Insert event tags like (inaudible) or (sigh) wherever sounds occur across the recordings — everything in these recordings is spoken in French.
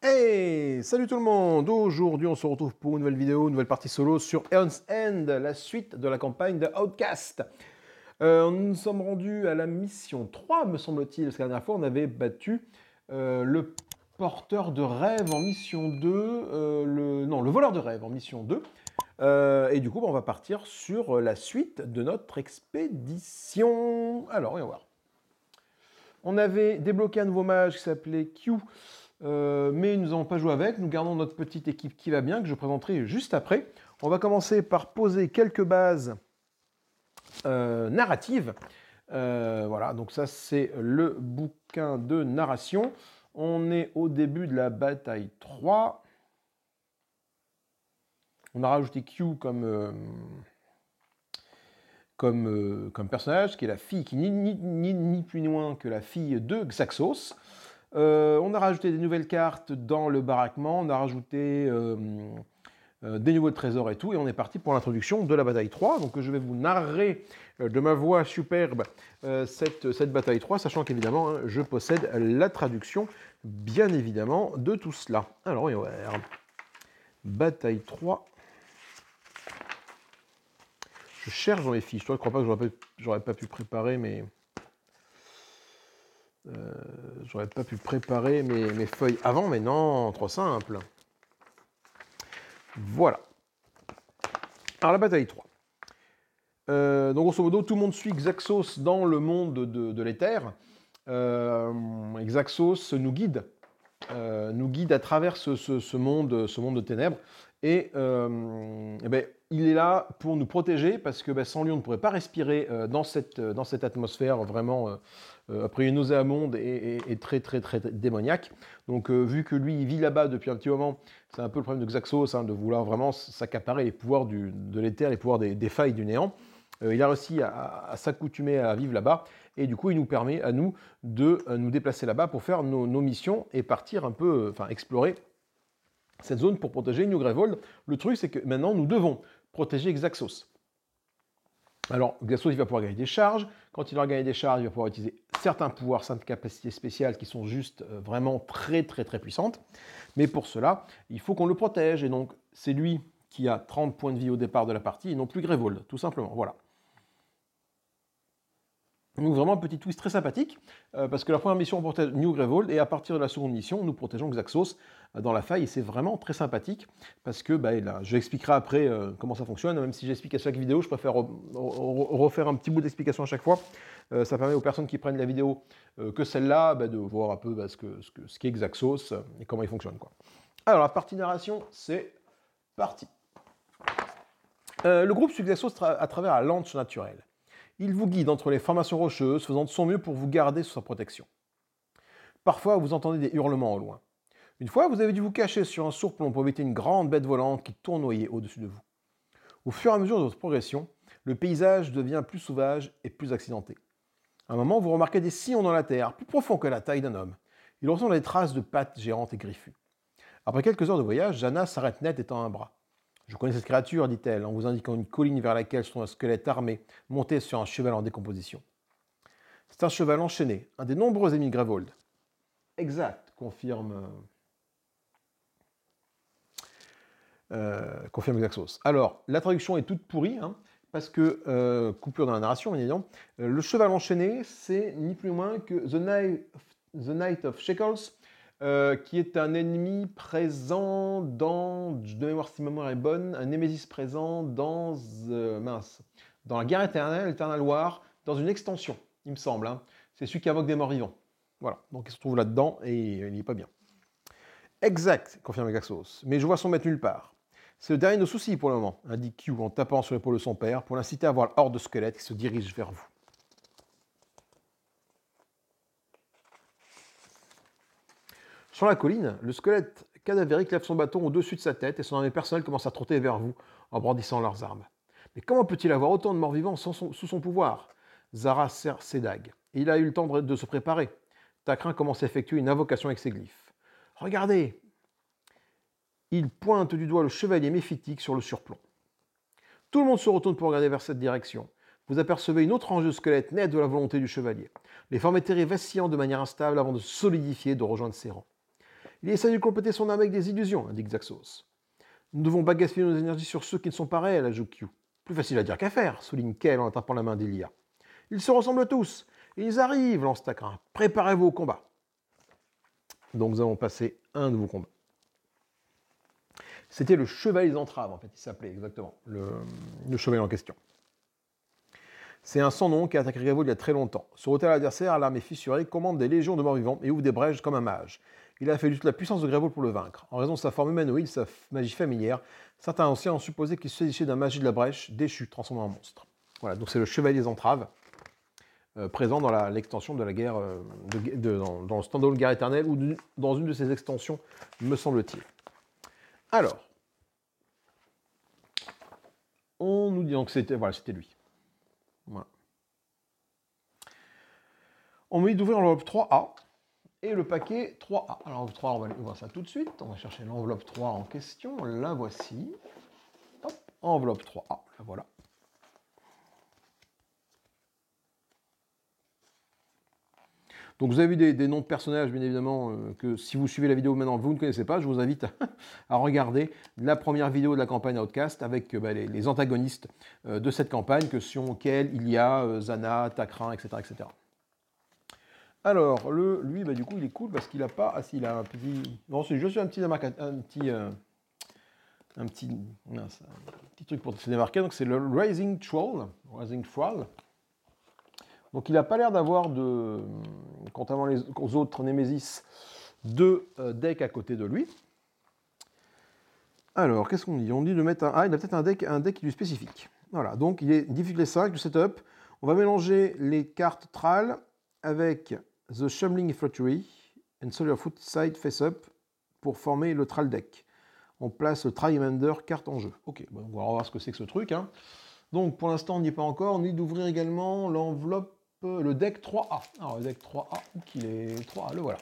Hey Salut tout le monde Aujourd'hui, on se retrouve pour une nouvelle vidéo, une nouvelle partie solo sur Eon's End, la suite de la campagne de Outcast. Euh, nous nous sommes rendus à la mission 3, me semble-t-il, parce que la dernière fois, on avait battu euh, le porteur de rêve en mission 2, euh, le... non, le voleur de rêve en mission 2. Euh, et du coup, bah, on va partir sur la suite de notre expédition. Alors, on va voir. On avait débloqué un nouveau mage qui s'appelait Q. Euh, mais nous n'avons pas joué avec. Nous gardons notre petite équipe qui va bien, que je présenterai juste après. On va commencer par poser quelques bases euh, narratives. Euh, voilà, donc ça c'est le bouquin de narration. On est au début de la bataille 3. On a rajouté Q comme, comme, personnage, qui est la fille qui n'est ni, plus loin que la fille de Xaxos. Euh, on a rajouté des nouvelles cartes dans le baraquement, on a rajouté euh, euh, des nouveaux trésors et tout, et on est parti pour l'introduction de la bataille 3. Donc je vais vous narrer de ma voix superbe cette, cette, bataille 3, sachant qu'évidemment, hein, je possède la traduction, bien évidemment, de tout cela. Alors, on va Bataille 3. Je cherche dans les fiches. je je crois pas que j'aurais pas pu préparer, mais... Euh, j'aurais pas pu préparer mes, feuilles avant, mais non, trop simple. Voilà. Alors la bataille 3. Euh, donc grosso modo, tout le monde suit Xaxos dans le monde de, de l'éther. Euh, Xaxos nous guide, nous guide à travers ce, monde, ce monde de ténèbres. Et, eh ben, il est là pour nous protéger parce que ben, sans lui, on ne pourrait pas respirer dans cette atmosphère vraiment euh, après, il est nauséamonde et, très, très, très démoniaque. Donc, euh, vu que lui, il vit là-bas depuis un petit moment, c'est un peu le problème de Xaxos, hein, de vouloir vraiment s'accaparer les pouvoirs de l'éther, les pouvoirs des, failles du néant. Euh, il a réussi à, s'accoutumer à vivre là-bas, et du coup, il nous permet à nous de nous déplacer là-bas pour faire nos, missions et partir un peu, enfin, explorer cette zone pour protéger New Greyvold. Le truc, c'est que maintenant, nous devons protéger Xaxos. Alors, Xaxos, il va pouvoir gagner des charges, quand il aura gagné des charges, il va pouvoir utiliser certains pouvoirs, certaines capacités spéciales qui sont juste euh, vraiment très très très puissantes. Mais pour cela, il faut qu'on le protège. Et donc, c'est lui qui a 30 points de vie au départ de la partie et non plus Grévol, tout simplement. Voilà. Donc vraiment un petit twist très sympathique, euh, parce que la première mission on protège New Grevold et à partir de la seconde mission, nous protégeons Xaxos euh, dans la faille, et c'est vraiment très sympathique, parce que bah, là, je expliquerai après euh, comment ça fonctionne, même si j'explique à chaque vidéo, je préfère refaire un petit bout d'explication à chaque fois. ça permet aux personnes qui prennent la vidéo que celle-là bah, de voir un peu bah, ce qu'est que, ce Xaxos et comment il fonctionne. Quoi. Alors la partie narration, c'est parti. le groupe suit Xaxos à travers la lance naturelle. Il vous guide entre les formations rocheuses, faisant de son mieux pour vous garder sous sa protection. Parfois, vous entendez des hurlements au loin. Une fois, vous avez dû vous cacher sur un surplomb pour éviter une grande bête volante qui tournoyait au-dessus de vous. Au fur et à mesure de votre progression, le paysage devient plus sauvage et plus accidenté. À un moment, vous remarquez des sillons dans la terre, plus profonds que la taille d'un homme. Ils ressemblent à des traces de pattes géantes et griffues. Après quelques heures de voyage, Jana s'arrête net étant un bras. Je connais cette créature, dit-elle, en vous indiquant une colline vers laquelle sont trouve un squelette armé, monté sur un cheval en décomposition. C'est un cheval enchaîné, un des nombreux amis Exact, confirme. Euh, confirme Xaxos. Alors, la traduction est toute pourrie, hein, parce que, euh, coupure dans la narration, bien évidemment, euh, le cheval enchaîné, c'est ni plus ni moins que The Knight, The Knight of Shekels, euh, qui est un ennemi présent dans, je de mémoire si ma mémoire est bonne, un Némésis présent dans, euh, mince, dans la guerre éternelle, Eternal War, dans une extension, il me semble. Hein. C'est celui qui invoque des morts vivants. Voilà, donc il se trouve là-dedans et il n'y est pas bien. Exact, confirme Gaxos, mais je vois son maître nulle part. C'est le dernier de nos soucis pour le moment, indique Q en tapant sur l'épaule de son père pour l'inciter à voir hors de squelette qui se dirige vers vous. Sur la colline, le squelette cadavérique lève son bâton au-dessus de sa tête et son armée personnelle commence à trotter vers vous en brandissant leurs armes. Mais comment peut-il avoir autant de morts vivants sous son pouvoir Zara serre ses dagues. Il a eu le temps de se préparer. Takrin commence à effectuer une invocation avec ses glyphes. Regardez Il pointe du doigt le chevalier méphitique sur le surplomb. Tout le monde se retourne pour regarder vers cette direction. Vous apercevez une autre range de squelettes nette de la volonté du chevalier. Les formes éthérées vacillant de manière instable avant de solidifier, de rejoindre ses rangs. Il essaie de compléter son âme avec des illusions, indique Zaxos. Nous ne devons pas gaspiller nos énergies sur ceux qui ne sont pas réels, ajoute Q. Plus facile à dire qu'à faire, souligne Kel en attrapant la main d'Ilia. Ils se ressemblent tous. Ils arrivent, lance Takrin. Préparez-vous au combat. Donc nous avons passé un nouveau combat. C'était le des Entraves, en fait, il s'appelait exactement, le, cheval en question. C'est un sans-nom qui a attaqué Gravo il y a très longtemps. Sur hôtel adversaire, l'armée fissurée commande des légions de morts vivants et ouvre des brèches comme un mage. Il a fait toute la puissance de Greybull pour le vaincre. En raison de sa forme humanoïde, sa magie familière, certains anciens ont supposé qu'il s'agissait d'un magie de la brèche déchu, transformé en monstre. Voilà, donc c'est le chevalier des entraves, euh, présent dans l'extension de la guerre, euh, dans, le stand-alone guerre éternelle, ou dans une de ses extensions, me semble-t-il. Alors, on nous dit donc que c'était voilà, lui. Voilà. On me dit d'ouvrir l'enveloppe 3A et le paquet 3A. Alors 3, on va voir ça tout de suite. On va chercher l'enveloppe 3 en question. La voici. enveloppe 3A, la voilà. Donc vous avez vu des, noms de personnages, bien évidemment, euh, que si vous suivez la vidéo maintenant, vous ne connaissez pas. Je vous invite (laughs) à, regarder la première vidéo de la campagne Outcast avec euh, bah, les, antagonistes euh, de cette campagne, que sont lesquels il y a Zana, Takrin, etc., etc. Alors, le, lui, bah, du coup, il est cool parce qu'il a pas. Ah, si, il a un petit. Non, c'est juste un petit. Un petit, euh, un petit, truc pour se démarquer. Donc, c'est le Rising Troll. Rising Troll. Donc, il n'a pas l'air d'avoir de. Contrairement les, aux autres Nemesis, deux euh, decks à côté de lui. Alors, qu'est-ce qu'on dit On dit de mettre un. Ah, il a peut-être un deck, un deck qui lui spécifique. Voilà, donc il est les 5 du setup. On va mélanger les cartes Tral avec The Shumbling Fluttery and Solar Foot Side Face Up pour former le Trial Deck. On place le carte en jeu. Ok, on va voir ce que c'est que ce truc. Hein. Donc pour l'instant, on n'y est pas encore, ni d'ouvrir également l'enveloppe, euh, le deck 3A. Alors le deck 3A, où qu'il est 3A, le voilà.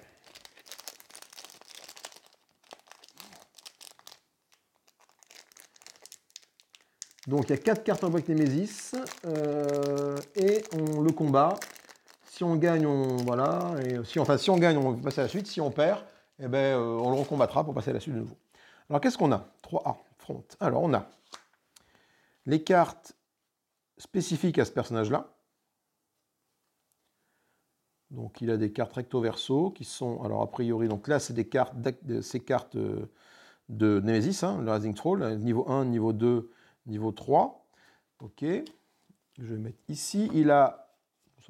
Donc il y a 4 cartes en de Nemesis euh, et on le combat si on gagne, on voilà. Et si, enfin, si on gagne, on passe à la suite. Si on perd, eh ben, euh, on le recombattra pour passer à la suite de nouveau. Alors qu'est-ce qu'on a 3A, front. Alors on a les cartes spécifiques à ce personnage-là. Donc il a des cartes recto-verso qui sont, alors a priori, donc là c'est des cartes, ces cartes euh, de Nemesis, hein, le Rising Troll, niveau 1, niveau 2, niveau 3. Ok, je vais mettre ici. Il a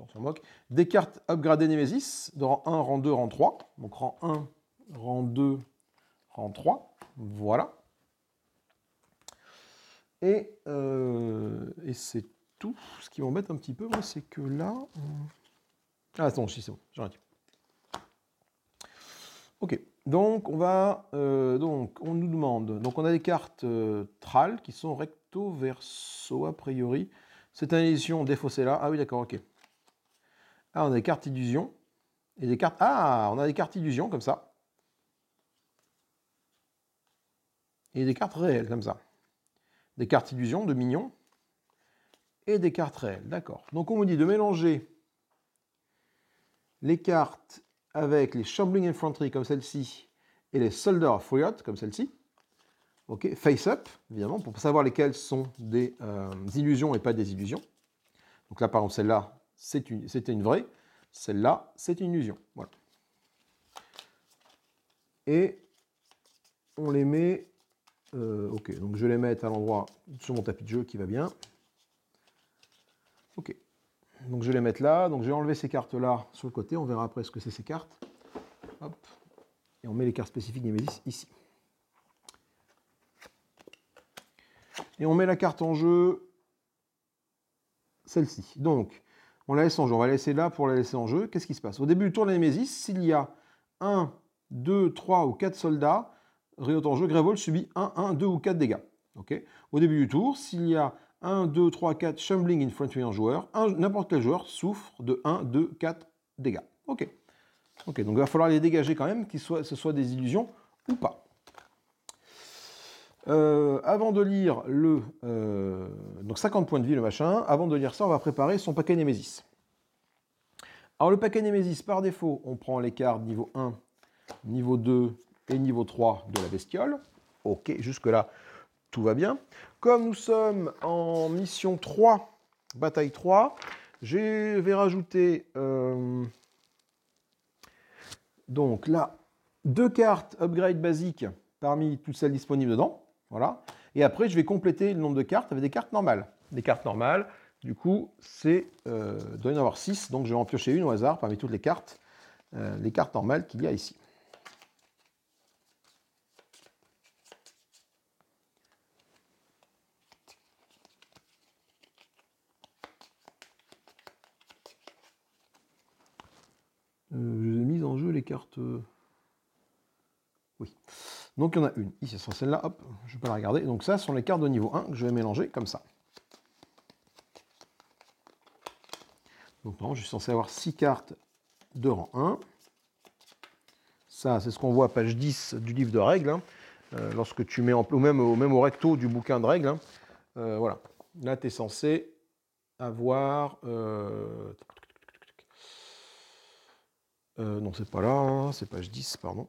on s'en moque. Des cartes upgradées Nemesis, de rang 1, rang 2, rang 3. Donc rang 1, rang 2, rang 3. Voilà. Et, euh, et c'est tout. Ce qui m'embête un petit peu, moi, c'est que là. Ah, attends, si c'est bon, j'en ai Ok, donc on va. Euh, donc on nous demande. Donc on a des cartes euh, TRAL qui sont recto verso a priori. C'est une édition défaussée là. Ah oui, d'accord, ok. Ah, on a des cartes illusions. Et des cartes. Ah, on a des cartes illusions comme ça. Et des cartes réelles comme ça. Des cartes illusions de Mignon. Et des cartes réelles. D'accord. Donc on me dit de mélanger les cartes avec les Shambling Infantry comme celle-ci et les Soldier of comme celle-ci. Ok, face up, évidemment, pour savoir lesquelles sont des euh, illusions et pas des illusions. Donc là, par exemple, celle-là, c'était une, vraie. Celle-là, c'est une illusion. Et on les met. Euh, ok, donc je les mettre à l'endroit sur mon tapis de jeu qui va bien. Ok. Donc je vais les mettre là. Donc j'ai enlevé ces cartes-là sur le côté. On verra après ce que c'est ces cartes. Hop. Et on met les cartes spécifiques Nemesis ici. Et on met la carte en jeu, celle-ci. Donc, on la laisse en jeu. On va la laisser là pour la laisser en jeu. Qu'est-ce qui se passe Au début du tour de la Nemesis, s'il y a 1, 2, 3 ou 4 soldats, Riot en jeu, Grevol subit 1, 1, 2 ou 4 dégâts. ok Au début du tour, s'il y a 1, 2, 3, 4 Shumbling in front of joueur, n'importe quel joueur souffre de 1, 2, 4 dégâts. Ok. Ok, donc il va falloir les dégager quand même, que ce soit des illusions ou pas. Euh, avant de lire le. Euh, donc 50 points de vie, le machin. Avant de lire ça, on va préparer son paquet Nemesis. Alors, le paquet Nemesis par défaut, on prend les cartes niveau 1, niveau 2 et niveau 3 de la bestiole. Ok, jusque-là, tout va bien. Comme nous sommes en mission 3, bataille 3, je vais rajouter. Euh, donc là, deux cartes upgrade basique parmi toutes celles disponibles dedans. Voilà. Et après, je vais compléter le nombre de cartes avec des cartes normales. Des cartes normales, du coup, c'est. Euh, en avoir 6, donc je vais en piocher une au hasard parmi toutes les cartes, euh, les cartes normales qu'il y a ici. Euh, je vais ai en jeu les cartes. Euh, oui. Donc il y en a une. Ici, c'est celle-là, hop, je peux la regarder. Donc ça, ce sont les cartes de niveau 1 que je vais mélanger comme ça. Donc non, je suis censé avoir 6 cartes de rang 1. Ça, c'est ce qu'on voit à page 10 du livre de règles. Hein. Euh, lorsque tu mets en ou même, au même au recto du bouquin de règles. Hein. Euh, voilà. Là, tu es censé avoir. Euh, non, c'est pas là, hein. c'est page 10, pardon.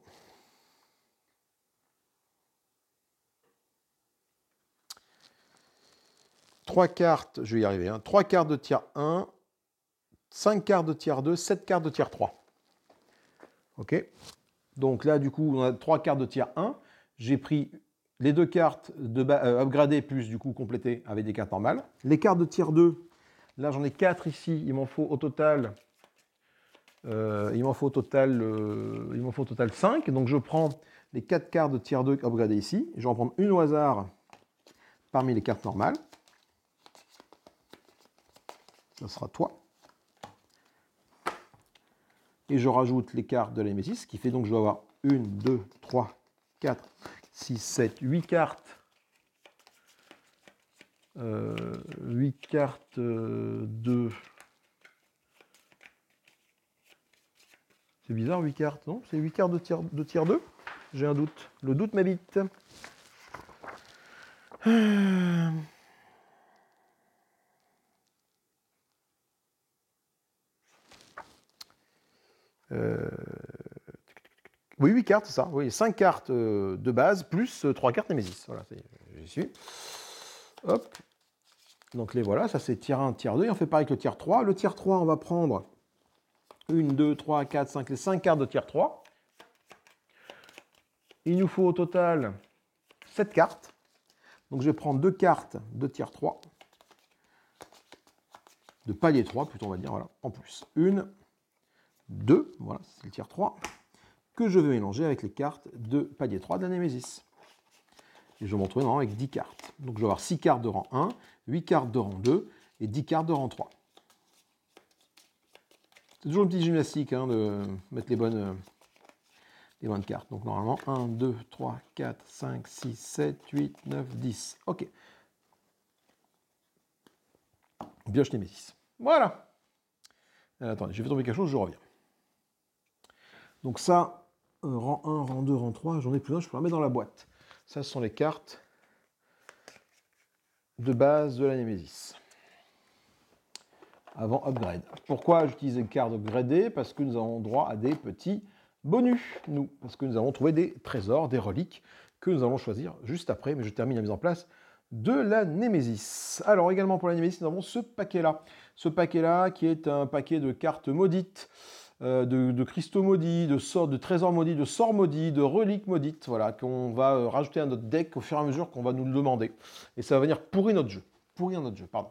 3 cartes, je vais y arriver, hein, 3 quarts de tiers 1, 5 cartes de tiers 2, 7 cartes de tiers 3. OK Donc là, du coup, on a 3 cartes de tiers 1. J'ai pris les deux cartes de euh, upgradées plus, du coup, complétées avec des cartes normales. Les cartes de tiers 2, là, j'en ai 4 ici. Il m'en faut au total... Euh, il m'en faut, au total, euh, Il faut au total 5. Donc je prends les 4 cartes de tiers 2 upgradées ici. Je vais en prendre une au hasard parmi les cartes normales. Ça sera toi. Et je rajoute les cartes de la m qui fait donc je dois avoir 1, 2, 3, 4, 6, 7, 8 cartes. Euh, 8 cartes euh, de. C'est bizarre 8 cartes, non C'est 8 cartes de tiers, de tiers 2 J'ai un doute. Le doute m'habite. Hum. Euh, oui, 8 cartes, ça. Oui, 5 cartes euh, de base, plus 3 euh, cartes Nemesis. Voilà, j'y suis. Hop. Donc les voilà, ça c'est tier 1, tiers 2, et on fait pareil avec le tiers 3. Le tiers 3, on va prendre 1, 2, 3, 4, 5, les 5 cartes de tier 3. Il nous faut au total 7 cartes. Donc je vais prendre 2 cartes de tier 3, de palier 3 plutôt on va dire, voilà, en plus. Une, 2, voilà, c'est le tiers 3, que je vais mélanger avec les cartes de palier 3 de la Némésis. Et je vais me retrouver normalement avec 10 cartes. Donc je vais avoir 6 cartes de rang 1, 8 cartes de rang 2 et 10 cartes de rang 3. C'est toujours une petite gymnastique hein, de mettre les bonnes, les bonnes cartes. Donc normalement 1, 2, 3, 4, 5, 6, 7, 8, 9, 10. Ok. Bien, Némésis. Voilà. Euh, attendez, j'ai fait tomber quelque chose, je reviens. Donc ça, rang 1, rang 2, rang 3, j'en ai plus un, je peux la mettre dans la boîte. Ça, ce sont les cartes de base de la Némésis. Avant upgrade. Pourquoi j'utilise une carte upgradée Parce que nous avons droit à des petits bonus, nous. Parce que nous allons trouver des trésors, des reliques, que nous allons choisir juste après. Mais je termine la mise en place de la Némésis. Alors également pour la Némésis, nous avons ce paquet-là. Ce paquet-là qui est un paquet de cartes maudites. Euh, de, cristaux maudits, de, sort, de trésors maudits, de sorts maudits, de reliques maudites, voilà, qu'on va euh, rajouter à notre deck au fur et à mesure qu'on va nous le demander. Et ça va venir pourrir notre jeu. Pourrir notre jeu, pardon.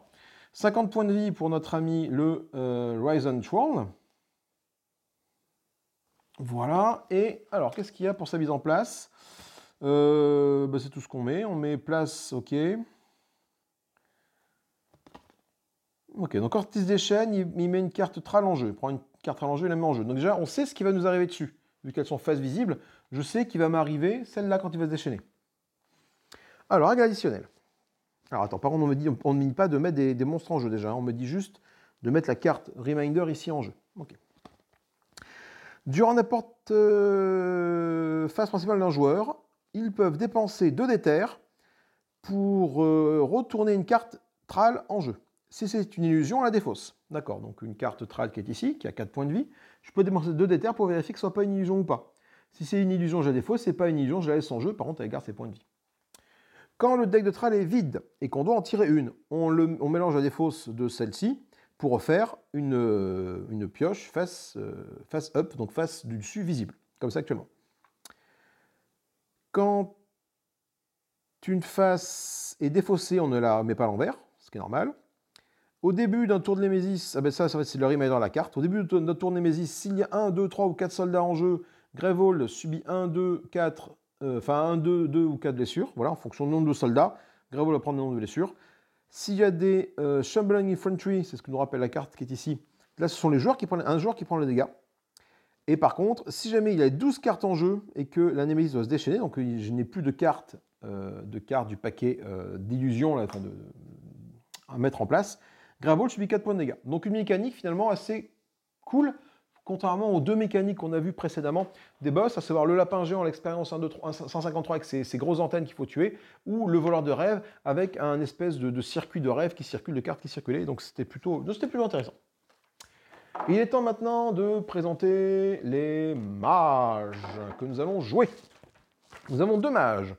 50 points de vie pour notre ami le euh, Ryzen Troll. Voilà, et alors qu'est-ce qu'il y a pour sa mise en place bah, C'est tout ce qu'on met. On met place, ok. Ok, donc Ortiz des il, il met une carte Tral en jeu. Il prend une, carte et en jeu. Donc déjà, on sait ce qui va nous arriver dessus. Vu qu'elles sont face visible, je sais qu'il va m'arriver celle-là quand il va se déchaîner. Alors, règle additionnelle. Alors attends, par contre, on me dit, on ne me dit pas de mettre des, monstres en jeu déjà. Hein. On me dit juste de mettre la carte Reminder ici en jeu. Durant n'importe euh, phase principale d'un joueur, ils peuvent dépenser deux déterres pour euh, retourner une carte Tral en jeu. Si c'est une illusion, on la défausse. D'accord, donc une carte trall qui est ici, qui a 4 points de vie, je peux dépenser 2 déter pour vérifier que ce soit pas une illusion ou pas. Si c'est une illusion, je la défausse, c'est pas une illusion, je la laisse en jeu, par contre elle garde ses points de vie. Quand le deck de tral est vide et qu'on doit en tirer une, on, le, mélange la défausse de celle-ci pour faire euh, une, pioche face, euh, face up, donc face du dessus visible, comme ça actuellement. Quand une face est défaussée, on ne la met pas à l'envers, ce qui est normal. Au début d'un tour de Némésis, ah ben ça, ça c'est le rime dans la carte. Au début d'un tour de Némésis, s'il y a 1, 2, 3 ou 4 soldats en jeu, Greyvol subit 1, 2, 4, enfin 1, 2, 2 ou 4 blessures, voilà, en fonction du nombre de soldats. Greyvol va prendre le nombre de blessures. S'il y a des euh, Infantry, c'est ce que nous rappelle la carte qui est ici, là ce sont les joueurs qui prennent, un joueur qui prend le Et par contre, si jamais il y a 12 cartes en jeu et que la Némésis doit se déchaîner, donc euh, je n'ai plus de cartes, euh, de cartes du paquet euh, d'illusions à mettre en place, Gravel subit 4 points de dégâts. Donc une mécanique finalement assez cool, contrairement aux deux mécaniques qu'on a vues précédemment des boss, à savoir le lapin géant, l'expérience 153 avec ses, grosses antennes qu'il faut tuer, ou le voleur de rêve avec un espèce de, circuit de rêve qui circule, de cartes qui circulaient. Donc c'était plutôt, plus intéressant. Il est temps maintenant de présenter les mages que nous allons jouer. Nous avons deux mages.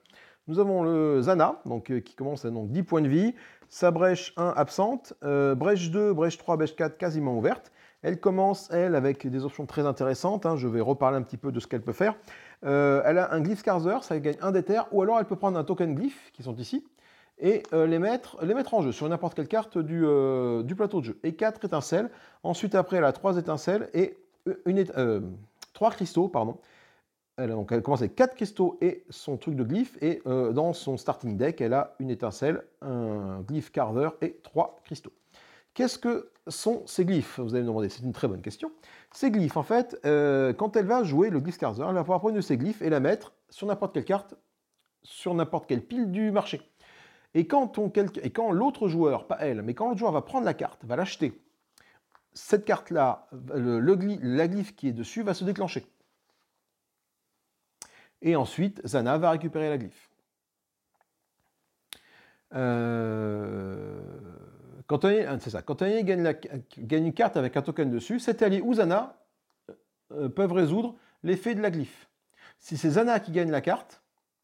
Nous avons le Zana, donc, euh, qui commence à donc, 10 points de vie, sa brèche 1 absente, euh, brèche 2, brèche 3, brèche 4 quasiment ouverte. Elle commence, elle, avec des options très intéressantes. Hein. je vais reparler un petit peu de ce qu'elle peut faire. Euh, elle a un glyph Scarzer, ça gagne un déter, ou alors elle peut prendre un token glyph, qui sont ici, et euh, les, mettre, les mettre en jeu sur n'importe quelle carte du, plateau de jeu. Et 4 étincelles. Ensuite, après, elle a 3 étincelles et une, 3 cristaux, pardon, elle, donc elle commence avec 4 cristaux et son truc de glyphe. Et euh, dans son starting deck, elle a une étincelle, un glyphe carver et 3 cristaux. Qu'est-ce que sont ces glyphes Vous allez me demander, c'est une très bonne question. Ces glyphes, en fait, euh, quand elle va jouer le glyphe carver, elle va pouvoir prendre une de ces glyphes et la mettre sur n'importe quelle carte, sur n'importe quelle pile du marché. Et quand, l'autre joueur, pas elle, mais quand l'autre joueur va prendre la carte, va l'acheter, cette carte-là, le, la glyphe qui est dessus va se déclencher. Et ensuite, Zana va récupérer la glyphe. Euh, quand un, euh, ça. Quand gagne, gagne, une carte avec un token dessus, cet allié ou Zana euh, peuvent résoudre l'effet de la glyphe. Si c'est Zana qui gagne la carte,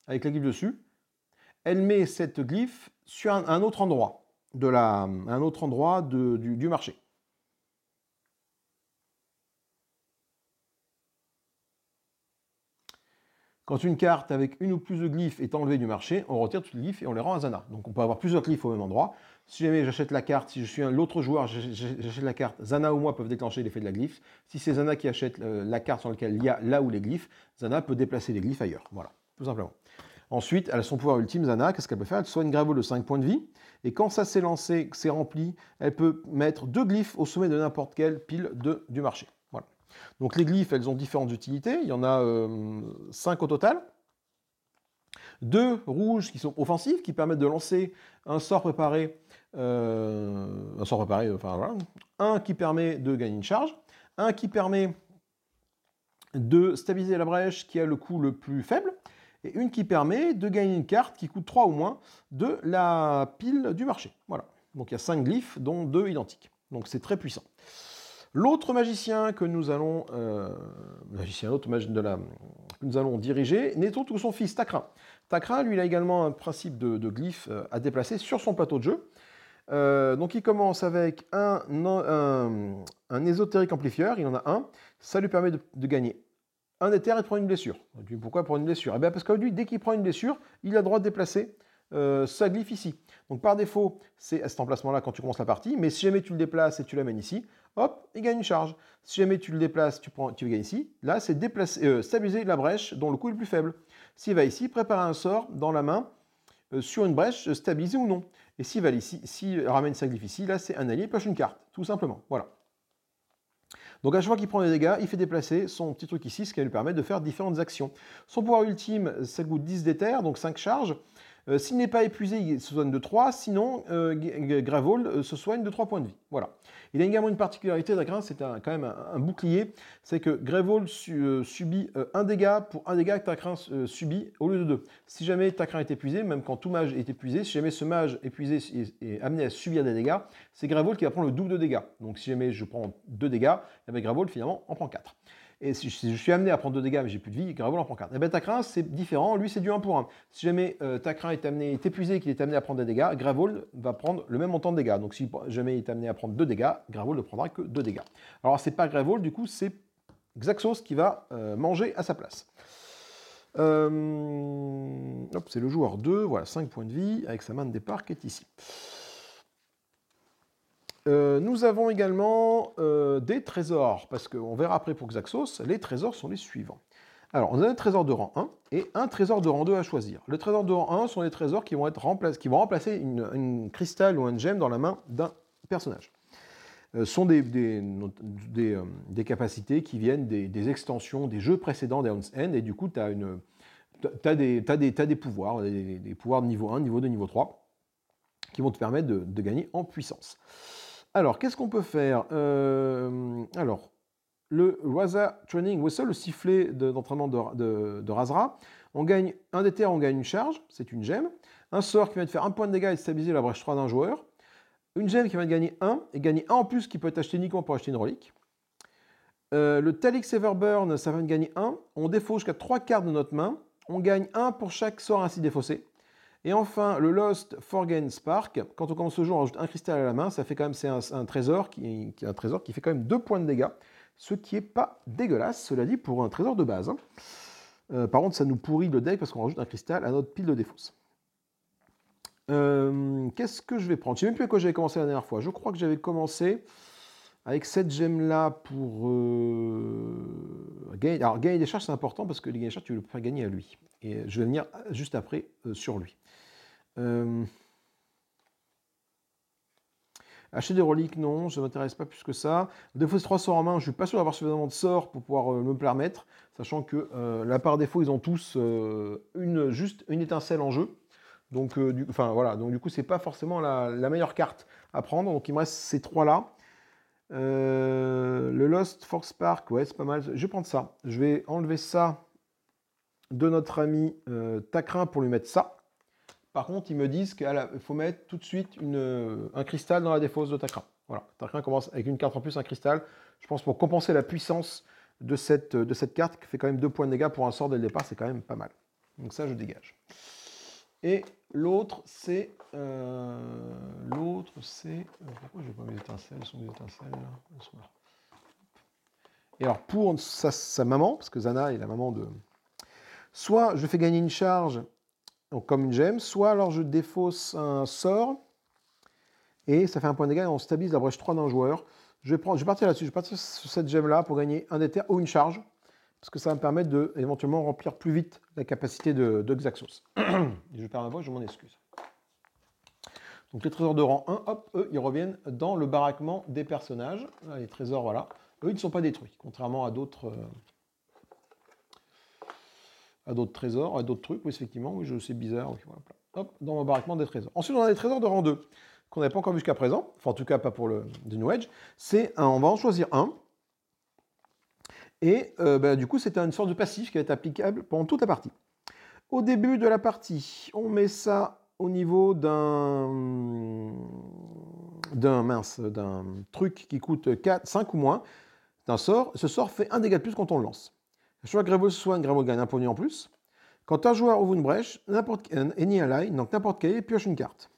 avec la glyphe dessus, elle met cette glyphe sur un, autre endroit, de la, un autre endroit du marché. Quand une carte avec une ou plus de glyphes est enlevée du marché, on retire toutes les glyphes et on les rend à Zana. Donc on peut avoir plusieurs glyphes au même endroit. Si jamais j'achète la carte, si je suis l'autre joueur, j'achète la carte, Zana ou moi peuvent déclencher l'effet de la glyphe. Si c'est Zana qui achète euh, la carte sur laquelle il y a là où les glyphes, Zana peut déplacer les glyphes ailleurs. Voilà, tout simplement. Ensuite, elle a son pouvoir ultime, Zana, qu'est-ce qu'elle peut faire Elle soigne Gravel de 5 points de vie. Et quand ça s'est lancé, que c'est rempli, elle peut mettre deux glyphes au sommet de n'importe quelle pile du marché. Donc les glyphes, elles ont différentes utilités. Il y en a 5 euh, au total. Deux rouges qui sont offensives, qui permettent de lancer un sort préparé. Euh, un sort préparé, enfin voilà. Un qui permet de gagner une charge. Un qui permet de stabiliser la brèche qui a le coût le plus faible. Et une qui permet de gagner une carte qui coûte 3 ou moins de la pile du marché. Voilà. Donc il y a 5 glyphes, dont 2 identiques. Donc c'est très puissant. L'autre magicien que nous allons, euh, magicien, de la, que nous allons diriger n'est autre que son fils Takra. Takra, lui, il a également un principe de, de glyphe euh, à déplacer sur son plateau de jeu. Euh, donc il commence avec un, ésotérique amplifieur, il en a un, ça lui permet de, gagner un éther et de prendre une blessure. Pourquoi prendre une blessure eh bien Parce qu'aujourd'hui, dès qu'il prend une blessure, il a le droit de déplacer sa glyphe ici. Donc par défaut, c'est à cet emplacement-là quand tu commences la partie, mais si jamais tu le déplaces et tu l'amènes ici, hop, il gagne une charge. Si jamais tu le déplaces, tu, prends, tu gagnes ici, là c'est euh, stabiliser la brèche dont le coût est le plus faible. S'il va ici, prépare un sort dans la main euh, sur une brèche euh, stabilisée ou non. Et s'il va ici, s'il ramène 5 griffe ici, là c'est un allié, poche une carte, tout simplement. Voilà. Donc à chaque fois qu'il prend des dégâts, il fait déplacer son petit truc ici, ce qui va lui permet de faire différentes actions. Son pouvoir ultime, ça coûte 10 d'éther, donc 5 charges. Euh, s'il n'est pas épuisé, il se soigne de 3. Sinon, euh, Gravol euh, se soigne de 3 points de vie. Voilà. Il a également une particularité, Dagrin, c'est quand même un, bouclier. C'est que Gravol subit un dégât pour un dégât que Takrin subit au lieu de 2. Si jamais Takrin est épuisé, même quand tout mage est épuisé, si jamais ce mage épuisé est, amené à subir des dégâts, c'est Gravol qui va prendre le double de dégâts. Donc si jamais je prends 2 dégâts, eh ben, Gravol finalement en prend 4. Et si je suis amené à prendre 2 dégâts, mais j'ai plus de vie, Gravol en prend 4. Et eh bien Takrin, c'est différent. Lui, c'est du 1 pour 1. Si jamais euh, est amené, est épuisé et qu'il est amené à prendre des dégâts, Gravol va prendre le même montant de dégâts. Donc si jamais il est amené à prendre 2 dégâts, Gravol ne prendra que 2 dégâts. Alors c'est pas Gravol, du coup, c'est Xaxos qui va euh, manger à sa place. Euh, c'est le joueur 2, voilà, 5 points de vie, avec sa main de départ qui est ici. Euh, nous avons également euh, des trésors, parce qu'on verra après pour Xaxos, les trésors sont les suivants. Alors, on a un trésor de rang 1 et un trésor de rang 2 à choisir. Le trésor de rang 1 sont des trésors qui vont, remplacer une, cristal ou un gemme dans la main d'un personnage. Euh, ce sont des, capacités qui viennent des, extensions des jeux précédents Down's End, et du coup, tu as, des pouvoirs, des, pouvoirs de niveau 1, niveau 2, niveau 3, qui vont te permettre de gagner en puissance. Alors, qu'est-ce qu'on peut faire euh, Alors, le Raza Training Whistle, le sifflet d'entraînement de, Razra, on gagne un déter, on gagne une charge, c'est une gemme. Un sort qui va de faire un point de dégâts et stabiliser la brèche 3 d'un joueur. Une gemme qui va de gagner 1, et gagner 1 en plus qui peut être acheté uniquement pour acheter une relique. Euh, le Talix Everburn, ça va de gagner 1. On défausse jusqu'à 3 cartes de notre main. On gagne 1 pour chaque sort ainsi défaussé. Et enfin, le Lost Forgain Spark. Quand on commence ce jeu, on rajoute un cristal à la main. Ça fait quand même c'est un, trésor qui, un trésor qui fait quand même 2 points de dégâts. Ce qui est pas dégueulasse, cela dit, pour un trésor de base. Hein. Euh, par contre, ça nous pourrit le deck parce qu'on rajoute un cristal à notre pile de défausse. Euh, qu'est-ce que je vais prendre Je sais même plus à quoi j'avais commencé la dernière fois. Je crois que j'avais commencé avec cette gemme là pour euh, gagner. Alors gagner des charges c'est important parce que les gagner des charges tu veux le pas gagner à lui. Et je vais venir juste après sur lui. Euh, Acheter des reliques, non, je ne m'intéresse pas plus que ça. Défaut, c'est trois sorts en main. Je suis pas sûr d'avoir suffisamment de sorts pour pouvoir euh, me permettre, sachant que euh, la part par défaut, ils ont tous une, juste une étincelle en jeu. Donc, du, enfin, voilà. Donc, du coup, c'est pas forcément la, meilleure carte à prendre. Donc, il me reste ces trois-là. le Lost Force Park, ouais, c'est pas mal. Je vais prendre ça. Je vais enlever ça de notre ami Tacrin pour lui mettre ça. Par contre, ils me disent qu'il faut mettre tout de suite euh, un cristal dans la défausse de tacra Voilà, Takra commence avec une carte en plus, un cristal. Je pense pour compenser la puissance de cette, euh, de cette carte, qui fait quand même deux points de dégâts pour un sort dès le départ, c'est quand même pas mal. Donc ça, je dégage. Et l'autre, c'est. Euh, l'autre, c'est. pourquoi je n'ai pas mes étincelles sont mes étincelles là. Et alors, pour sa, sa, maman, parce que Zana est la maman de. Soit je fais gagner une charge donc comme une gemme, soit alors je défausse un sort, et ça fait un point de dégâts, on stabilise la brèche 3 d'un joueur. Je vais, prendre, je vais partir là-dessus, je vais partir sur cette gemme-là pour gagner un déter ou une charge, parce que ça va me permettre de éventuellement remplir plus vite la capacité de, Xaxos. (clears throat) je perds ma voix, je m'en excuse. Donc les trésors de rang 1, hop, eux, ils reviennent dans le baraquement des personnages. les trésors, voilà. Eux, ils ne sont pas détruits, contrairement à d'autres... Euh, à d'autres trésors, à d'autres trucs. Oui, effectivement, oui, je sais bizarre. hop, dans l'embarquement des trésors. Ensuite, on a des trésors de rang 2 qu'on n'avait pas encore vu jusqu'à présent, enfin en tout cas pas pour le The New C'est un, on va en choisir un. Et euh, ben, du coup, c'est une sorte de passif qui va être applicable pendant toute la partie. Au début de la partie, on met ça au niveau d'un d'un mince, d'un truc qui coûte 4, 5 ou moins, d'un sort, ce sort fait un dégât de plus quand on le lance. Soit joueur soit un gagne un pognon en plus. Quand un joueur ouvre une brèche, n'importe à donc n'importe quel, pioche une carte.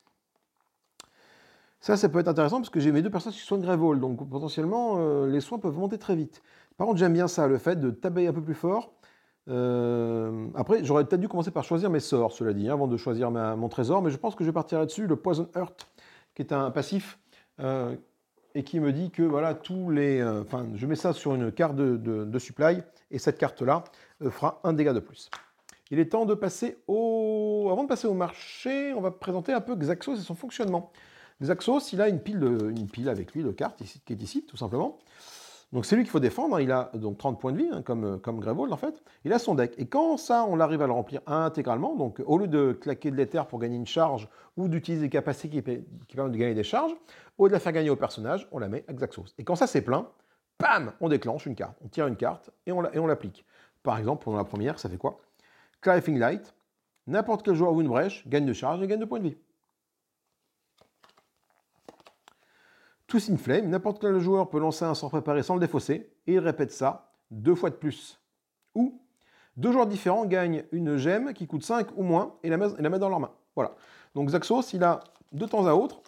Ça, ça peut être intéressant parce que j'ai mes deux personnes qui soignent grévol donc potentiellement euh, les soins peuvent monter très vite. Par contre, j'aime bien ça, le fait de taber un peu plus fort. Euh, après, j'aurais peut-être dû commencer par choisir mes sorts, cela dit, hein, avant de choisir mon trésor, mais je pense que je vais partir là-dessus. Le Poison Heart, qui est un passif, euh, et qui me dit que voilà, tous les. Enfin, je mets ça sur une carte de supply et cette carte-là euh, fera un dégât de plus. Il est temps de passer au... Avant de passer au marché, on va présenter un peu Xaxos et son fonctionnement. Xaxos, il a une pile, de... une pile avec lui de cartes ici, qui est ici, tout simplement. Donc c'est lui qu'il faut défendre, hein. il a donc 30 points de vie, hein, comme, euh, comme Greyvold en fait. Il a son deck. Et quand ça, on arrive à le remplir intégralement, donc au lieu de claquer de l'éther pour gagner une charge ou d'utiliser des capacités qui, qui, permettent de gagner des charges, au lieu de la faire gagner au personnage, on la met à Xaxos. Et quand ça c'est plein, Pam On déclenche une carte, on tire une carte et on, l'applique. Par exemple, pendant la première, ça fait quoi Clarifying Light, n'importe quel joueur ou une brèche gagne de charge et gagne de points de vie. Tous in flame, n'importe quel joueur peut lancer un sort préparé sans le défausser, et il répète ça deux fois de plus. Ou deux joueurs différents gagnent une gemme qui coûte 5 ou moins et la, mettent dans leur main. Voilà. Donc Zaxos, il a de temps à autre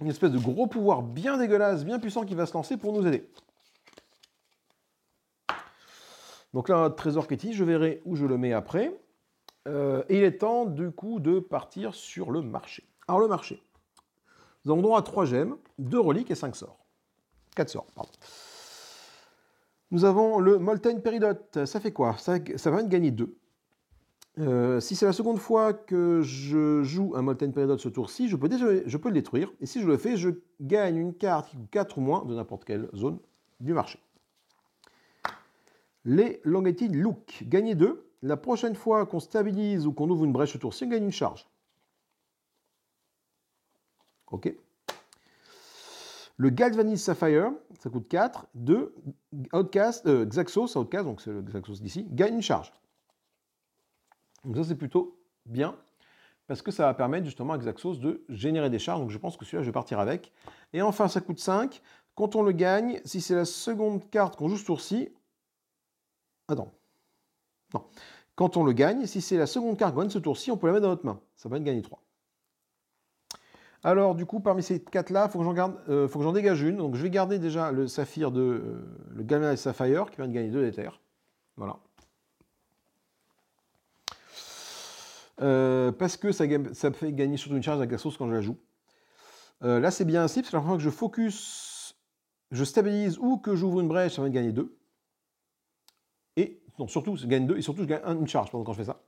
une espèce de gros pouvoir bien dégueulasse, bien puissant qui va se lancer pour nous aider. Donc là, notre trésor ici, je verrai où je le mets après. Euh, et il est temps, du coup, de partir sur le marché. Alors, le marché. Nous avons droit à 3 gemmes, 2 reliques et 5 sorts. 4 sorts, pardon. Nous avons le Molten Peridot. Ça fait quoi ça, va de gagner 2. Euh, si c'est la seconde fois que je joue un Molten Peridot ce tour-ci, je peux, je peux le détruire. Et si je le fais, je gagne une carte qui coûte 4 ou moins de n'importe quelle zone du marché. Les Longhetti Look. gagnez 2. La prochaine fois qu'on stabilise ou qu'on ouvre une brèche autour, si on gagne une charge. Ok. Le Galvanise Sapphire, ça coûte 4. 2. Outcast, euh, Xaxos, Outcast, donc c'est le Xaxos d'ici, gagne une charge. Donc ça, c'est plutôt bien parce que ça va permettre justement à Xaxos de générer des charges. Donc je pense que celui-là, je vais partir avec. Et enfin, ça coûte 5. Quand on le gagne, si c'est la seconde carte qu'on joue ce tour-ci, Attends. Ah quand on le gagne, si c'est la seconde carte gagne ce tour-ci, on peut la mettre dans notre main. Ça va être gagner 3. Alors du coup, parmi ces 4-là, il euh, faut que j'en dégage une. Donc je vais garder déjà le saphir de... Euh, le Sapphire qui vient de gagner 2 d'éther. Voilà. Euh, parce que ça, me fait gagner surtout une charge sauce quand je la joue. là, c'est bien ainsi, parce que la première fois que je focus, je stabilise ou que j'ouvre une brèche, ça va gagner 2. Et surtout, je gagne 2 et surtout, je gagne une charge pendant quand je fais ça.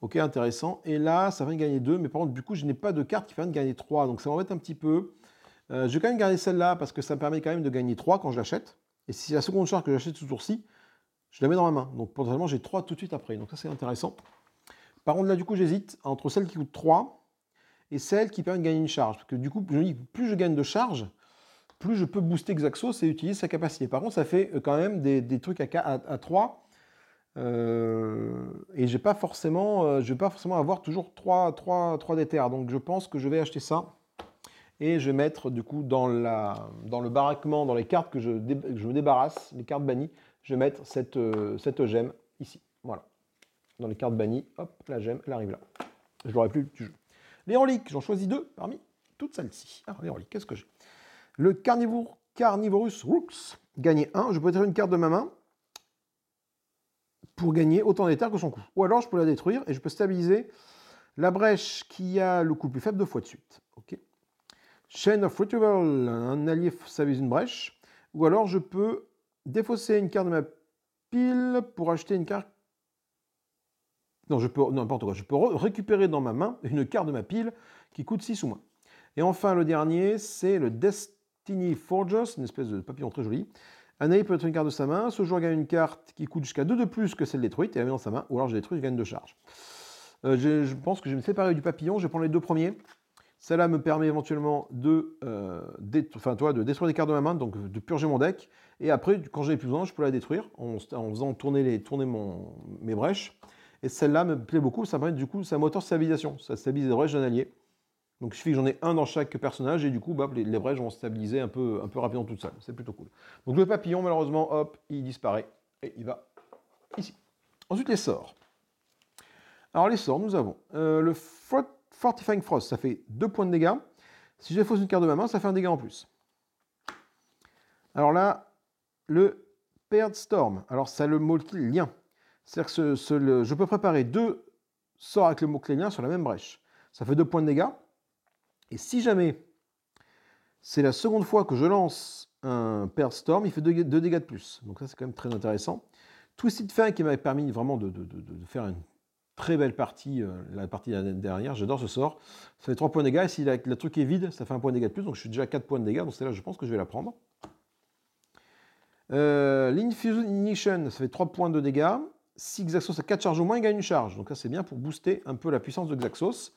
Ok, intéressant. Et là, ça va gagner 2, mais par contre, du coup, je n'ai pas de carte qui permet de gagner 3, donc ça m'embête un petit peu. Euh, je vais quand même garder celle-là parce que ça me permet quand même de gagner 3 quand je l'achète. Et si la seconde charge que j'achète ce tour-ci, je la mets dans ma main. Donc potentiellement, j'ai 3 tout de suite après. Donc ça, c'est intéressant. Par contre, là, du coup, j'hésite entre celle qui coûte 3 et celle qui permet de gagner une charge. Parce que du coup, je plus je gagne de charge, plus je peux booster Xaxos et utiliser sa capacité. Par contre, ça fait euh, quand même des, trucs à, 3. Euh, et je pas forcément, euh, je vais pas forcément avoir toujours 3, 3, 3 DTR. Donc je pense que je vais acheter ça. Et je vais mettre du coup dans, la, dans le baraquement, dans les cartes que je, me débarrasse, les cartes bannies, je vais mettre cette, gemme ici. Voilà. Dans les cartes bannies, hop, la gemme, elle arrive là. Je l'aurai plus du jeu. Les reliques, j'en choisis deux parmi toutes celles-ci. Alors les reliques, qu'est-ce que j'ai le carnivore, Carnivorus Rooks, gagner 1. Je peux tirer une carte de ma main pour gagner autant d'éther que son coût. Ou alors je peux la détruire et je peux stabiliser la brèche qui a le coût plus faible deux fois de suite. Ok. Chain of Retrieval, un allié stabilise une brèche. Ou alors je peux défausser une carte de ma pile pour acheter une carte. Non, je peux n'importe quoi. Je peux récupérer dans ma main une carte de ma pile qui coûte 6 ou moins. Et enfin, le dernier, c'est le Death Forges, une espèce de papillon très joli. Un allié peut être une carte de sa main. Ce joueur gagne une carte qui coûte jusqu'à 2 de plus que celle détruite et la met dans sa main. Ou alors je détruis, je gagne 2 charges. Euh, je, pense que je vais me séparer du papillon. Je vais prendre les deux premiers. Celle-là me permet éventuellement de, euh, enfin, toi, de détruire des cartes de ma main, donc de purger mon deck. Et après, quand j'en ai plus besoin, je peux la détruire en, faisant tourner, les, tourner mon, mes brèches. Et celle-là me plaît beaucoup. Ça me permet du coup, ça de stabilisation Ça stabilise les brèches d'un allié. Donc il suffit que j'en ai un dans chaque personnage et du coup les, brèches vont se stabiliser un peu, un peu rapidement toute seules. C'est plutôt cool. Donc le papillon, malheureusement, hop, il disparaît et il va ici. Ensuite les sorts. Alors les sorts, nous avons euh, le Fortifying Frost, ça fait deux points de dégâts. Si je fausse une carte de ma main, ça fait un dégât en plus. Alors là, le Paired Storm, alors ça le multi lien. C'est-à-dire que je peux préparer deux sorts avec le mot-clé lien sur la même brèche. Ça fait deux points de dégâts. Et si jamais c'est la seconde fois que je lance un Pearl Storm, il fait deux dégâts de plus. Donc ça, c'est quand même très intéressant. Twisted Fang qui m'avait permis vraiment de, faire une très belle partie, euh, la partie dernière. J'adore ce sort. Ça fait 3 points de dégâts. Et si la, truc est vide, ça fait un point de dégâts de plus. Donc je suis déjà à 4 points de dégâts. Donc celle-là, je pense que je vais la prendre. Euh, L'Infusion ça fait 3 points de dégâts. Si Xaxos a 4 charges au moins, il gagne une charge. Donc ça, c'est bien pour booster un peu la puissance de Xaxos.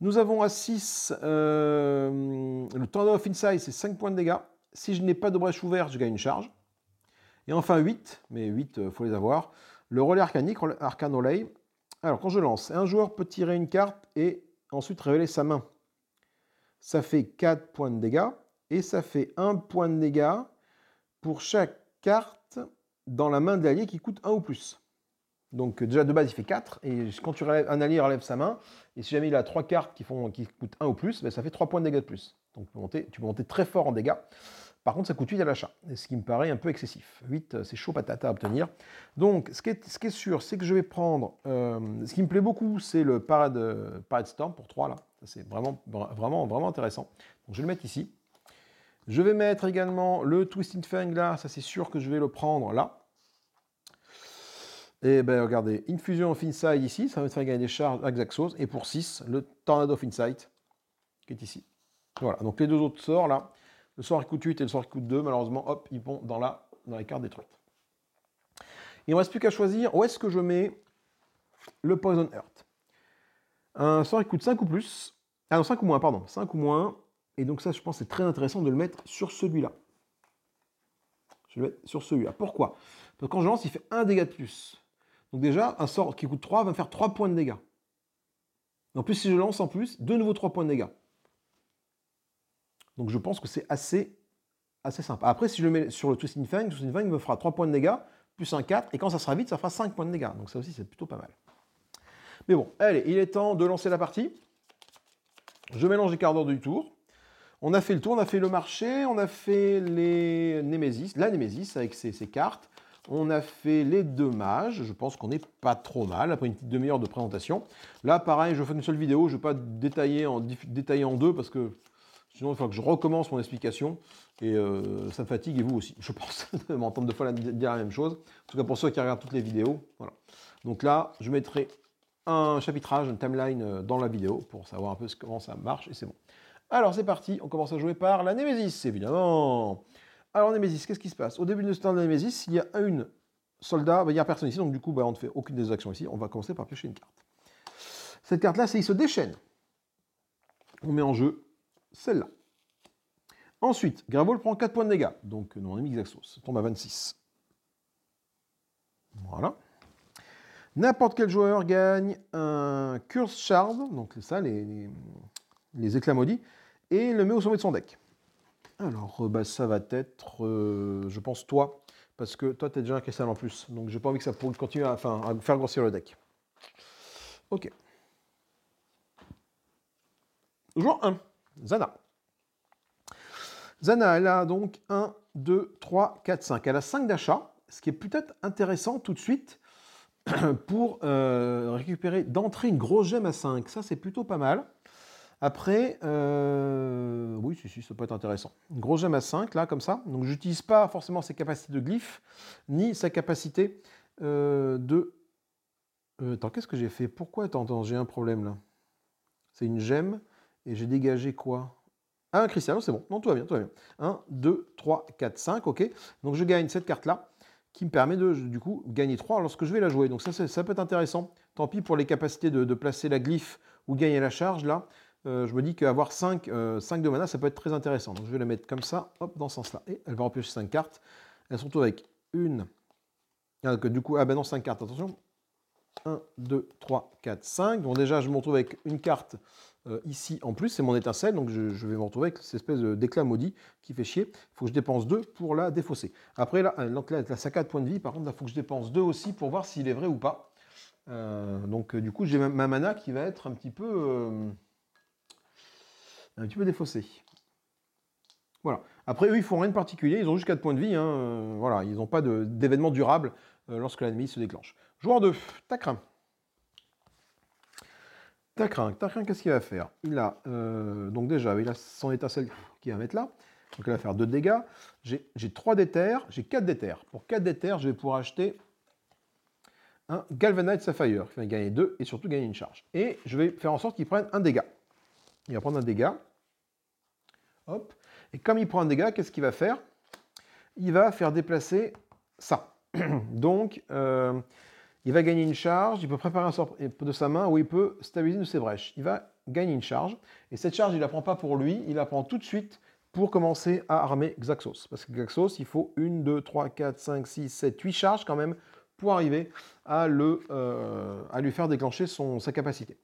Nous avons à 6 euh, le Tornado of Inside, c'est 5 points de dégâts. Si je n'ai pas de brèche ouverte, je gagne une charge. Et enfin 8, mais 8, il euh, faut les avoir. Le relais arcanique, Arcane Relay. Alors quand je lance, un joueur peut tirer une carte et ensuite révéler sa main. Ça fait 4 points de dégâts. Et ça fait 1 point de dégâts pour chaque carte dans la main de l'allié qui coûte 1 ou plus. Donc déjà de base il fait 4, et quand tu relèves, un allié relève sa main, et si jamais il a 3 cartes qui, coûtent 1 ou plus, ben, ça fait 3 points de dégâts de plus. Donc tu peux monter, très fort en dégâts. Par contre ça coûte 8 à l'achat, ce qui me paraît un peu excessif. 8 euh, c'est chaud patate à obtenir. Donc ce qui est, sûr c'est que je vais prendre, euh, ce qui me plaît beaucoup c'est le Parade, euh, Storm pour 3 là, c'est vraiment, vraiment, vraiment intéressant. Donc je vais le mettre ici. Je vais mettre également le Twisting Fang là, ça c'est sûr que je vais le prendre là. Et eh ben regardez, Infusion of Insight ici, ça va me faire gagner des charges Axaxos. Et pour 6, le Tornado of Insight qui est ici. Voilà, donc les deux autres sorts là, le sort qui coûte 8 et le sort qui coûte 2, malheureusement, hop, ils vont dans la, dans les cartes détruites. Il ne me reste plus qu'à choisir où est-ce que je mets le Poison Earth. Un sort qui coûte 5 ou plus. Ah non, 5 ou moins, pardon. 5 ou moins. Et donc ça, je pense c'est très intéressant de le mettre sur celui-là. Je vais le mettre sur celui-là. Pourquoi Donc quand je lance, il fait un dégât de plus. Donc déjà, un sort qui coûte 3 va me faire 3 points de dégâts. En plus, si je lance en plus, de nouveau 3 points de dégâts. Donc je pense que c'est assez, assez simple. Après, si je le mets sur le Twisting Fang, le Twisting Fang me fera 3 points de dégâts, plus un 4, et quand ça sera vite, ça fera 5 points de dégâts. Donc ça aussi, c'est plutôt pas mal. Mais bon, allez, il est temps de lancer la partie. Je mélange les quarts d'heure du tour. On a fait le tour, on a fait le marché, on a fait les Némésis, la Némésis avec ses cartes. On a fait les deux mages. Je pense qu'on n'est pas trop mal après une petite demi-heure de présentation. Là, pareil, je fais une seule vidéo. Je ne vais pas détailler en, deux parce que sinon, il faut que je recommence mon explication. Et euh, ça me fatigue et vous aussi, je pense, (laughs) m'entendre deux fois la, dire la même chose. En tout cas, pour ceux qui regardent toutes les vidéos. Voilà. Donc là, je mettrai un chapitrage, une timeline euh, dans la vidéo pour savoir un peu comment ça marche et c'est bon. Alors c'est parti, on commence à jouer par la Némésis, évidemment. Alors, Nemesis, qu'est-ce qui se passe Au début de ce temps de Nemesis, il y a une soldat, bah, il n'y a personne ici, donc du coup, bah, on ne fait aucune des actions ici. On va commencer par piocher une carte. Cette carte-là, c'est il se déchaîne. On met en jeu celle-là. Ensuite, Gravol prend 4 points de dégâts. Donc, euh, non, on est mis Xaxos. tombe à 26. Voilà. N'importe quel joueur gagne un Curse Shard, donc c'est ça, les, les, les éclats maudits, et le met au sommet de son deck. Alors, euh, bah, ça va être, euh, je pense, toi, parce que toi, tu as déjà un cristal en plus. Donc, j'ai pas envie que ça continue à, à faire grossir le deck. Ok. Toujours 1, Zana. Zana, elle a donc 1, 2, 3, 4, 5. Elle a 5 d'achat, ce qui est peut-être intéressant tout de suite (clears throat) pour euh, récupérer d'entrée une grosse gemme à 5. Ça, c'est plutôt pas mal. Après, euh, oui, si, si, ça peut être intéressant. Une grosse gemme à 5, là, comme ça. Donc, j'utilise pas forcément ses capacités de glyphe, ni sa capacité euh, de... Euh, attends, qu'est-ce que j'ai fait Pourquoi Attends, j'ai un problème, là. C'est une gemme, et j'ai dégagé quoi Ah, un cristal, c'est bon. Non, tout va bien, tout va bien. 1, 2, 3, 4, 5, ok. Donc, je gagne cette carte-là qui me permet de, du coup, gagner 3 lorsque je vais la jouer. Donc ça, ça peut être intéressant. Tant pis pour les capacités de, de placer la glyphe ou gagner la charge, là. Euh, je me dis qu'avoir 5, de mana, ça peut être très intéressant. Donc je vais la mettre comme ça, hop, dans ce sens-là. Et elle va repiocher 5 cartes. Elles sont retrouve avec une. Ah, du coup, ah ben non, 5 cartes, attention. 1, 2, 3, 4, 5. Donc déjà, je me retrouve avec une carte euh, ici en plus, c'est mon étincelle, donc je, vais me retrouver avec cette espèce d'éclat maudit qui fait chier. Il faut que je dépense 2 pour la défausser. Après, là, la sac de points de vie, par contre, il faut que je dépense 2 aussi pour voir s'il est vrai ou pas. Euh, donc du coup, j'ai ma mana qui va être un petit peu un petit peu défaussé. Voilà. Après, eux, ils font rien de particulier, ils ont juste 4 points de vie. Hein, euh, voilà, ils n'ont pas d'événement durable euh, lorsque l'ennemi se déclenche. Joueur 2, Tacrin. Tacrin, Tacrin, qu'est-ce qu'il va faire Il a, euh, donc déjà, il a son étincelle qui va mettre là. Donc elle va faire 2 dégâts. J'ai 3 déterres, j'ai 4 déterres. Pour 4 déterres, je vais pouvoir acheter un Galvanite Sapphire, qui va gagner 2 et surtout gagner une charge. Et je vais faire en sorte qu'il prenne un dégât. Il va prendre un dégât. Et comme il prend un dégât, qu'est-ce qu'il va faire Il va faire déplacer ça. (clears throat) Donc, euh, il va gagner une charge, il peut préparer un sort de sa main où il peut stabiliser une de ses brèches. Il va gagner une charge. Et cette charge, il ne la prend pas pour lui, il la prend tout de suite pour commencer à armer Xaxos. Parce que Xaxos, il faut une, deux, trois, quatre, cinq, six, 7, huit charges quand même pour arriver à, le, euh, à lui faire déclencher son, sa capacité.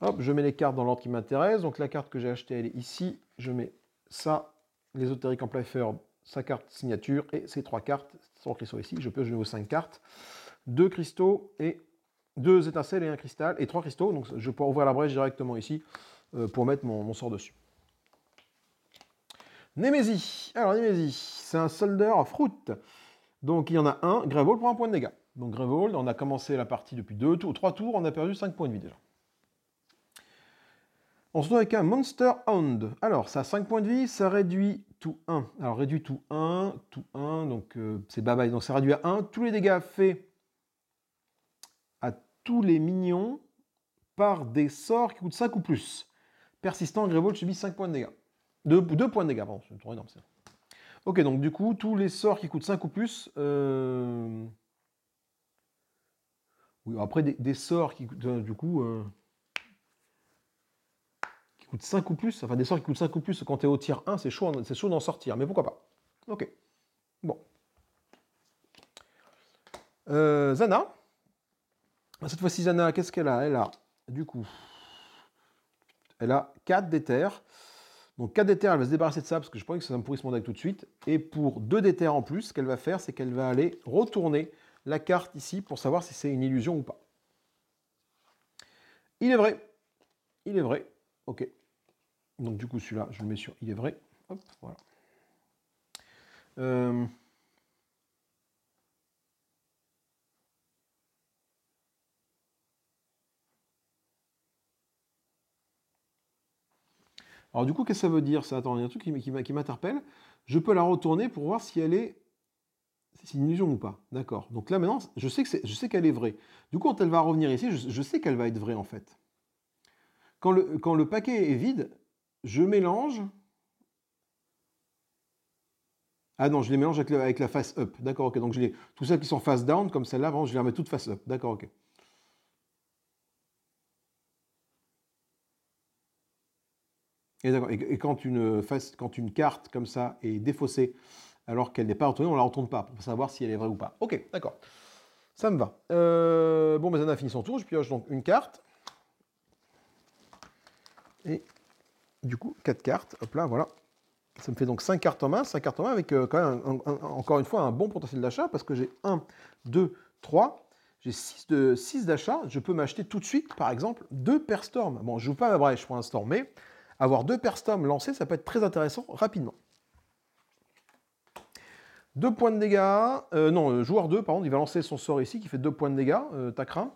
Hop, je mets les cartes dans l'ordre qui m'intéresse. Donc la carte que j'ai achetée, elle est ici. Je mets ça, l'ésotérique amplifier, sa carte signature et ces trois cartes, sans cristaux ici, je peux jouer aux cinq cartes. Deux cristaux et deux étincelles et un cristal, et trois cristaux, donc je peux ouvrir la brèche directement ici euh, pour mettre mon, sort dessus. Nemesis. Alors Nemesis, c'est un soldeur fruit. Donc il y en a un, grévol pour un point de dégâts. Donc Grevol, on a commencé la partie depuis deux tours, trois tours, on a perdu cinq points de vie déjà. On se retrouve avec un Monster Hound. Alors, ça a 5 points de vie, ça réduit tout 1. Alors, réduit tout 1, tout 1, donc euh, c'est bye Donc, ça réduit à 1 tous les dégâts faits à tous les minions par des sorts qui coûtent 5 ou plus. Persistant, Grévol subit 5 points de dégâts. 2, points de dégâts, pardon, c'est trop énorme. Ok, donc du coup, tous les sorts qui coûtent 5 ou plus. Euh, oui, après, des, sorts qui coûtent. Euh, du coup. 5 ou plus, enfin des sorts qui coûtent 5 ou plus quand tu es au tir 1, c'est chaud, c'est chaud d'en sortir, mais pourquoi pas Ok. Bon. Euh, Zana. Ah, cette fois-ci, Zana, qu'est-ce qu'elle a Elle a, du coup, elle a 4 d'éther. Donc 4 d'éther, elle va se débarrasser de ça parce que je pense que ça me pourrisse mon deck tout de suite. Et pour 2 d'éther en plus, ce qu'elle va faire, c'est qu'elle va aller retourner la carte ici pour savoir si c'est une illusion ou pas. Il est vrai. Il est vrai. Ok. Donc du coup, celui-là, je le mets sur il est vrai. Alors du coup, qu'est-ce que ça veut dire ça Attends, il y a un truc qui, m'interpelle. Je peux la retourner pour voir si elle est... C'est une illusion ou pas. D'accord. Donc là maintenant, je sais, qu'elle est vraie. Du coup, quand elle va revenir ici, je, sais qu'elle va être vraie en fait. Quand le, quand le paquet est vide, je mélange. Ah non, je les mélange avec, la face up. D'accord, ok. Donc, je les, tout ça qui sont face down, comme celle-là, je les remets toutes face up. D'accord, ok. Et, et quand, une face, quand une carte comme ça est défaussée, alors qu'elle n'est pas retournée, on ne la retourne pas pour savoir si elle est vraie ou pas. Ok, d'accord. Ça me va. Euh, bon, mais ben, a fini son tour. Je pioche donc une carte. Et du coup, 4 cartes. Hop là, voilà. Ça me fait donc 5 cartes en main, 5 cartes en main avec euh, quand même, encore une fois, un bon potentiel d'achat parce que j'ai 1, 2, 3, j'ai 6 d'achat. Je peux m'acheter tout de suite, par exemple, 2 paires Storm. Bon, je ne joue pas ma brèche pour un Storm, mais avoir 2 paires Storm ça peut être très intéressant rapidement. 2 points de dégâts. Euh, non, non, euh, joueur 2, par contre, il va lancer son sort ici qui fait 2 points de dégâts, euh, t'as craint.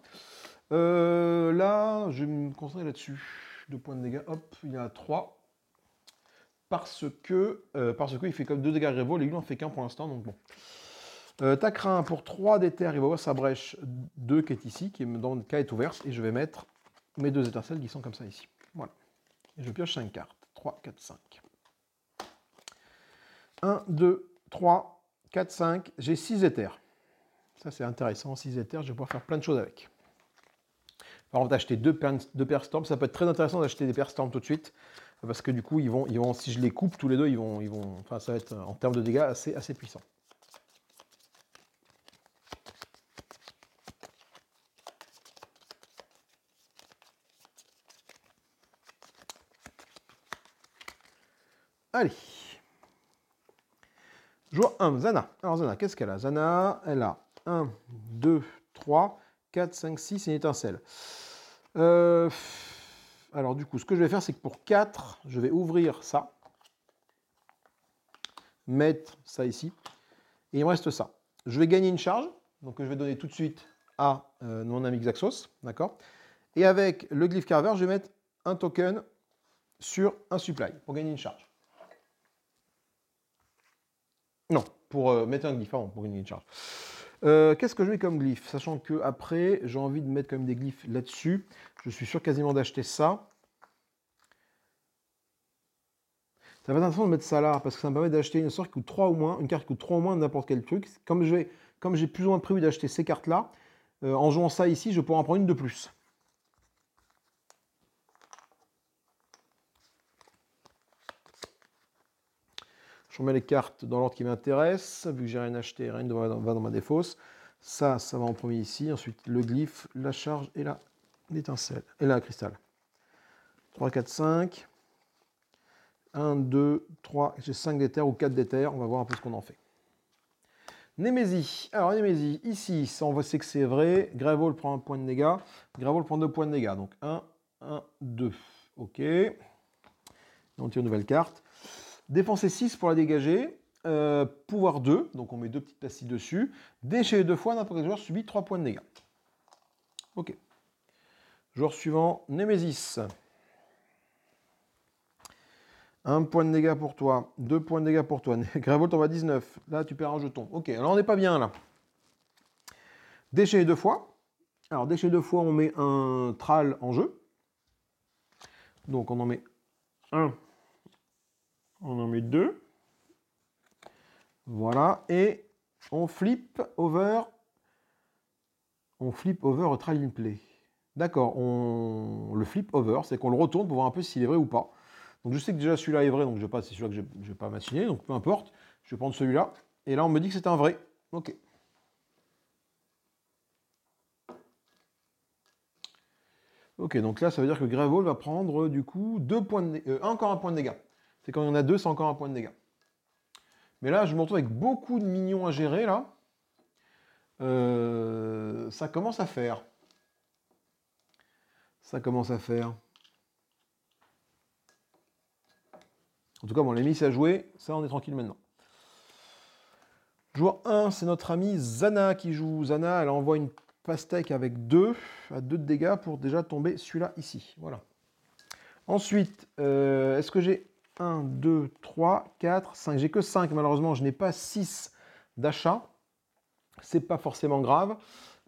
là, je vais me concentrer là-dessus de points de dégâts. Hop, il y en a 3. Parce que, euh, parce que fait comme 2 dégâts révol, les lui n'en fait qu'un pour l'instant, donc bon. Euh, Tacrin pour 3 des il va voir sa brèche 2 qui est ici, qui me dans le cas est ouverte, et je vais mettre mes deux étincelles qui sont comme ça ici. Voilà. Et je pioche 5 cartes. 3, 4, 5. 1, 2, 3, 4, 5. J'ai 6 éthers. Ça c'est intéressant, 6 éthers, je vais pouvoir faire plein de choses avec. Par exemple, d'acheter deux, paires, deux paires ça peut être très intéressant d'acheter des paires Storm tout de suite, parce que du coup, ils vont, ils vont, si je les coupe tous les deux, ils vont, ils vont, enfin, ça va être en termes de dégâts assez, assez puissant. Allez. Jour 1, Zana. Alors Zana, qu'est-ce qu'elle a Zana, elle a 1, 2, 3, 4, 5, 6, une étincelle. Euh, alors du coup, ce que je vais faire, c'est que pour 4, je vais ouvrir ça, mettre ça ici, et il me reste ça. Je vais gagner une charge, donc je vais donner tout de suite à euh, mon ami Xaxos, d'accord Et avec le glyph carver, je vais mettre un token sur un supply pour gagner une charge. Non, pour euh, mettre un glyph, pour gagner une charge. Euh, qu'est-ce que je mets comme glyphe Sachant que après, j'ai envie de mettre comme des glyphes là-dessus. Je suis sûr quasiment d'acheter ça. Ça va être intéressant de mettre ça là, parce que ça me permet d'acheter une sorte qui coûte 3 ou moins, une carte qui coûte 3 ou moins n'importe quel truc. Comme j'ai plus ou moins prévu d'acheter ces cartes-là, euh, en jouant ça ici, je pourrais en prendre une de plus. Je remets les cartes dans l'ordre qui m'intéresse, vu que j'ai rien acheté rien ne va dans ma défausse. Ça, ça va en premier ici. Ensuite, le glyphe, la charge et la l'étincelle. Et là, cristal. 3, 4, 5. 1, 2, 3. J'ai 5 d'éther ou 4 d'éther. On va voir un peu ce qu'on en fait. Némésie. Alors, Némésie, ici, ça, on voit que c'est vrai. Gravel prend un point de dégâts. Gravel prend deux points de dégâts. Donc, 1, 1, 2. OK. On tire une nouvelle carte. Dépenser 6 pour la dégager. Euh, pouvoir 2, donc on met deux petites pastilles dessus. Déchet deux fois, n'importe quel joueur subit 3 points de dégâts. Ok. Joueur suivant, Nemesis. 1 point de dégâts pour toi, 2 points de dégâts pour toi. (laughs) Gravolt on va 19. Là, tu perds un jeton. Ok, alors on n'est pas bien là. Déchet deux fois. Alors, déchets deux fois, on met un tral en jeu. Donc, on en met un on en met deux. Voilà, et on flip over. On flip over au trial play. D'accord, on le flip over, c'est qu'on le retourne pour voir un peu s'il est vrai ou pas. Donc je sais que déjà celui-là est vrai, donc je passe, c'est celui-là que je ne vais pas m'assigner, donc peu importe, je vais prendre celui-là. Et là, on me dit que c'est un vrai. Ok. Ok, donc là, ça veut dire que Grévol va prendre du coup deux points euh, encore un point de dégâts. C'est quand il y en a deux, c'est encore un point de dégâts. Mais là, je me retrouve avec beaucoup de minions à gérer, là. Euh, ça commence à faire. Ça commence à faire. En tout cas, bon, les mis à jouer, ça, on est tranquille maintenant. Joueur 1, c'est notre ami Zana qui joue. Zana, elle envoie une pastèque avec deux, à 2 de dégâts pour déjà tomber celui-là ici. Voilà. Ensuite, euh, est-ce que j'ai 1, 2, 3, 4, 5. J'ai que 5, malheureusement, je n'ai pas 6 d'achat. C'est pas forcément grave,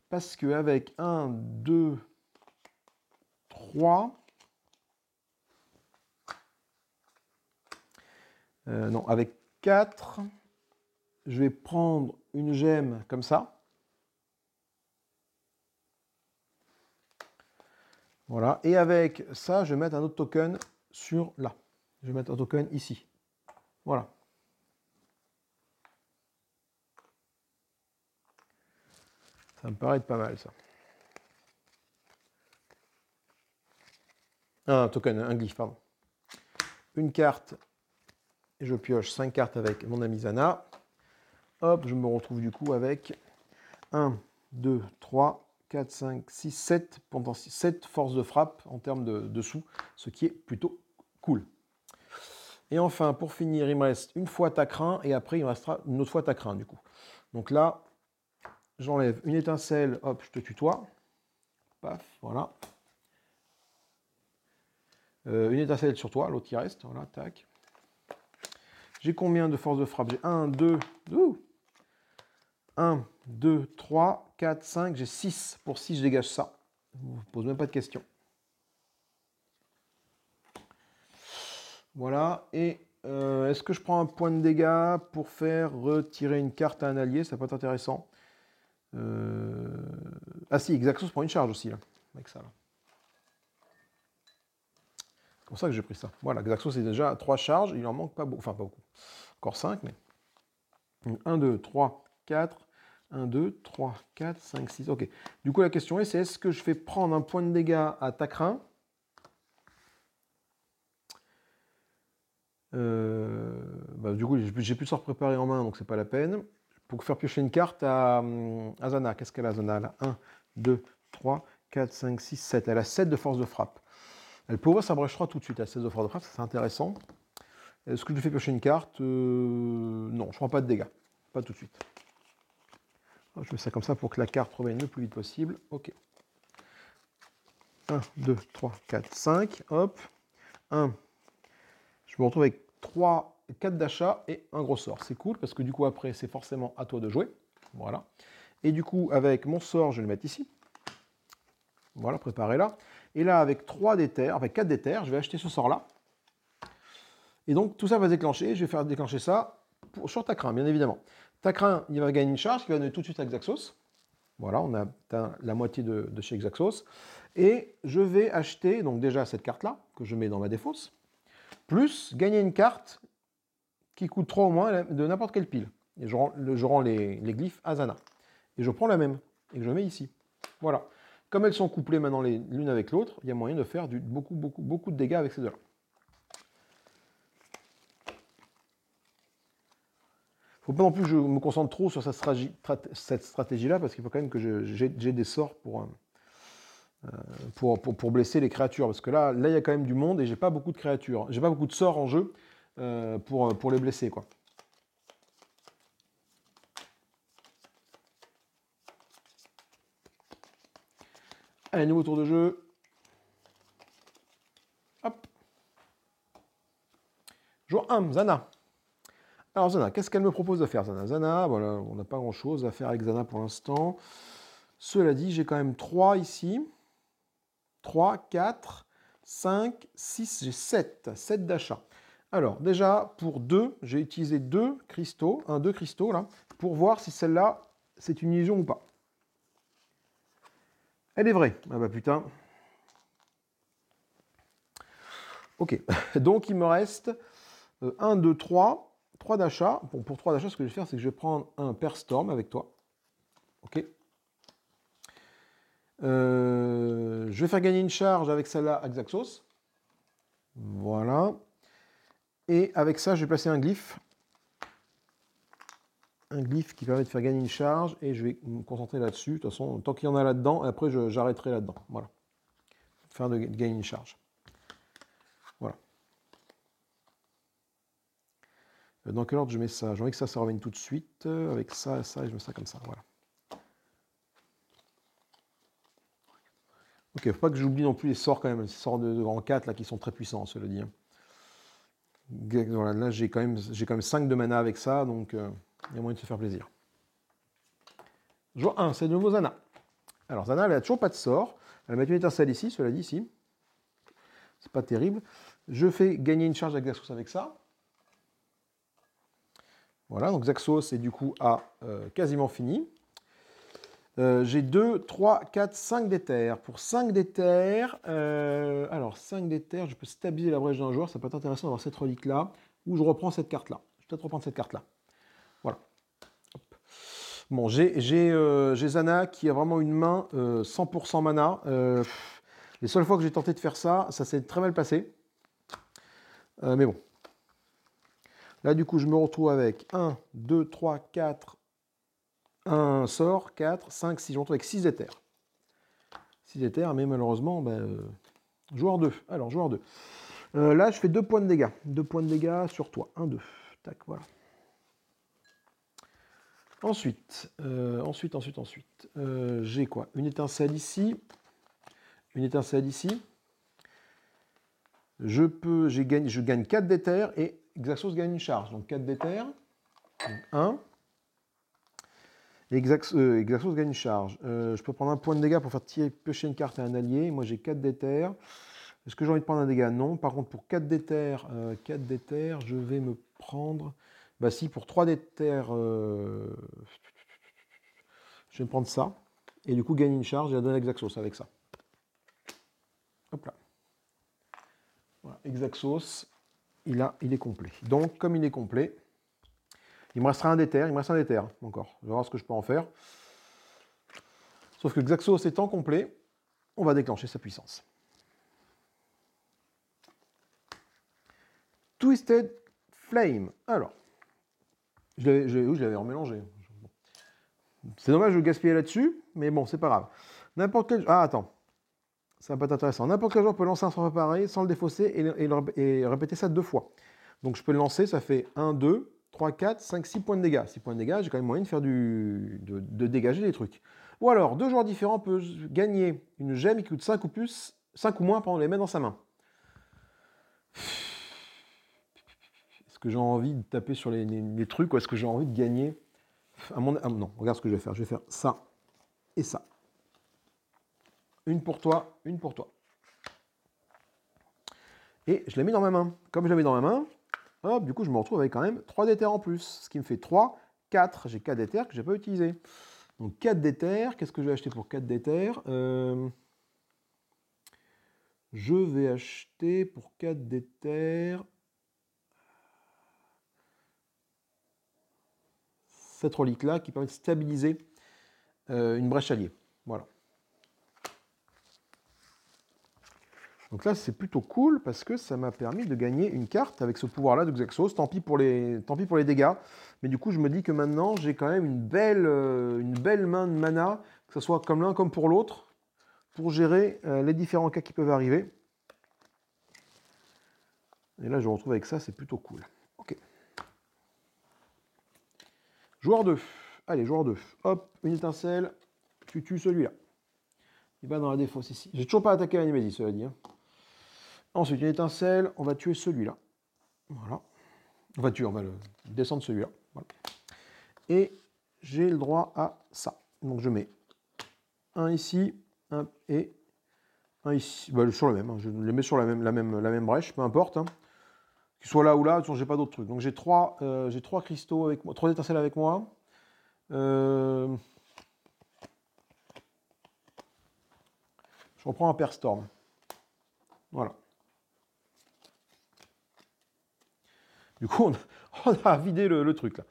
parce qu'avec 1, 2, 3, non, avec 4, je vais prendre une gemme comme ça. Voilà, et avec ça, je vais mettre un autre token sur là. Je vais mettre un token ici. Voilà. Ça me paraît pas mal, ça. Ah, un token, un glyph, pardon. Une carte, et je pioche 5 cartes avec mon ami Zana. Hop, je me retrouve du coup avec 1, 2, 3, 4, 5, 6, 7, pendant 7 forces de frappe en termes de, de sous, ce qui est plutôt cool. Et enfin, pour finir, il me reste une fois ta crainte et après, il me restera une autre fois ta crainte du coup. Donc là, j'enlève une étincelle, hop, je te tutoie. Paf, voilà. Euh, une étincelle sur toi, l'autre qui reste, voilà, tac. J'ai combien de force de frappe J'ai 1, 2, 1, 2, 3, 4, 5, j'ai 6. Pour 6, je dégage ça. ne vous posez même pas de questions. Voilà. Et euh, est-ce que je prends un point de dégâts pour faire retirer une carte à un allié Ça peut être intéressant. Euh, ah si, Exaxos prend une charge aussi, là, hein, avec ça. C'est pour ça que j'ai pris ça. Voilà, Exaxos est déjà à 3 charges, il en manque pas beaucoup. Enfin, pas beaucoup. Encore 5, mais... 1, 2, 3, 4, 1, 2, 3, 4, 5, 6. Ok. Du coup, la question est, c'est est-ce que je fais prendre un point de dégâts à Takrin Euh, bah, du coup, j'ai plus de sort préparé en main, donc c'est pas la peine. Pour faire piocher une carte à Azana, qu'est-ce qu'elle a Azana 1, 2, 3, 4, 5, 6, 7. Elle a 7 de force de frappe. Elle pourra s'abrèchera tout de suite à 16 de force de frappe, c'est intéressant. Est-ce que je lui fais piocher une carte euh, Non, je prends pas de dégâts. Pas tout de suite. Ah, je mets ça comme ça pour que la carte revienne le plus vite possible. Ok. 1, 2, 3, 4, 5. Hop. 1, je me retrouve avec 3, 4 d'achat et un gros sort. C'est cool parce que du coup, après, c'est forcément à toi de jouer. Voilà. Et du coup, avec mon sort, je vais le mettre ici. Voilà, préparé là. Et là, avec 3 d'éther, avec 4 d'éther, je vais acheter ce sort-là. Et donc, tout ça va déclencher. Je vais faire déclencher ça sur crainte, bien évidemment. crainte, il va gagner une charge qui va donner tout de suite à Xaxos. Voilà, on a atteint la moitié de, de chez Xaxos. Et je vais acheter, donc déjà, cette carte-là, que je mets dans ma défausse plus gagner une carte qui coûte trop au moins de n'importe quelle pile. Et je rends, les, glyphes glyphes Zana. Et je prends la même et que je mets ici. Voilà. Comme elles sont couplées maintenant l'une avec l'autre, il y a moyen de faire du, beaucoup, beaucoup, beaucoup de dégâts avec ces deux-là. faut pas non plus que je me concentre trop sur cette stratégie-là, parce qu'il faut quand même que j'ai des sorts pour, euh, euh, pour, pour, blesser les créatures. Parce que là, là, il y a quand même du monde et j'ai pas beaucoup de créatures. J'ai pas beaucoup de sorts en jeu euh, pour, euh, pour les blesser, quoi. Un nouveau tour de jeu. Hop. Jour 1, Zana. Alors Zana, qu'est-ce qu'elle me propose de faire Zana Zana, voilà, on n'a pas grand-chose à faire avec Zana pour l'instant. Cela dit, j'ai quand même 3 ici. 3, 4, 5, 6, j'ai 7. 7 d'achat. Alors, déjà, pour 2, j'ai utilisé 2 cristaux, 1, 2 cristaux, là, pour voir si celle-là, c'est une illusion ou pas. Elle est vraie. Ah bah putain. Ok. (laughs) Donc, il me reste 1, 2, 3, 3 d'achat. Bon, pour 3 d'achat, ce que je vais faire, c'est que je vais prendre un Perstorm avec toi. Ok euh, je vais faire gagner une charge avec celle-là à Voilà. Et avec ça, je vais placer un glyphe. Un glyphe qui permet de faire gagner une charge. Et je vais me concentrer là-dessus. De toute façon, tant qu'il y en a là-dedans, après, j'arrêterai là-dedans. Voilà. fin de, gagner une charge. Voilà. Euh, dans quel ordre je mets ça J'ai envie que ça, ça revienne tout de suite. Euh, avec ça, ça, et je mets ça comme ça. Voilà. Ok, faut pas que j'oublie non plus les sorts quand même, les sorts de, grand 4 là qui sont très puissants, cela dit. Hein. Voilà, là j'ai quand même j'ai quand même 5 de mana avec ça, donc euh, il y a moyen de se faire plaisir. Jour 1, c'est de nouveau Zana. Alors Zana, elle n'a toujours pas de sort. Elle va mettre une étincelle ici, cela dit, ici. C'est pas terrible. Je fais gagner une charge à Xaxos avec ça. Voilà, donc Zaxos est du coup à euh, quasiment fini. Euh, j'ai 2, 3, 4, 5 déterres. Pour 5 déterres, euh, alors 5 déterres, je peux stabiliser la brèche d'un joueur, ça peut être intéressant d'avoir cette relique-là, ou je reprends cette carte-là. Je vais peut-être reprendre cette carte-là. Voilà. Bon, euh, j'ai Zana qui a vraiment une main 100% mana. les seules fois que j'ai tenté de faire ça, ça s'est très mal passé. mais bon. Là, du coup, je me retrouve avec 1, 2, 3, 4, un sort, 4, 5, 6, J'entends avec 6 éthers. 6 éthers, mais malheureusement, ben, euh, joueur 2. Alors, joueur 2. Euh, là, je fais 2 points de dégâts. 2 points de dégâts sur toi. 1, 2. Tac, voilà. Ensuite, euh, ensuite, ensuite, ensuite, j'ai quoi Une étincelle ici, une étincelle ici. Je peux, gagne, je gagne 4 d'éther et Xaxos gagne une charge. Donc 4 d'éther. Donc 1, exact euh, gagne une charge. Euh, je peux prendre un point de dégâts pour faire piocher une carte à un allié. Moi, j'ai 4 déter. Est-ce que j'ai envie de prendre un dégât Non. Par contre, pour 4 déterres, 4 euh, je vais me prendre. Bah, si, pour 3 déter... je vais me prendre ça. Et du coup, gagne une charge et la donner à Exaxos avec ça. Hop là. Voilà, Exaxos, il, a, il est complet. Donc, comme il est complet, il me restera un déter, il me reste un déter encore. Je vais voir ce que je peux en faire. Sauf que c'est temps complet, on va déclencher sa puissance. Twisted Flame. Alors, je l'avais, je, l'avais remélangé. C'est dommage de gaspiller là-dessus, mais bon, c'est pas grave. N'importe quel. Ah, attends. Ça va pas être intéressant. N'importe quel joueur peut lancer un sort pareil sans le défausser et, et, répéter ça deux fois. Donc je peux le lancer, ça fait 1, 2, 3, 4, 5, 6 points de dégâts. 6 points de dégâts, j'ai quand même moyen de, faire du, de, dégager des trucs. Ou alors, deux joueurs différents peuvent gagner une gemme qui coûte 5 ou, plus, 5 ou moins pendant les mains dans sa main. Est-ce que j'ai envie de taper sur les, trucs ou est-ce que j'ai envie de gagner à mon, Non, regarde ce que je vais faire. Je vais faire ça et ça. Une pour toi, une pour toi. Et je la mets dans ma main. Comme je la mets dans ma main, Hop, du coup, je me retrouve avec quand même 3 déter en plus, ce qui me fait 3, 4. J'ai 4 déter que je n'ai pas utilisé. Donc 4 d'éther, qu'est-ce que euh, je vais acheter pour 4 d'éther Je vais acheter pour 4 déter... Cette relique-là qui permet de stabiliser euh, une brèche alliée. Voilà. Donc là, c'est plutôt cool parce que ça m'a permis de gagner une carte avec ce pouvoir-là de Xaxos. Tant pis, pour les, pour les dégâts. Mais du coup, je me dis que maintenant, j'ai quand même une belle, euh, une belle main de mana, que ce soit comme l'un comme pour l'autre, pour gérer euh, les différents cas qui peuvent arriver. Et là, je me retrouve avec ça, c'est plutôt cool. Ok. Joueur 2. Allez, joueur 2. Hop, une étincelle. Tu tues celui-là. Il va dans la défense ici. J'ai toujours pas attaqué l'animal, cela dit. Hein. Ensuite, une étincelle, on va tuer celui-là. Voilà. On va tuer, on va descendre celui-là. Et j'ai le droit à ça. Donc je mets un ici, un et un ici. Bah, sur le même, hein. je les mets sur la même, la même, la même brèche, peu importe. Hein. Qu'ils soient là ou là, j'ai pas d'autres trucs. Donc j'ai trois, euh, trois cristaux avec moi, trois étincelles avec moi. Euh, je reprends un storm. Voilà. Du coup, on a, (laughs) vidé le, truc là.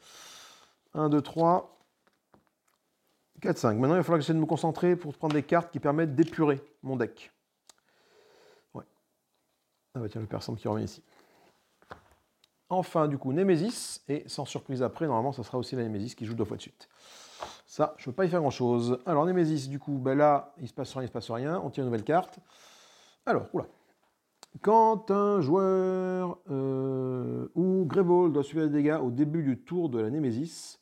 1, 2, 3, 4, 5. Maintenant, il va falloir que j'essaie de me concentrer pour prendre des cartes qui permettent d'épurer mon deck. Ouais. Ah bah tiens, le persan qui revient ici. Enfin, du coup, Nemesis. Et sans surprise après, normalement, ça sera aussi la Nemesis qui joue deux fois de suite. Ça, je ne peux pas y faire grand-chose. Alors, Nemesis, du coup, bah là, il se passe rien, il ne se passe rien. On tire une nouvelle carte. Alors, oula. Quand un joueur euh, ou Grévol doit subir des dégâts au début du tour de la Némésis,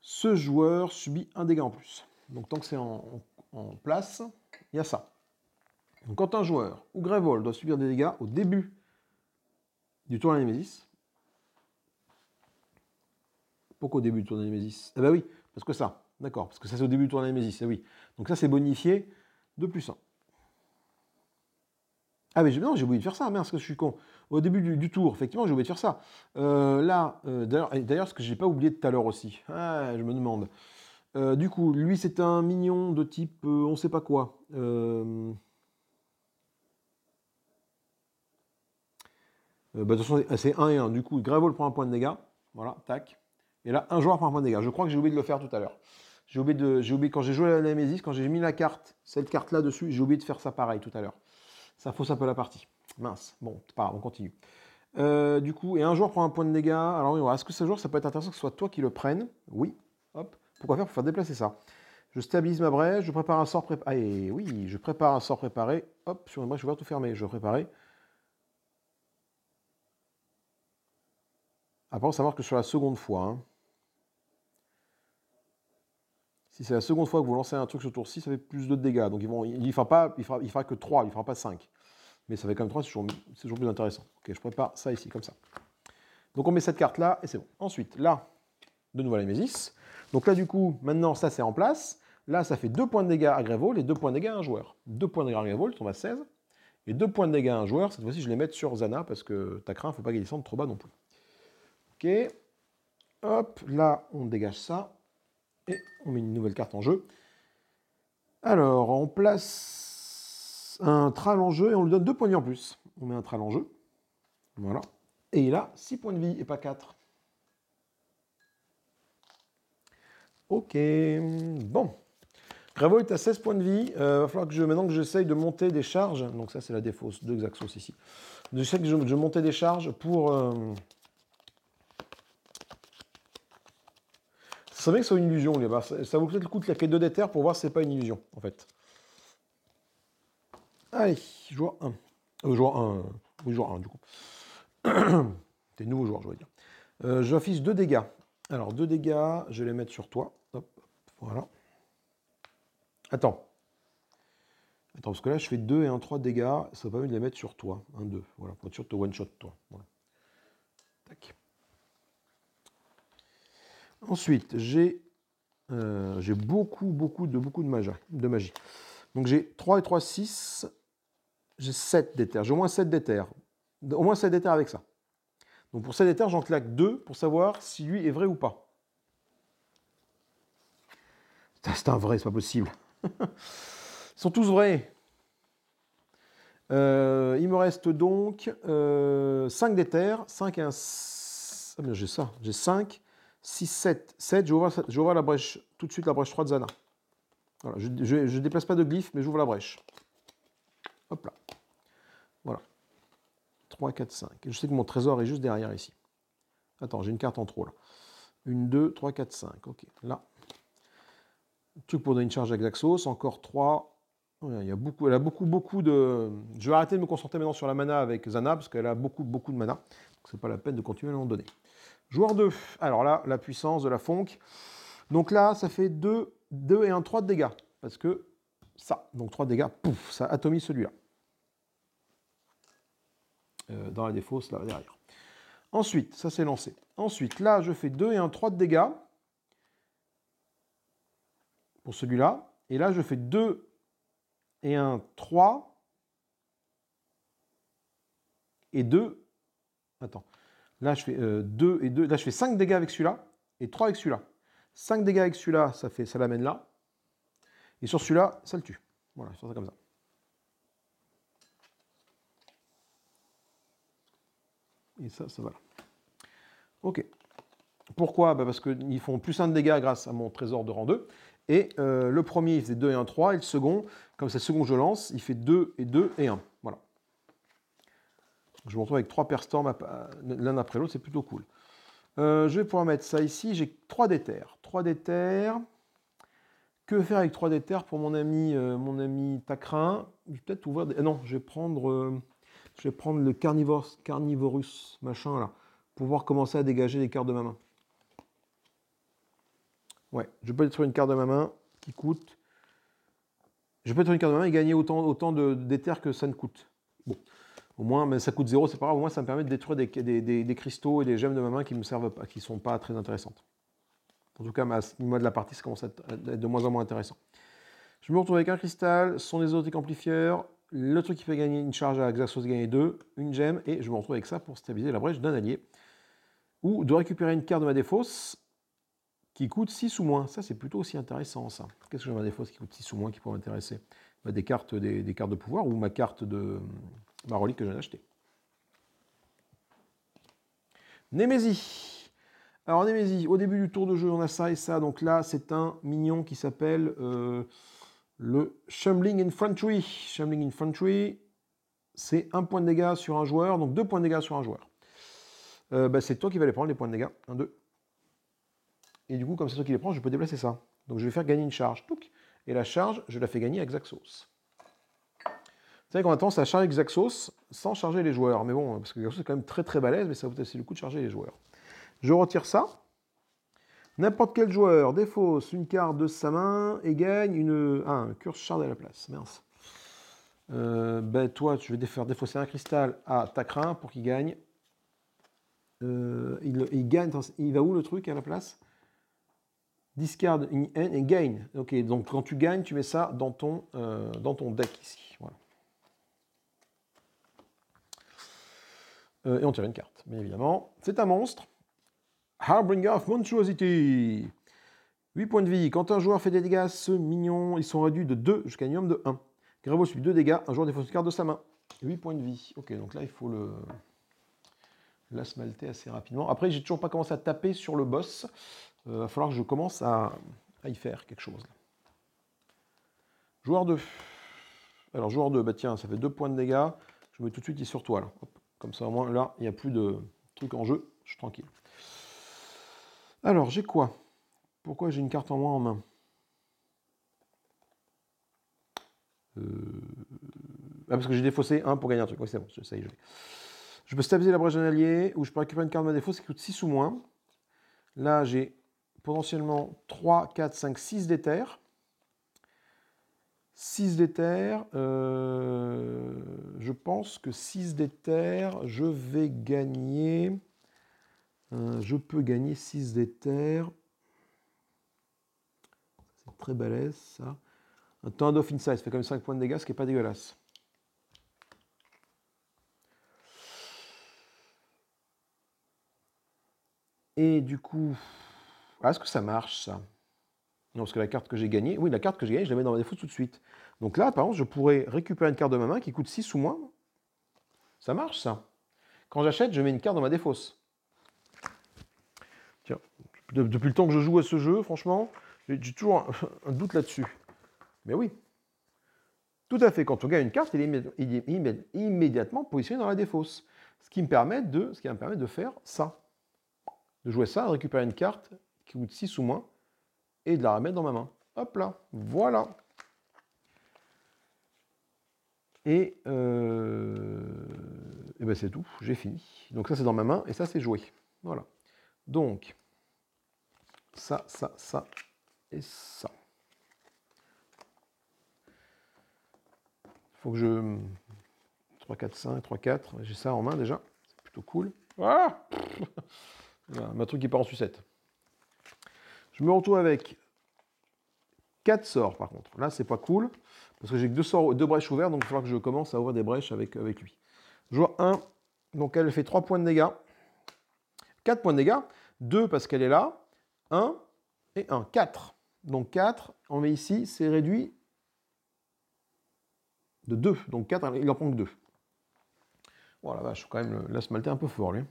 ce joueur subit un dégât en plus. Donc tant que c'est en, place, il y a ça. quand un joueur ou Grévol doit subir des dégâts au début du tour de la Némésis, pourquoi au début du tour de la Némésis Eh ben oui, parce que ça, d'accord, parce que ça c'est au début du tour de la Némésis, eh oui. Donc ça c'est bonifié de plus 1. Ah mais non, j'ai oublié de faire ça, merde, que je suis con. Au début du, tour, effectivement, j'ai oublié de faire ça. Euh, là, euh, d'ailleurs, ce que j'ai pas oublié tout à l'heure aussi, ah, je me demande. Euh, du coup, lui, c'est un mignon de type on sait pas quoi. Bah, de toute façon, c'est 1 et 1. Du coup, Grévol prend un point de dégâts. Voilà, tac. Et là, un joueur prend un point de dégâts. Je crois que j'ai oublié de le faire tout à l'heure. J'ai oublié de. J'ai oublié quand j'ai joué à la Nemesis, quand j'ai mis la carte, cette carte-là dessus, j'ai oublié de faire ça pareil tout à l'heure. Ça fausse un peu la partie. Mince. Bon, c'est pas on continue. Euh, du coup, et un jour prend un point de dégâts. Alors, oui, est-ce que ce jour, ça peut être intéressant que ce soit toi qui le prenne Oui. Hop. Pourquoi faire pour faire déplacer ça Je stabilise ma brèche, je prépare un sort préparé. Ah, oui, je prépare un sort préparé. Hop, sur une brèche vais tout fermer. Je préparer. Après, ça savoir que sur la seconde fois, hein. Si c'est la seconde fois que vous lancez un truc sur tour 6, ça fait plus de dégâts. Donc ils vont, il ne fera, pas, il fera, il fera que 3, il ne fera pas 5. Mais ça fait quand même 3, c'est toujours, plus intéressant. Ok, je prépare ça ici, comme ça. Donc on met cette carte là, et c'est bon. Ensuite, là, de nouveau la Donc là, du coup, maintenant, ça c'est en place. Là, ça fait 2 points de dégâts à Grévol et 2 points de dégâts à un joueur. 2 points de dégâts à Grévol, tombe à 16. Et 2 points de dégâts à un joueur, cette fois-ci, je les mets sur Zana parce que t'as craint, faut pas qu'il descende trop bas non plus. Ok. Hop, là, on dégage ça. Et on met une nouvelle carte en jeu. Alors, on place un tral en jeu et on lui donne deux points de vie en plus. On met un tral en jeu. Voilà. Et il a 6 points de vie et pas 4. Ok, bon. Gravo est à 16 points de vie. Il euh, va falloir que je, maintenant que j'essaye de monter des charges, donc ça c'est la défausse de Xaxos ici, j'essaie que je, je des charges pour, euh, C'est vrai que c'est une illusion, les gars. Ça vaut peut-être le coup de claquer deux des pour voir si c'est pas une illusion, en fait. Allez, joueur 1. Euh, joueur 1. Oui, joueur 1, du coup. (coughs) T'es nouveau joueur, je veux dire. Euh, J'affiche deux dégâts. Alors, deux dégâts, je vais les mettre sur toi. Hop, voilà. Attends. Attends, parce que là, je fais 2 et 1, 3 dégâts. Ça va pas mieux de les mettre sur toi. 1, 2. Voilà, pour être sûr de te one-shot, toi. Voilà. Tac. Ensuite, euh, j'ai beaucoup, beaucoup de, beaucoup de, magie, de magie. Donc j'ai 3 et 3, 6. J'ai 7 d'éther. J'ai au moins 7 d'éther. Au moins 7 d'éther avec ça. Donc pour 7 d'éther, j'en claque 2 pour savoir si lui est vrai ou pas. C'est un vrai, c'est pas possible. Ils sont tous vrais. Euh, il me reste donc 5 euh, d'éther, 5 et 1, Ah bien j'ai ça, j'ai 5, 6, 7. 7, j'ouvre la brèche, tout de suite la brèche 3 de Zana. je ne déplace pas de glyphe, mais j'ouvre la brèche. Hop là. Voilà. 3, 4, 5. je sais que mon trésor est juste derrière ici. Attends, j'ai une carte en trop là. 1, 2, 3, 4, 5. Ok, là. Tu truc pour donner une charge à Xaxos. Encore 3. Il y a beaucoup, elle a beaucoup, beaucoup de. Je vais arrêter de me concentrer maintenant sur la mana avec Zana, parce qu'elle a beaucoup, beaucoup de mana. c'est pas la peine de continuer à l'en donner. Joueur 2. Alors là, la puissance de la fonque. Donc là, ça fait 2, 2 et 1, 3 de dégâts. Parce que ça. Donc 3 de dégâts, pouf, ça atomise celui-là. Euh, dans la défausse, là, derrière. Ensuite, ça s'est lancé. Ensuite, là, je fais 2 et un 3 de dégâts. Pour celui-là. Et là, je fais 2 et un 3. Et 2. Attends. Là, je fais 2 euh, et 2. Là, je fais 5 dégâts avec celui-là et 3 avec celui-là. 5 dégâts avec celui-là, ça, fait, ça l'amène là. Et sur celui-là, ça le tue. Voilà, sur ça comme ça. Et ça, ça va là. Ok. Pourquoi bah, Parce qu'ils font plus 1 de dégâts grâce à mon trésor de rang 2. Et euh, le premier, il faisait 2 et 1, 3. Et le second, comme c'est le second je lance, il fait 2 et 2 et 1. Voilà je me retrouve avec trois perstorms euh, l'un après l'autre, c'est plutôt cool. Euh, je vais pouvoir mettre ça ici, j'ai trois déterres. Trois déterres. Que faire avec trois déterres pour mon ami, euh, mon ami Tacrin Je vais peut-être ouvrir... Des... non, je vais prendre, je vais prendre le carnivore, carnivorus, machin, là, pour pouvoir commencer à dégager les cartes de ma main. Ouais, je peux détruire une carte de ma main qui coûte... Je peux détruire une carte de ma main et gagner autant, autant de déterres que ça ne coûte. Bon. Au moins, mais ça coûte zéro, c'est pas grave. Au moins, ça me permet de détruire des, cristaux et des gemmes de ma main qui ne me servent pas, qui sont pas très intéressantes. En tout cas, ma, moi de la partie, ça commence à être de moins en moins intéressant. Je me retrouve avec un cristal, son exotique amplifieur, le truc qui fait gagner une charge à Xaxos gagner deux. une gemme, et je me retrouve avec ça pour stabiliser la brèche d'un allié. Ou de récupérer une carte de ma défausse qui coûte 6 ou moins. Ça, c'est plutôt aussi intéressant, ça. Qu'est-ce que j'ai ma défausse qui coûte 6 ou moins qui pourrait m'intéresser bah, des, cartes, des, cartes de pouvoir ou ma carte de, ma relique que je viens d'acheter. Némésie. Alors Némésie, au début du tour de jeu, on a ça et ça. Donc là, c'est un mignon qui s'appelle euh, le Shambling Infantry. Shambling Infantry, c'est un point de dégâts sur un joueur, donc deux points de dégâts sur un joueur. Euh, bah, c'est toi qui vas les prendre, les points de dégâts. Un, deux. Et du coup, comme c'est toi qui les prends, je peux déplacer ça. Donc je vais faire gagner une charge. Et la charge, je la fais gagner avec Zaxos vrai qu'on a tendance à charger Xaxos sans charger les joueurs. Mais bon, parce que Xaxos est quand même très très balèze, mais ça vaut aussi le coup de charger les joueurs. Je retire ça. N'importe quel joueur défausse une carte de sa main et gagne une. Ah, un curse shard à la place. Mince. Euh, ben toi, tu vais faire défausser un cristal à Takrin pour qu'il gagne. Euh, il, gagne. Il va où le truc à la place Discard et gain. Ok, donc quand tu gagnes, tu mets ça dans ton, euh, dans ton deck ici. Voilà. Euh, et on tire une carte, Mais évidemment. C'est un monstre. Harbinger of Monstruosity. 8 points de vie. Quand un joueur fait des dégâts, ce mignon, ils sont réduits de 2 jusqu'à un minimum de 1. Gravo subit 2 dégâts, un joueur défausse une carte de sa main. 8 points de vie. Ok, donc là, il faut le l'asmalter assez rapidement. Après, j'ai toujours pas commencé à taper sur le boss. Il euh, va falloir que je commence à, y faire quelque chose. Joueur 2. Alors, joueur 2, bah tiens, ça fait 2 points de dégâts. Je mets tout de suite, ici sur toi, là. Comme ça, au moins, là, il n'y a plus de trucs en jeu. Je suis tranquille. Alors, j'ai quoi Pourquoi j'ai une carte en moins en main euh, ah, parce que j'ai défaussé un pour gagner un truc. Oui, c'est bon, ça y est, je vais. Je peux stabiliser la brèche d'un allié ou je peux récupérer une carte de ma défausse qui coûte 6 ou moins. Là, j'ai potentiellement 3, 4, 5, 6 d'éther. 6 des euh, je pense que 6 des je vais gagner, euh, je peux gagner 6 des C'est très balèze ça. Un temps' of inside, ça fait quand même 5 points de dégâts, ce qui n'est pas dégueulasse. Et du coup, ah, est-ce que ça marche ça non, parce que la carte que j'ai gagnée, oui, la carte que j'ai gagnée, je la mets dans ma défausse tout de suite. Donc là, par exemple, je pourrais récupérer une carte de ma main qui coûte 6 ou moins. Ça marche, ça. Quand j'achète, je mets une carte dans ma défausse. Tiens, depuis le temps que je joue à ce jeu, franchement, j'ai toujours (laughs) un, doute là-dessus. Mais oui. Tout à fait, quand on gagne une carte, il est, immédiatement positionné dans la défausse. Ce qui me permet de, ce qui me permet de faire ça. De jouer ça, récupérer une carte qui coûte 6 ou moins, et de la remettre dans ma main. Hop là, voilà. Et, euh, et ben c'est tout, j'ai fini. Donc ça c'est dans ma main et ça c'est joué. Voilà. Donc, ça, ça, ça et ça. Faut que je... 3, 4, 5, 3, 4. J'ai ça en main déjà. C'est plutôt cool. Ah (laughs) voilà, ma truc qui part en sucette. Je me retrouve avec 4 sorts par contre. Là, c'est pas cool, parce que j'ai que deux sorts, deux brèches ouvertes, donc il va falloir que je commence à ouvrir des brèches avec, avec lui. vois 1, donc elle fait 3 points de dégâts. 4 points de dégâts. 2 parce qu'elle est là. 1 et 1. 4. Donc 4, on met ici, c'est réduit de 2. Donc 4, il en prend que 2. Voilà, je vache, quand même, la ce un peu fort, lui.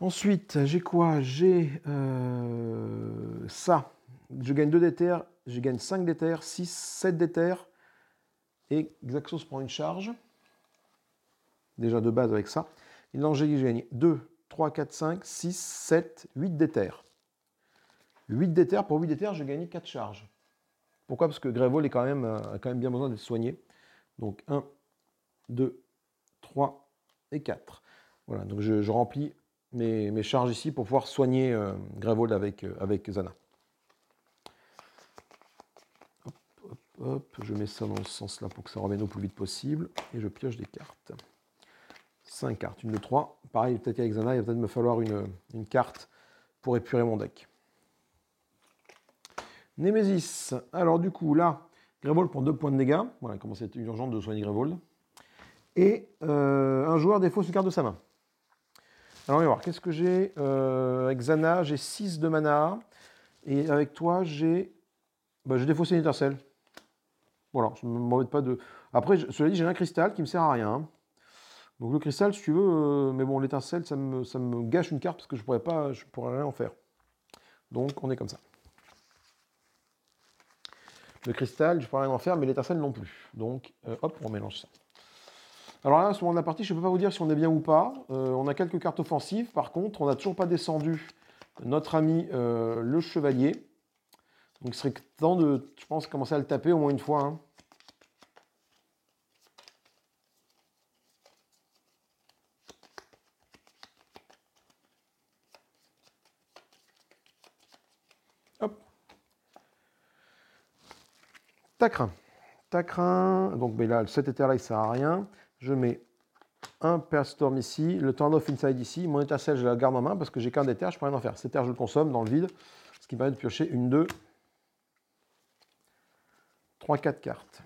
Ensuite, j'ai quoi J'ai euh, ça. Je gagne 2 déter. je gagne 5 déter, 6, 7 déter. Et Xaxos prend une charge. Déjà de base avec ça. Et l'Angélique, je gagne 2, 3, 4, 5, 6, 7, 8 déter. 8 déter. pour 8 déter, je gagne 4 charges. Pourquoi Parce que Grévol est quand même, euh, a quand même bien besoin d'être soigné. Donc 1, 2, 3 et 4. Voilà, donc je remplis mes, charges ici pour pouvoir soigner euh, Grevold avec, euh, avec Zana. Hop, hop, hop, je mets ça dans ce sens-là pour que ça revienne au plus vite possible. Et je pioche des cartes. 5 cartes, une de trois. Pareil, peut-être qu'avec Zana, il va peut-être me falloir une, carte pour épurer mon deck. Nemesis. Alors du coup, là, Grevold prend 2 points de dégâts. Voilà, comment c'est urgent de soigner Grevold. Et euh, un joueur défaut une carte de sa main. Alors, on va voir, qu'est-ce que j'ai euh, Avec Xana, j'ai 6 de mana. Et avec toi, j'ai. Bah, j'ai défaussé une étincelle. Voilà, je ne m'embête pas de. Après, cela dit, j'ai un cristal qui ne me sert à rien. Donc, le cristal, si tu veux, euh, mais bon, l'étincelle, ça me... ça me, gâche une carte parce que je ne pourrais, pas... je pourrais rien en faire. Donc, on est comme ça. Le cristal, je ne pourrais rien en faire, mais l'étincelle non plus. Donc, euh, hop, on mélange ça. Alors là, à ce moment de la partie, je ne peux pas vous dire si on est bien ou pas. Euh, on a quelques cartes offensives. Par contre, on n'a toujours pas descendu notre ami euh, le chevalier. Donc il serait temps de, je pense, commencer à le taper au moins une fois. Hein. Hop. Tacrin. Tacrin. Donc ben là, cet là il ne sert à rien je mets un Perstorm ici, le Turn Off Inside ici, mon étincelle je la garde en main parce que j'ai qu'un des terres, je peux rien en faire. Cet terre je le consomme dans le vide, ce qui me permet de piocher une, deux, trois, quatre cartes.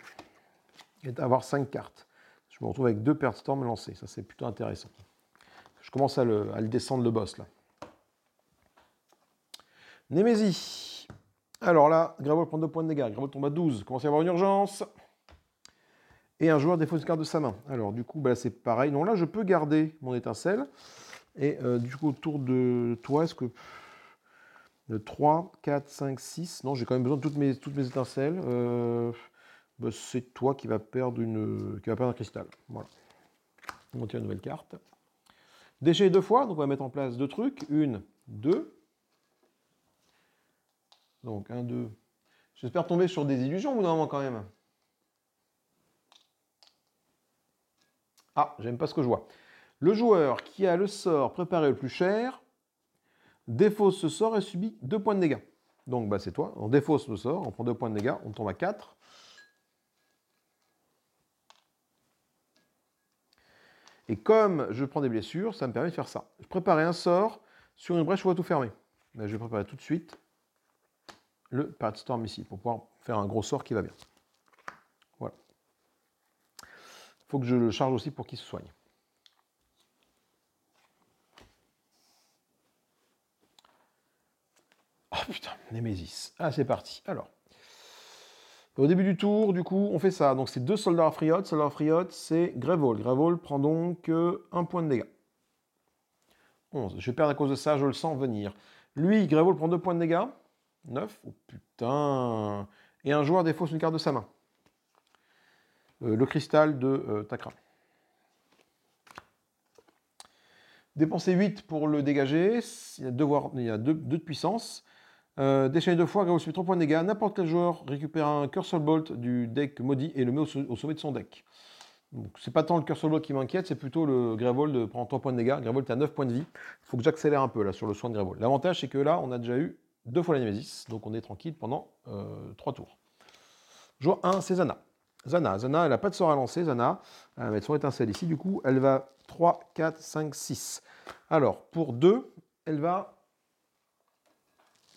Et d'avoir cinq cartes. Je me retrouve avec deux Perstorm lancés, ça c'est plutôt intéressant. Je commence à le, descendre le boss là. Nemesis. Alors là, Gravel prend 2 points de dégâts, Gravel tombe à 12, commence à avoir une urgence et un joueur défausse une carte de sa main. Alors du coup, bah, c'est pareil. Non, là, je peux garder mon étincelle. Et euh, du coup, autour de toi, est-ce que... 3, 4, 5, 6. Non, j'ai quand même besoin de toutes mes, toutes mes étincelles. Euh, bah, c'est toi qui va perdre un cristal. Voilà. On une nouvelle carte. déchets deux fois, donc on va mettre en place deux trucs. Une, deux. Donc un, deux. J'espère tomber sur des illusions au bout d'un moment quand même. Ah, j'aime pas ce que je vois. Le joueur qui a le sort préparé le plus cher défausse ce sort et subit 2 points de dégâts. Donc bah, c'est toi, on défausse le sort, on prend 2 points de dégâts, on tombe à 4. Et comme je prends des blessures, ça me permet de faire ça. Je préparais un sort sur une brèche où va tout fermer. je vais préparer tout de suite le Storm ici pour pouvoir faire un gros sort qui va bien. faut que je le charge aussi pour qu'il se soigne. Oh putain, Nemesis. Ah, c'est parti. Alors. Au début du tour, du coup, on fait ça. Donc c'est deux soldats à friotte. Soldats à c'est Grévol. Grévol prend donc euh, un point de dégâts. 11. Je vais perdre à cause de ça, je le sens venir. Lui, Grévol prend deux points de dégâts. 9. Oh putain. Et un joueur défausse une carte de sa main. Euh, le cristal de euh, Takra. Dépenser 8 pour le dégager, il y a 2 de puissance. Euh, déchaîner deux fois, Gravel fait 3 points de dégâts. N'importe quel joueur récupère un Cursor Bolt du deck maudit et le met au, sommet de son deck. Donc c'est pas tant le Cursor Bolt qui m'inquiète, c'est plutôt le de euh, prendre 3 points de dégâts. Gravol, est à 9 points de vie. Il faut que j'accélère un peu là sur le soin de Gravol. L'avantage c'est que là on a déjà eu deux fois la Nemesis, donc on est tranquille pendant 3 tours. Joueur 1, Sesana. Zana, Zana, elle n'a pas de sort à lancer, Zana. Elle euh, mettre son étincelle ici, du coup, elle va 3, 4, 5, 6. Alors, pour 2, elle va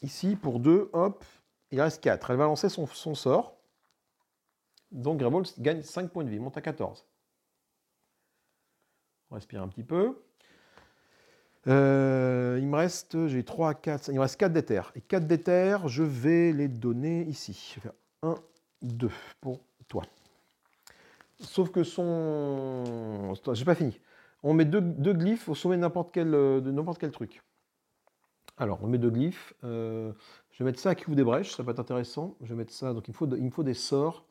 ici, pour 2, hop, il reste 4. Elle va lancer son, son sort. Donc, Gravold gagne 5 points de vie, monte à 14. On respire un petit peu. Euh, il me reste, j'ai 3 4, il me reste 4 d'éther. Et 4 d'éther, je vais les donner ici. 1, 2 pour Sauf que son... J'ai pas fini. On met deux, deux glyphes au sommet n'importe quel, euh, de quel truc. Alors, on met deux glyphes. Euh, je vais mettre ça qui vous des brèches, ça peut être intéressant. Je vais mettre ça, donc il me faut, il faut des sorts.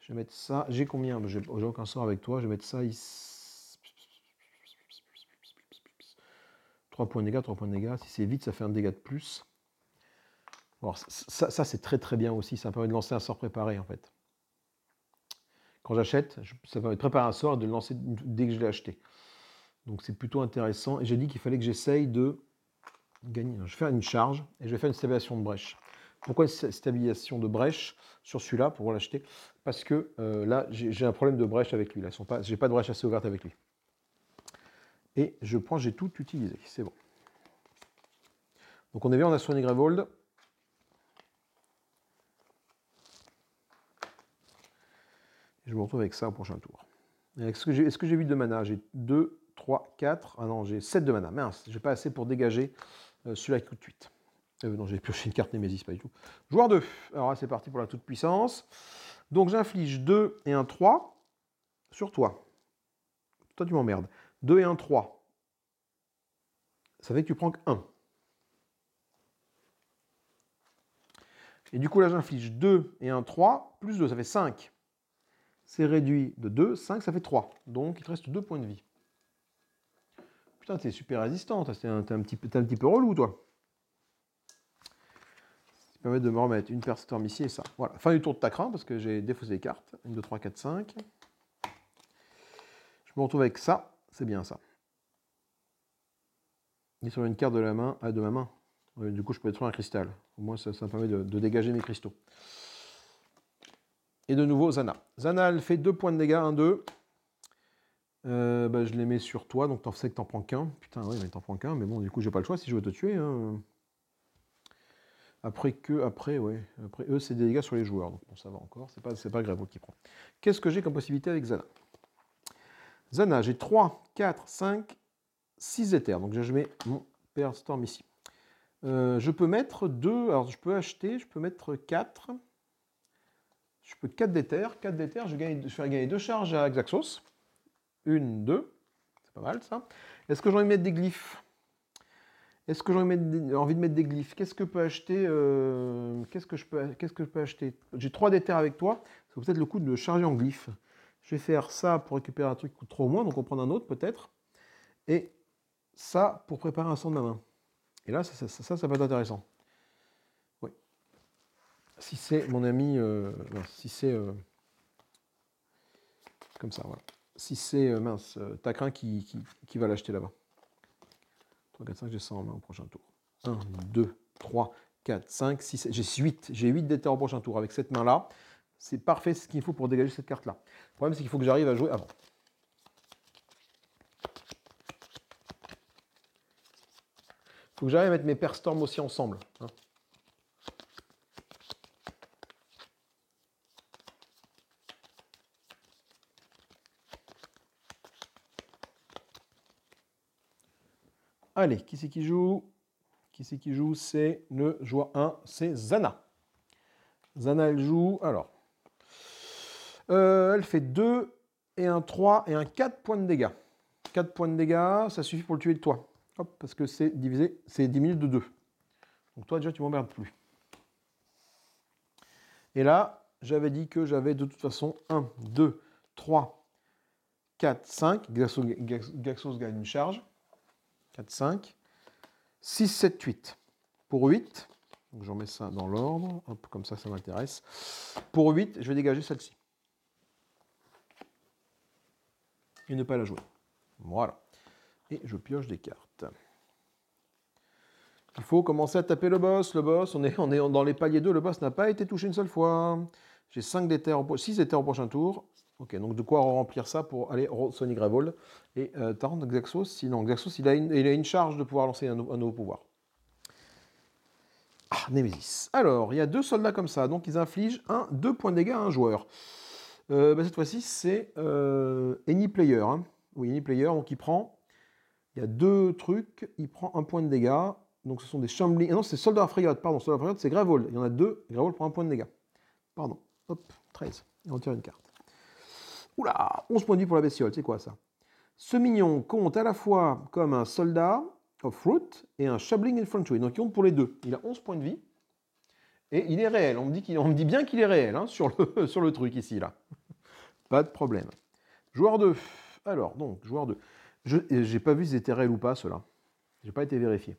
Je vais mettre ça. J'ai combien J'ai aucun sort avec toi. Je vais mettre ça ici. 3 points de dégâts, 3 points de dégâts. Si c'est vite, ça fait un dégât de plus. Alors, ça, ça c'est très très bien aussi. Ça permet de lancer un sort préparé en fait quand j'achète, ça va de préparer un sort et de le lancer dès que je l'ai acheté. Donc c'est plutôt intéressant. Et j'ai dit qu'il fallait que j'essaye de gagner. Je vais faire une charge et je vais faire une stabilisation de brèche. Pourquoi une stabilisation de brèche sur celui-là pour l'acheter Parce que euh, là, j'ai un problème de brèche avec lui. Là, je n'ai pas de brèche assez ouverte avec lui. Et je prends, j'ai tout utilisé. C'est bon. Donc on est bien, on a soigné Grevold. je me retrouve avec ça au prochain tour. Est-ce que j'ai 8 de mana J'ai 2, 3, 4. Ah non, j'ai 7 de mana. Mince, j'ai pas assez pour dégager euh, celui-là tout de suite. Euh, non, j'ai pioché une carte Némésis, pas du tout. Joueur 2. Alors là, c'est parti pour la toute-puissance. Donc j'inflige 2 et un 3 sur toi. Toi, tu m'emmerdes. 2 et un 3. Ça fait que tu prends que 1. Et du coup, là, j'inflige 2 et un 3, plus 2, ça fait 5 c'est réduit de 2, 5, ça fait 3. Donc il te reste 2 points de vie. Putain, t'es super résistant, t'es un, petit, petit peu relou, toi. Ça permet de me remettre une perte storm ici et ça. Voilà, fin du tour de ta crainte parce que j'ai défaussé les cartes. 1, 2, 3, 4, 5. Je me retrouve avec ça, c'est bien ça. Il sur une carte de la main, euh, de ma main. Euh, du coup, je peux détruire un cristal. Au moins, ça, me permet de dégager mes cristaux. Et de nouveau Zana. Zana, elle fait 2 points de dégâts, 1, 2. Euh, bah, je les mets sur toi, donc tu sais que t'en prends qu'un. Putain, ouais, mais t'en prends qu'un, mais bon, du coup, j'ai pas le choix si je veux te tuer. Hein. Après que, après, ouais. Après, eux, c'est des dégâts sur les joueurs, donc bon, ça va encore, c'est pas, pas grave, qui prend. Qu'est-ce que j'ai comme possibilité avec Zana Zana, j'ai 3, 4, 5, 6 éthers, donc je mets mon Père Storm ici. Euh, je peux mettre 2, alors je peux acheter, je peux mettre 4. Je peux 4 déter, 4 déter, je, gagne, je gagner 2 charges à Xaxos. Une, deux. C'est pas mal ça. Est-ce que j'ai envie de mettre des glyphes Est-ce que j'ai envie, de mettre des glyphes Qu'est-ce que, que, que je peux acheter J'ai 3 déter avec toi. Ça peut-être le coup de charger en glyphes. Je vais faire ça pour récupérer un truc qui coûte trop moins, donc on prend un autre peut-être. Et ça pour préparer un son de la main. Et là, ça, ça, ça, ça être intéressant. Si c'est mon ami, euh, si c'est euh, comme ça, voilà. Si c'est euh, mince, t'as qui, qui, qui va l'acheter là-bas. 3, 4, 5, j'ai 100 en main au prochain tour. 1, 2, 3, 4, 5, 6, j'ai 8. J'ai 8 d'état au prochain tour avec cette main-là. C'est parfait ce qu'il faut pour dégager cette carte-là. Le problème, c'est qu'il faut que j'arrive à jouer avant. Il faut que j'arrive à mettre mes pairs aussi ensemble. Hein. Allez, qui c'est qui joue Qui c'est qui joue C'est le joueur 1, c'est Zana. Zana, elle joue. Alors. Euh, elle fait 2 et un 3 et un 4 points de dégâts. 4 points de dégâts, ça suffit pour le tuer de toi. Hop, parce que c'est divisé, c'est 10 de 2. Donc toi déjà tu m'emmerdes plus. Et là, j'avais dit que j'avais de toute façon 1, 2, 3, 4, 5. Gaxos gagne une charge. 4, 5, 6, 7, 8. Pour 8, j'en mets ça dans l'ordre, comme ça, ça m'intéresse. Pour 8, je vais dégager celle-ci. Et ne pas la jouer. Voilà. Et je pioche des cartes. Il faut commencer à taper le boss. Le boss, on est, dans les paliers 2, le boss n'a pas été touché une seule fois. J'ai 5 6 était au prochain tour, Ok, donc de quoi remplir ça pour aller Sony Gravel Et euh, Tarant Xaxos, sinon Xaxos, il a, une, il a une charge de pouvoir lancer un, nouveau pouvoir. Ah, Nemesis. Alors, il y a deux soldats comme ça, donc ils infligent un, deux points de dégâts à un joueur. Euh, bah, cette fois-ci, c'est euh, Any Player. Hein. Oui, Any Player, donc il prend. Il y a deux trucs, il prend un point de dégâts. Donc ce sont des chamblings. Ah non, c'est Soldat à pardon, Soldat à c'est Gravel. Il y en a deux, Gravel prend un point de dégâts. Pardon. Hop, 13. Et on tire une carte. Oula, 11 points de vie pour la bestiole, c'est quoi ça Ce mignon compte à la fois comme un soldat off-route et un Shabling Infantry. Donc il compte pour les deux. Il a 11 points de vie. Et il est réel. On me dit, bien qu'il est réel hein, (laughs) sur, le, truc ici, là. (laughs) pas de problème. Joueur de. Alors, donc, joueur 2. Je n'ai pas vu si c'était réel ou pas, cela. J'ai pas été vérifié.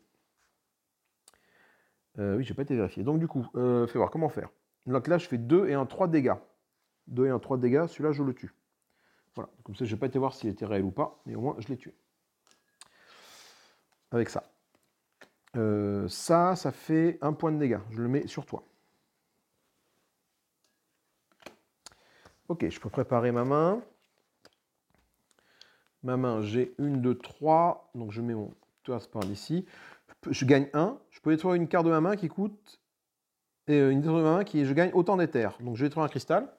Euh, oui, j'ai pas été vérifié. Donc, du coup, euh, fais voir comment faire. Donc là, je fais 2 et un 3 dégâts. 2 et un 3 dégâts. Celui-là, je le tue. Voilà, comme ça, je n'ai pas été voir s'il était réel ou pas, mais au moins, je l'ai tué. Avec ça. Euh, ça, ça fait un point de dégâts. Je le mets sur toi. Ok, je peux préparer ma main. Ma main, j'ai une, deux, trois. Donc je mets mon ce par ici. Je gagne un. Je peux détruire une carte de ma main qui coûte. Et euh, une carte de ma main qui. Je gagne autant d'éther. Donc je vais trouver un cristal.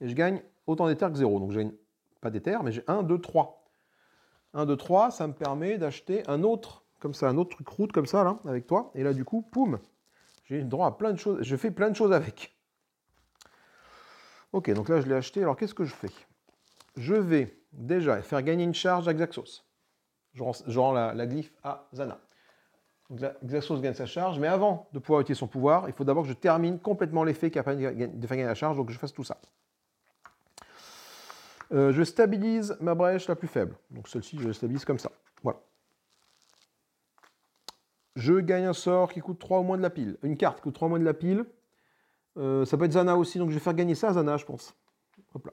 Et je gagne autant d'éther que zéro. Donc j'ai une pas des terres, mais j'ai 1, 2, 3. 1, 2, 3, ça me permet d'acheter un autre, comme ça, un autre truc route comme ça, là, avec toi. Et là, du coup, poum, j'ai droit à plein de choses, je fais plein de choses avec. Ok, donc là, je l'ai acheté. Alors, qu'est-ce que je fais Je vais déjà faire gagner une charge à Xaxos. Je rends, la, glyphe à Zana. Donc Xaxos gagne sa charge, mais avant de pouvoir utiliser son pouvoir, il faut d'abord que je termine complètement l'effet qui a de faire gagner la charge, donc je fasse tout ça. Euh, je stabilise ma brèche la plus faible. Donc celle-ci, je la stabilise comme ça. Voilà. Je gagne un sort qui coûte 3 au moins de la pile. Une carte qui coûte 3 au moins de la pile. Euh, ça peut être Zana aussi, donc je vais faire gagner ça à Zana, je pense. Hop là.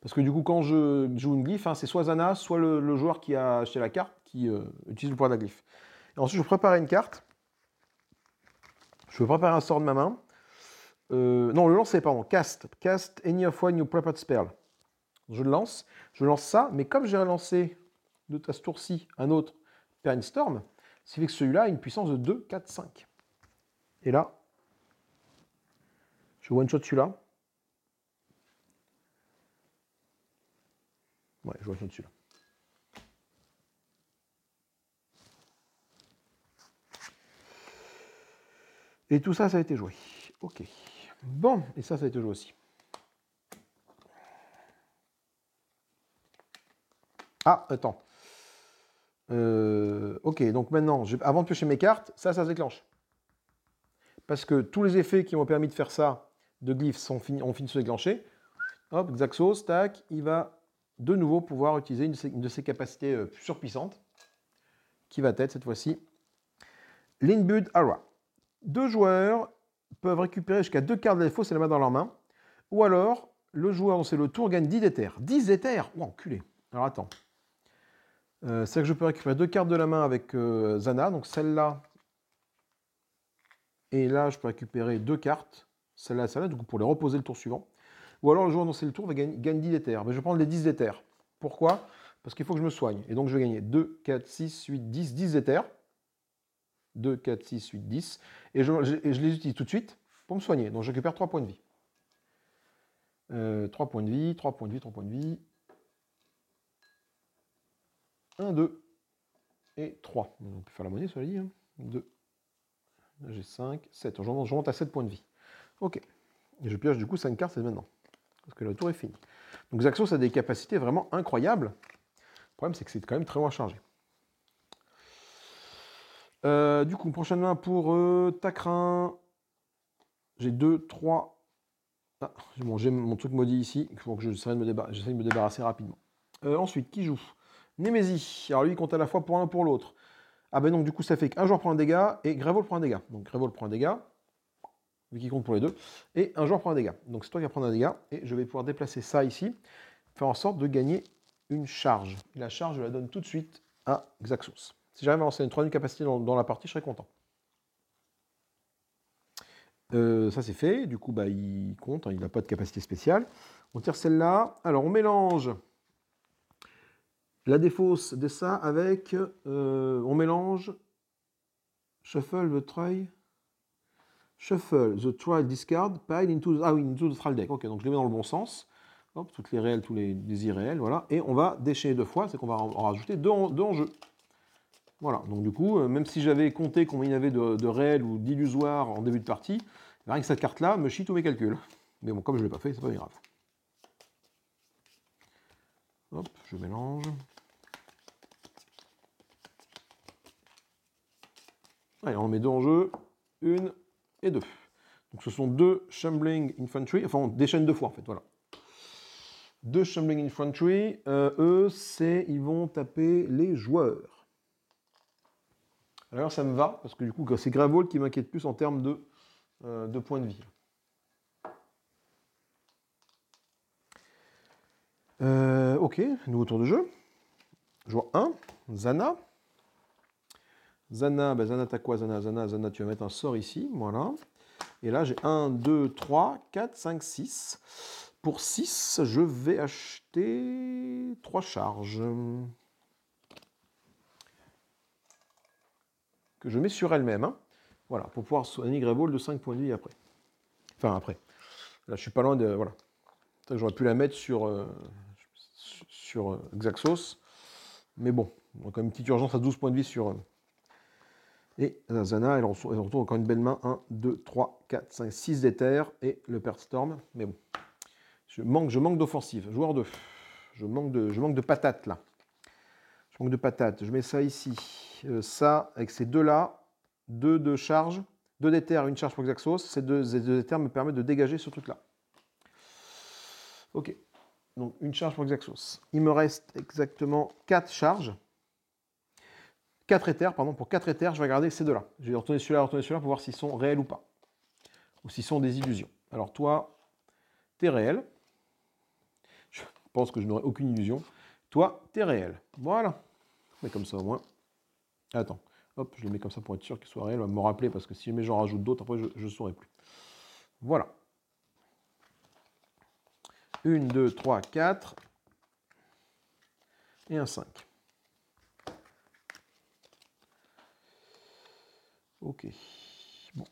Parce que du coup, quand je joue une glyphe, hein, c'est soit Zana, soit le, joueur qui a acheté la carte qui euh, utilise le pouvoir de la glyphe. Et ensuite, je prépare une carte. Je vais préparer un sort de ma main. non, le lancer, pardon. Cast. Cast any of one you prepared spell. Je le lance, je lance ça, mais comme j'ai un relancé de ta tour-ci un autre Perrine Storm, c'est fait que celui-là a une puissance de 2, 4, 5. Et là, je one-shot celui-là. Ouais, je one-shot celui-là. Et tout ça, ça a été joué. Ok. Bon, et ça, ça a été joué aussi. Ah, attends. Euh, ok, donc maintenant, avant de piocher mes cartes, ça, ça se déclenche. Parce que tous les effets qui m'ont permis de faire ça, de glyphes, sont fini, ont fini de se déclencher. Hop, Xaxos, tac, il va de nouveau pouvoir utiliser une, de ses capacités euh, surpuissantes, qui va être cette fois-ci l'Inbud Aura. Deux joueurs peuvent récupérer jusqu'à deux cartes de défaut, c'est la main dans leur main. Ou alors, le joueur dont c'est le tour gagne 10 d'éther. 10 éthers ou enculé Alors attends. Euh, c'est que je peux récupérer deux cartes de la main avec euh, Zana, donc celle-là. Et là, je peux récupérer deux cartes, celle-là et celle-là, pour les reposer le tour suivant. Ou alors, le joueur annoncé le tour va gagner, gagne 10 d'éther. Mais je vais prendre les 10 d'éther. Pourquoi Parce qu'il faut que je me soigne. Et donc, je vais gagner 2, 4, 6, 8, 10, 10 d'éther. 2, 4, 6, 8, 10. Et je, je, les utilise tout de suite pour me soigner. Donc, je récupère 3 points de vie. Euh, 3 points de vie, 3 points de vie, 3 points de vie. 1, 2 et 3. On peut faire la monnaie, cela dit. 2. Hein. j'ai 5, 7. Je monte à 7 points de vie. Ok. Et je pioche du coup 5 cartes, c'est maintenant. Parce que le tour est fini. Donc Zaxos a des capacités vraiment incroyables. Le problème, c'est que c'est quand même très loin chargé. Euh, du coup, prochaine main pour euh, J'ai 2, 3. Ah, bon, j'ai mon truc maudit ici. Il faut que j'essaie de, me débarrasser rapidement. Euh, ensuite, qui joue Nemesis. Alors lui, il compte à la fois pour l'un pour l'autre. Ah ben donc du coup, ça fait qu'un joueur prend un dégât et Grévol prend un dégât. Donc Grévol prend un dégât, vu qu'il compte pour les deux, et un joueur prend un dégât. Donc c'est toi qui vas prendre un dégât, et je vais pouvoir déplacer ça ici, faire en sorte de gagner une charge. Et la charge, je la donne tout de suite à Xaxos. Si j'arrive à lancer une troisième capacité dans, la partie, je serai content. Euh, ça c'est fait, du coup bah, il compte, hein, il n'a pas de capacité spéciale. On tire celle-là. Alors on mélange la défausse de ça avec, euh, on mélange shuffle the try, shuffle the try discard, pile into the, ah into the trial deck. Ok, donc je les mets dans le bon sens. Hop, toutes les réelles, tous les, les irréels, voilà. Et on va déchaîner deux fois, c'est qu'on va en, rajouter deux, en, jeu. Voilà, donc du coup, euh, même si j'avais compté combien il y avait de, de réels ou d'illusoires en début de partie, rien que cette carte-là me chie tous mes calculs. Mais bon, comme je ne l'ai pas fait, c'est pas grave. Hop, je mélange. Allez, on met deux en jeu. Une et deux. Donc ce sont deux Shambling Infantry. Enfin, on déchaîne deux fois en fait, voilà. Deux Shambling Infantry. Euh, eux, c'est. Ils vont taper les joueurs. Alors ça me va, parce que du coup, c'est Gravol qui m'inquiète plus en termes de, euh, points de vie. Euh, ok, nouveau tour de jeu. Joueur 1, Zana. Zana, ben Zana, t'as quoi Zana, Zana, Zana, tu vas mettre un sort ici, voilà. Et là, j'ai 1, 2, 3, 4, 5, 6. Pour 6, je vais acheter 3 charges. Que je mets sur elle-même. Hein. Voilà, pour pouvoir soigner Greyball de 5 points de vie après. Enfin, après. Là, je suis pas loin de. Voilà. J'aurais pu la mettre sur, euh, sur euh, Xaxos. Mais bon, on a quand même une petite urgence à 12 points de vie sur. Euh, et Zana, elle, retourne encore une belle main. 1, 2, 3, 4, 5, 6 d'éther. Et le Père Storm. Mais bon, je manque, je manque d'offensive. Joueur 2. Je manque de, je manque de patates là. Je manque de patates. Je mets ça ici. Euh, ça, avec ces deux-là. Deux de charge. Deux d'éther, une charge pour Xaxos. Ces deux, ces deux d'éther me permettent de dégager ce truc-là. Ok. Donc une charge pour Xaxos. Il me reste exactement 4 charges. 4 éthers, pardon, pour 4 éthers, je vais regarder ces deux-là. Je vais retourner celui-là, retourner celui-là pour voir s'ils sont réels ou pas. Ou s'ils sont des illusions. Alors toi, tu es réel. Je pense que je n'aurai aucune illusion. Toi, tu es réel. Voilà. Mais comme ça au moins. Attends. Hop, je le mets comme ça pour être sûr qu'il soit réel. On va me rappeler parce que si jamais j'en rajoute d'autres, après je ne saurai plus. Voilà. 1, 2, 3, 4. Et un 5. Ok. Bon.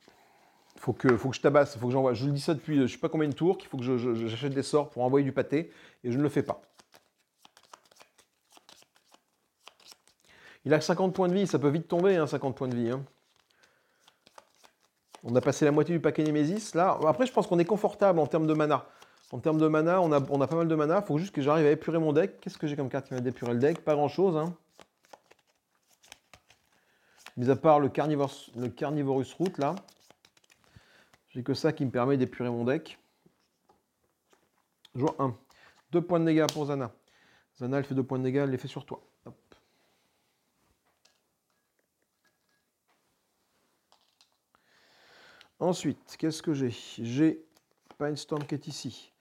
Faut que, faut que je tabasse, faut que j'envoie. Je vous le dis ça depuis je sais pas combien de tours, qu'il faut que j'achète des sorts pour envoyer du pâté, et je ne le fais pas. Il a 50 points de vie, ça peut vite tomber, 50 hein, points de vie. Hein. On a passé la moitié du paquet Nemesis. Là, après, je pense qu'on est confortable en termes de mana. En termes de mana, on a, on a pas mal de mana. Faut juste que j'arrive à épurer mon deck. Qu'est-ce que j'ai comme carte qui m'a d'épurer le deck Pas grand-chose. Hein. Mis à part le, Carnivorus Route, là, j'ai que ça qui me permet d'épurer mon deck. Jour 1. 2 points de dégâts pour Zana. Zana, elle fait 2 points de dégâts, elle les fait sur toi. Hop. Ensuite, qu'est-ce que j'ai J'ai Storm qui est ici.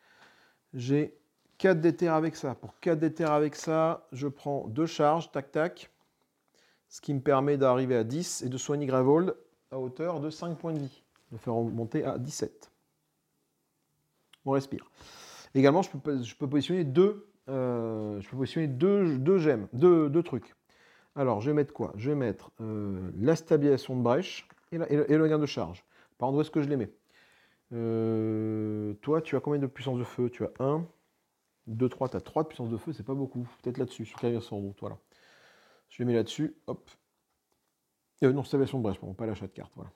J'ai 4 déterres avec ça. Pour 4 déterres avec ça, je prends 2 charges, tac tac ce qui me permet d'arriver à 10 et de soigner Gravold à hauteur de 5 points de vie. Le faire remonter à 17. On respire. Également, je peux, je peux positionner deux, euh, je peux positionner deux, gemmes, deux, trucs. Alors, je vais mettre quoi Je vais mettre euh, la stabilisation de brèche et, le, gain de charge. Par contre, où est-ce que je les mets euh, Toi, tu as combien de puissance de feu Tu as 1, 2, 3, tu as 3 de puissance de feu, c'est pas beaucoup. Peut-être là-dessus, sur sans route, voilà. Je les mets là-dessus, hop. Euh, non, c'est la version de Brest, pas l'achat de cartes, voilà.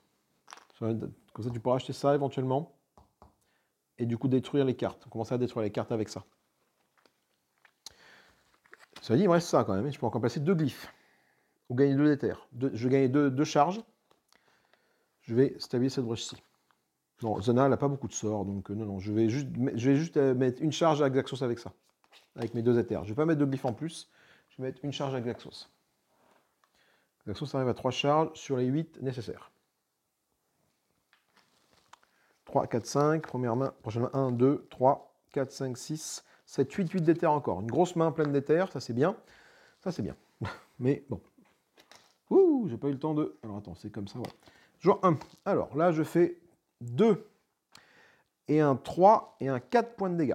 Comme ça, tu pourras acheter ça éventuellement. Et du coup, détruire les cartes. Commencer à détruire les cartes avec ça. Ça dit, il me reste ça quand même. Je peux encore placer deux glyphes. Ou gagner deux éthers. je gagne deux, deux charges. Je vais stabiliser cette brèche-ci. Non, Zana, n'a pas beaucoup de sorts, donc euh, non, non, je vais juste, euh, mettre une charge à Xaxos avec ça, avec mes deux éthers. Je ne vais pas mettre deux glyphes en plus, je vais mettre une charge à Xaxos ça ça arrive à 3 charges sur les 8 nécessaires. 3, 4, 5, première main, prochaine main, 1, 2, 3, 4, 5, 6, 7, 8, 8 d'éther encore. Une grosse main pleine d'éther, ça c'est bien. Ça c'est bien. (laughs) Mais bon. Ouh, j'ai pas eu le temps de. Alors attends, c'est comme ça, voilà. Jour 1. Alors là, je fais 2 et un 3 et un 4 points de dégâts.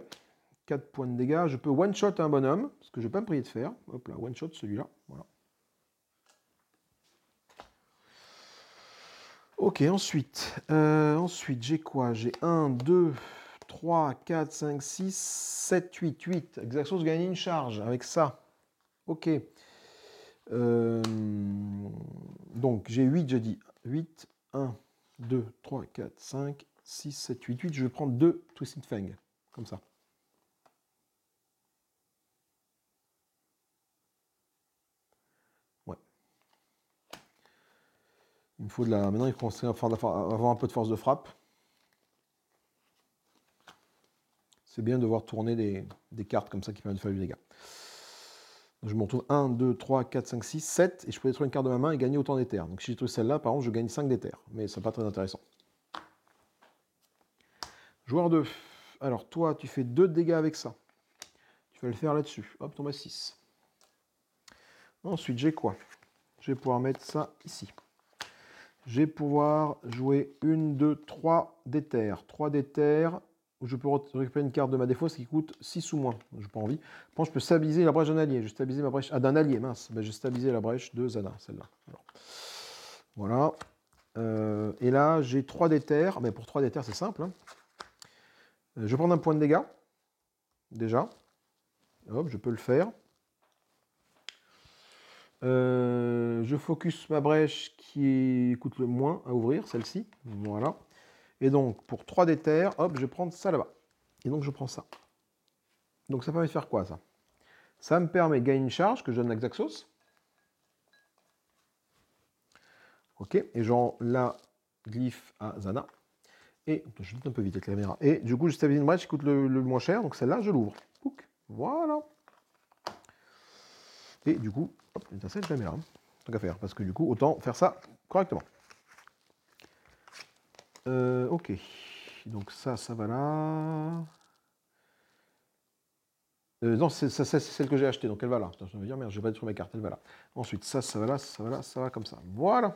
4 points de dégâts, je peux one-shot un bonhomme, ce que je vais pas me prier de faire. Hop là, one-shot celui-là, voilà. Ok, ensuite, euh, ensuite j'ai quoi J'ai 1, 2, 3, 4, 5, 6, 7, 8, 8. Exaxos gagne une charge avec ça. Ok. Euh, donc j'ai 8, je dis 8, 1, 2, 3, 4, 5, 6, 7, 8, 8. Je vais prendre 2 Twisted Fang, comme ça. Il faut de la. Maintenant, il faut avoir un peu de force de frappe. C'est bien de voir tourner des, cartes comme ça qui permettent de faire du dégât. je me retrouve 1, 2, 3, 4, 5, 6, 7, et je peux détruire une carte de ma main et gagner autant d'éther. Donc si j'ai trouvé celle-là, par contre, je gagne 5 d'éther. Mais n'est pas très intéressant. Joueur 2. Alors toi, tu fais 2 dégâts avec ça. Tu vas le faire là-dessus. Hop, tombe à 6. Ensuite, j'ai quoi Je vais pouvoir mettre ça ici vais pouvoir jouer une, deux, trois des Trois des où je peux récupérer une carte de ma défausse qui coûte 6 ou moins. J'ai pas envie. Je je peux stabiliser la brèche d'un allié. Je stabiliser ma brèche. Ah, d'un allié, mince. Ben, j'ai stabilisé la brèche de Zana, celle-là. Voilà. Euh, et là, j'ai 3 déterres, Mais pour 3 déterres, c'est simple. Hein. Euh, je vais prendre un point de dégâts. Déjà. Hop, je peux le faire. Euh, je focus ma brèche qui coûte le moins à ouvrir, celle-ci. Voilà. Et donc, pour 3 déter, hop, je prends prendre ça là-bas. Et donc, je prends ça. Donc, ça permet de faire quoi, ça Ça me permet de gagner une charge que je donne à Xaxos. Ok, et genre la glyphe à Zana. Et je vais un peu vite avec la caméra. Et du coup, je stabilise une brèche qui coûte le, le moins cher. Donc, celle-là, je l'ouvre. Voilà. Et du coup, Hop, j'éteins caméra. Tant qu'à faire, parce que du coup, autant faire ça correctement. Euh, ok. Donc ça, ça va là. Euh, non, c'est, ça, c'est celle que j'ai achetée, donc elle va là. je me dire, merde, je vais pas sur ma carte, elle va là. Ensuite, ça, ça va là, ça va là, ça va comme ça. Voilà.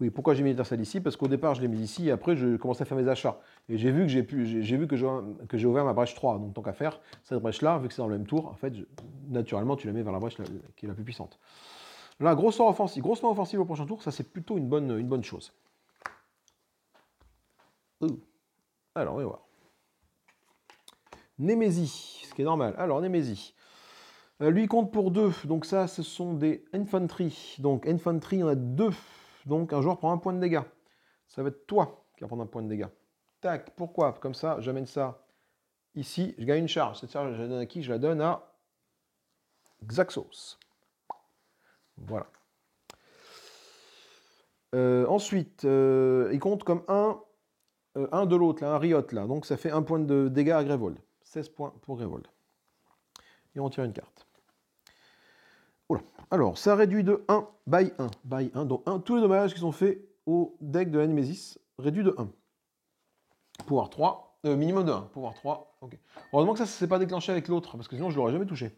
Oui, pourquoi j'ai mis celle ici Parce qu'au départ, je l'ai mis ici, et après, je commençais à faire mes achats. Et j'ai vu que j'ai j'ai vu que ouvert ma brèche 3. Donc, tant qu'à faire, cette brèche-là, vu que c'est dans le même tour, en fait, naturellement, tu la mets vers la brèche qui est la plus puissante. Là, grossement offensive, grossement offensive au prochain tour, ça, c'est plutôt une bonne, une bonne chose. Alors, on va voir. Némésie, ce qui est normal. Alors, Némésie. Euh, lui, compte pour deux. Donc, ça, ce sont des infantry. Donc, infantry, on a deux donc un joueur prend un point de dégâts. Ça va être toi qui vas prendre un point de dégâts. Tac, pourquoi Comme ça, j'amène ça ici, je gagne une charge. Cette charge, je la donne à qui Je la donne à Xaxos. Voilà. Euh, ensuite, euh, il compte comme un, euh, un de l'autre, un Riot, là. Donc ça fait un point de dégâts à Grévol. 16 points pour Grévold. Et on tire une carte. Alors, ça réduit de 1 by 1 by 1, donc 1, tous les dommages qui sont faits au deck de la Nemesis, réduit de 1. Pouvoir 3, euh, minimum de 1, pouvoir 3, ok. Heureusement que ça, ça s'est pas déclenché avec l'autre, parce que sinon je l'aurais jamais touché.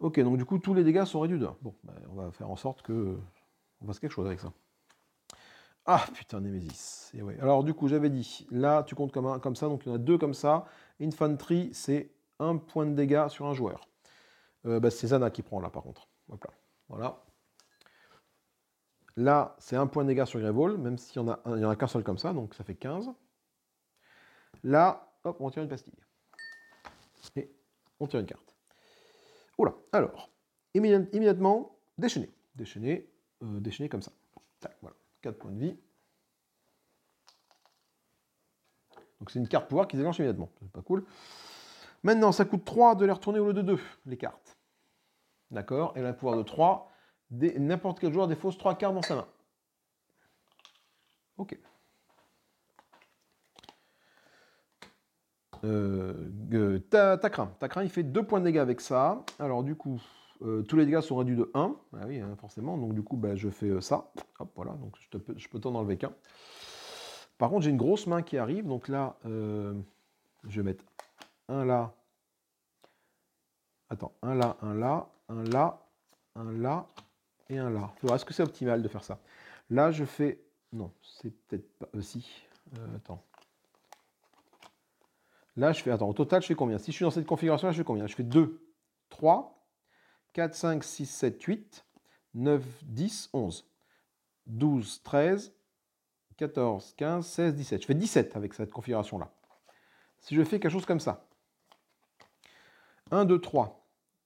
Ok, donc du coup, tous les dégâts sont réduits de 1. Bon, ben, on va faire en sorte que on fasse quelque chose avec ça. Ah putain, Nemesis. Et eh ouais. Alors du coup, j'avais dit, là tu comptes comme, un, comme ça, donc il y en a deux comme ça. Infantry, c'est un point de dégâts sur un joueur. Euh, bah, c'est Zana qui prend là par contre. Voilà. Là, c'est un point de dégâts sur Grévol, même s'il n'y a, il y en a qu'un seul comme ça, donc ça fait 15. Là, hop, on tire une pastille. Et on tire une carte. Oula, alors, immédiatement, déchaîner. Déchaîner, euh, déchaîner comme ça. Tac, voilà, 4 points de vie. Donc c'est une carte pouvoir qui déclenche immédiatement. C'est pas cool. Maintenant, ça coûte 3 de les retourner au lieu de 2, les cartes. D'accord Et elle le pouvoir de 3. N'importe quel joueur défausse 3 cartes dans sa main. Ok. Euh, ta, Takra. il fait 2 points de dégâts avec ça. Alors du coup, euh, tous les dégâts sont réduits de 1. Ah oui, hein, forcément. Donc du coup, bah, je fais euh, ça. Hop, voilà. Donc je, peux t'en enlever qu'un. Par contre, j'ai une grosse main qui arrive. Donc là, euh, je vais mettre un là. Attends, un là, un là un là, un là et un là. Est-ce que c'est optimal de faire ça Là, je fais... Non, c'est peut-être pas... aussi. Euh, euh, attends. Là, je fais... Attends, au total, je fais combien Si je suis dans cette configuration-là, je fais combien Je fais 2, 3, 4, 5, 6, 7, 8, 9, 10, 11, 12, 13, 14, 15, 16, 17. Je fais 17 avec cette configuration-là. Si je fais quelque chose comme ça. 1, 2, 3.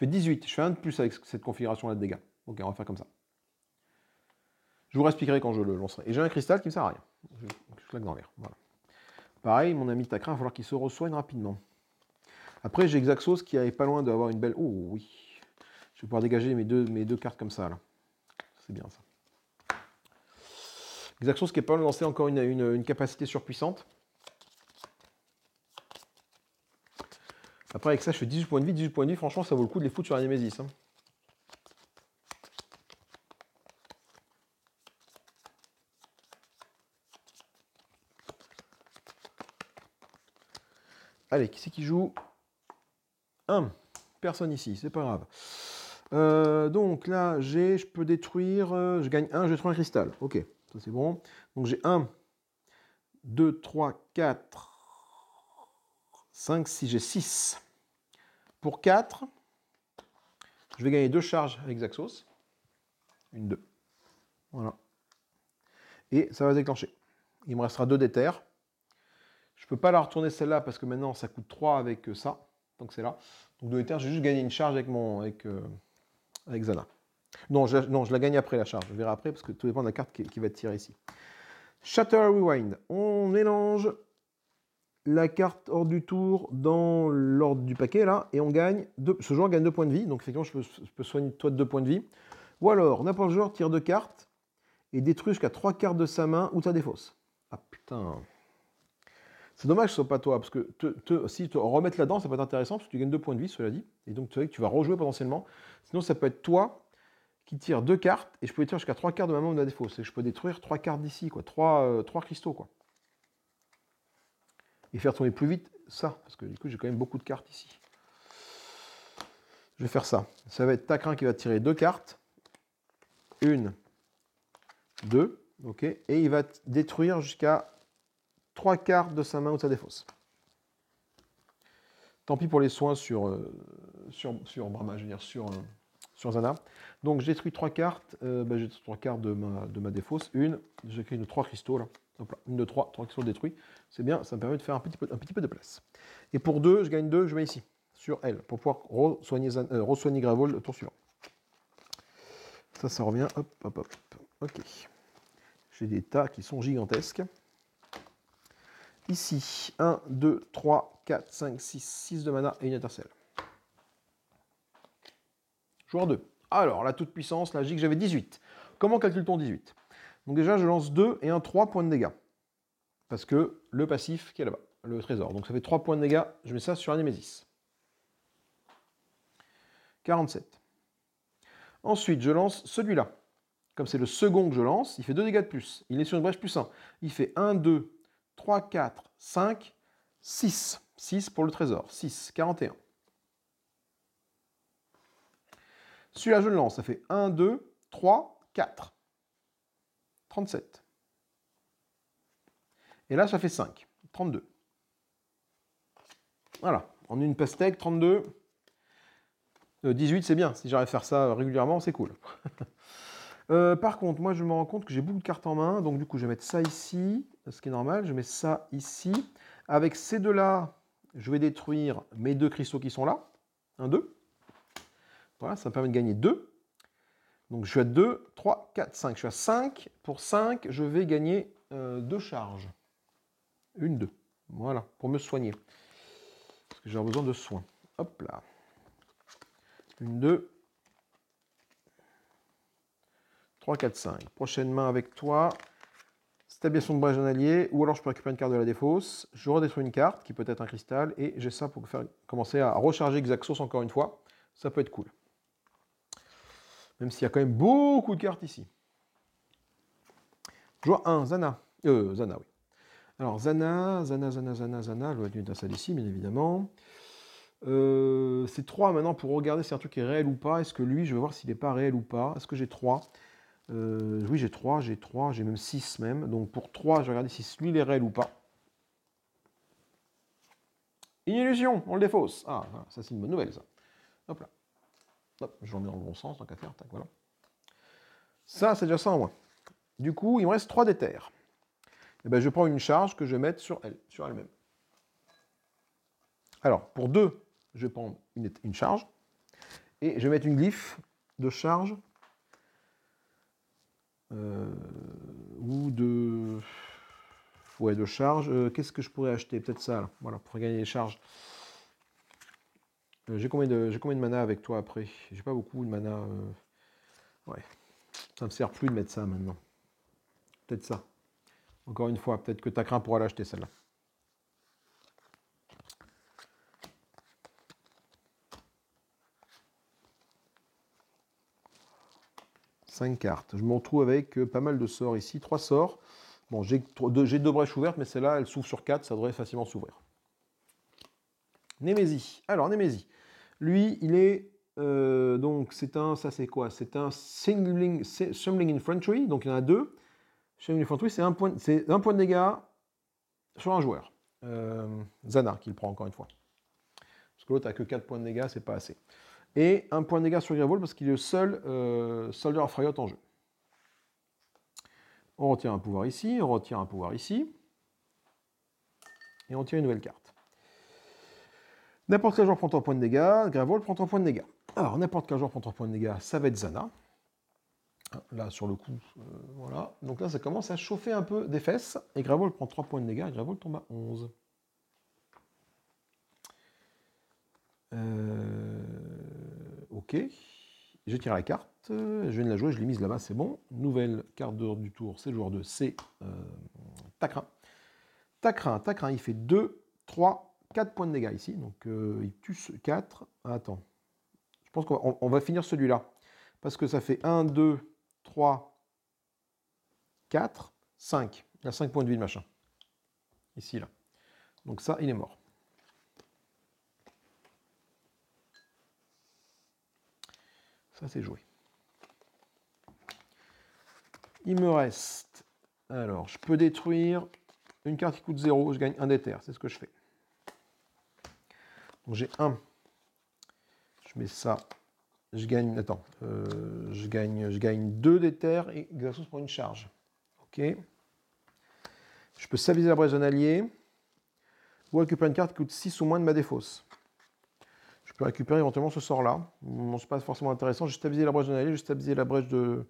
fais 18, je fais un de plus avec cette configuration-là de dégâts. Ok, on va faire comme ça. Je vous expliquerai quand je le lancerai. Et j'ai un cristal qui me sert à rien. Je, claque dans l'air. Voilà. Pareil, mon ami Takra, il va falloir qu'il se reçoigne rapidement. Après, j'ai Xaxos qui n'est pas loin d'avoir une belle... Oh oui Je vais pouvoir dégager mes deux, mes deux cartes comme ça, là. C'est bien, ça. Xaxos qui est pas loin de lancer encore une, une capacité surpuissante. Après, avec ça, je fais 18 points de vie. 18 points de vie, franchement, ça vaut le coup de les foutre sur la Nemesis. Hein. Allez, qui c'est qui joue 1. Personne ici, c'est pas grave. Euh, donc là, j'ai, je peux détruire, euh, je gagne 1, je détruis un cristal. Ok, ça c'est bon. Donc j'ai 1, 2, 3, 4, 5, 6, j'ai 6. Pour 4, je vais gagner 2 charges avec Zaxos. Une, 2. Voilà. Et ça va déclencher. Il me restera 2 déter. Je ne peux pas la retourner celle-là parce que maintenant ça coûte 3 avec euh, ça. Donc c'est là. Donc 2 je j'ai juste gagné une charge avec, mon, euh, avec, Zana. Non je, non je, la gagne après la charge. Je verrai après parce que tout dépend de la carte qui, va va tirée ici. Shatter Rewind. On mélange la carte hors du tour dans l'ordre du paquet là, et on gagne. Deux, ce joueur gagne deux points de vie, donc effectivement je peux, soigner toi de deux points de vie. Ou alors, n'importe joueur tire deux cartes et détruit jusqu'à trois cartes de sa main ou ta défausse. Ah putain. C'est dommage ce soit pas toi, parce que te, te, si te remettre là-dedans, ça peut être intéressant, parce que tu gagnes deux points de vie, cela dit. Et donc tu que tu vas rejouer potentiellement. Sinon, ça peut être toi qui tire deux cartes, et je peux tirer jusqu'à 3 cartes de ma main ou de la défausse. Et je peux détruire trois cartes d'ici, quoi. trois euh, trois cristaux, quoi et faire tourner plus vite ça, parce que du coup j'ai quand même beaucoup de cartes ici. Je vais faire ça. Ça va être Takrin qui va tirer deux cartes. Une, deux, ok, et il va détruire jusqu'à trois cartes de sa main ou de sa défausse. Tant pis pour les soins sur, euh, sur, sur Brahma, bah, je sur, euh, sur Zana. Donc je détruis trois cartes, euh, bah, j'ai trois cartes de ma, de ma défausse. Une, crée une trois cristaux là. Donc là, 1, 3 trois, 3 qui sont détruits. C'est bien, ça me permet de faire un petit, peu, un petit peu de place. Et pour 2, je gagne 2, je mets ici, sur elle, pour pouvoir euh, re-soigner Gravol le tour suivant. Ça, ça revient. Hop, hop, hop. Ok. J'ai des tas qui sont gigantesques. Ici, 1, 2, 3, 4, 5, 6, 6 de mana et une intercelle. Joueur 2. Alors, la toute-puissance, la gigue, j'avais 18. Comment calcule-t-on 18 donc déjà, je lance 2 et un 3 points de dégâts. Parce que le passif qui est là-bas, le trésor. Donc ça fait 3 points de dégâts, je mets ça sur un 47. Ensuite, je lance celui-là. Comme c'est le second que je lance, il fait 2 dégâts de plus. Il est sur une brèche plus 1. Il fait 1, 2, 3, 4, 5, 6. 6 pour le trésor. 6, 41. Celui-là, je le lance. Ça fait 1, 2, 3, 4. 37. Et là, ça fait 5. 32. Voilà. En une pastèque, 32. 18, euh, c'est bien. Si j'arrive à faire ça régulièrement, c'est cool. (laughs) Euh, par contre, moi, je me rends compte que j'ai beaucoup de cartes en main. Donc, du coup, je vais mettre ça ici, ce qui est normal. Je mets ça ici. Avec ces deux-là, je vais détruire mes deux cristaux qui sont là. Un, deux. Voilà, ça me permet de gagner deux. Donc je suis à 2, 3, 4, 5. Je suis à 5. Pour 5, je vais gagner 2 euh, charges. Une, deux. Voilà, pour me soigner. Parce que j'ai besoin de soins. Hop là. Une, deux. 3, 4, 5. Prochaine main avec toi. Stabilisation de bras allié. Ou alors je peux récupérer une carte de la défausse. Je redétruis une carte qui peut être un cristal. Et j'ai ça pour faire, commencer à recharger Xaxos encore une fois. Ça peut être cool. Même s'il y a quand même beaucoup de cartes ici. vois un, Zana. Euh, Zana, oui. Alors, Zana, Zana, Zana, Zana, Zana, le dans salle ici, bien évidemment. Euh, c'est 3 maintenant pour regarder si un truc est réel ou pas. Est-ce que lui, je vais voir s'il n'est pas réel ou pas. Est-ce que j'ai 3 euh, Oui, j'ai 3, j'ai 3, j'ai même 6 même. Donc pour 3, je vais regarder si celui est réel ou pas. Une illusion, on le défausse. Ah, ah, ça c'est une bonne nouvelle ça. Hop là hop, je l'en mets dans le bon sens, donc à faire, tac, voilà. Ça, c'est déjà ça en moins. Du coup, il me reste 3 déterres. Et eh ben, je prends une charge que je vais mettre sur elle, sur elle-même. Alors, pour 2, je vais prendre une, charge, et je vais mettre une glyphe de charge, euh, ou de... Ouais, de charge. Euh, qu'est-ce que je pourrais acheter Peut-être ça, là. voilà, pour gagner les charges. Euh, j'ai combien, de, combien mana avec toi après J'ai pas beaucoup de mana. Euh, ouais. Ça me sert plus de mettre ça maintenant. Peut-être ça. Encore une fois, peut-être que ta craint pourra l'acheter celle-là. Cinq cartes. Je m'en trouve avec euh, pas mal de sorts ici. Trois sorts. Bon, j'ai deux, deux brèches ouvertes, mais celle-là, elle s'ouvre sur 4, ça devrait facilement s'ouvrir. Nemesis, Alors, Nemesis, Lui, il est. Euh, donc, c'est un. Ça, c'est quoi C'est un Singling, Infantry. Donc, il y en a deux. Singling Infantry, c'est un, point, un point de dégâts sur un joueur. Euh, Zana, qui le prend encore une fois. Parce que l'autre a que 4 points de dégâts, c'est pas assez. Et un point de dégâts sur Gravol parce qu'il est le seul euh, Soldier of en jeu. On retire un pouvoir ici, on retire un pouvoir ici. Et on tire une nouvelle carte. N'importe quel joueur prend 3 points de dégâts, Gravol prend 3 points de dégâts. Alors, n'importe quel joueur prend 3 points de dégâts, ça va être Zana. Hein, là, sur le coup, euh, voilà. Donc là, ça commence à chauffer un peu des fesses. Et Gravol prend 3 points de dégâts, et Gravol tombe à 11. Euh, ok. Je tire la carte. Je viens de la jouer, je l'ai mise là-bas, c'est bon. Nouvelle carte d'heure du tour, c'est le joueur 2, c'est euh, Tacrin. Tacrin, il fait 2, 3, 4 points de dégâts ici. Donc euh, il tue 4. Ah, attends. Je pense qu'on va, finir celui-là. Parce que ça fait 1, 2, 3, 4, 5. Il a 5 points de vie, de machin. Ici, là. Donc ça, il est mort. Ça, c'est joué. Il me reste... Alors, je peux détruire une carte qui coûte 0, je gagne un des c'est ce que je fais. Donc j'ai 1. Je mets ça. Je gagne, attends, euh, je gagne, je gagne 2 d'éther et exercice pour une charge. Ok. Je peux stabiliser la brèche d'un allié ou récupérer une carte qui coûte 6 ou moins de ma défausse. Je peux récupérer éventuellement ce sort-là. Bon, c'est pas forcément intéressant. Je stabiliser la brèche d'un allié, je vais la brèche de,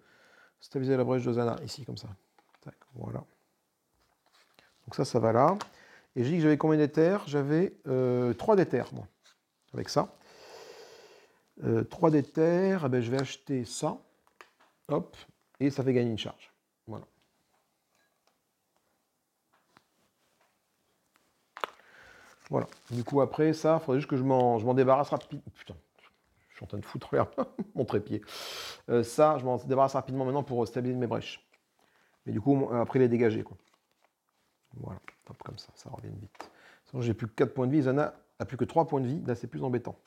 stabiliser la brèche de Zana ici comme ça. voilà. Donc ça, ça va là. Et j'ai dit que j'avais combien terres J'avais 3 euh, d'éther, moi avec ça. 3D euh, ah ben, je vais acheter ça. Hop, et ça fait gagner une charge. Voilà. Voilà. Du coup, après, ça, il faudrait juste que je m'en débarrasse rapidement. Putain, je suis en train de foutre (laughs) mon trépied. Euh, ça, je m'en débarrasse rapidement maintenant pour stabiliser mes brèches. Mais du coup, après, les dégager. Quoi. Voilà, Hop, comme ça, ça revient vite. j'ai plus que 4 points de vie, plus que 3 points de vie, là c'est plus embêtant.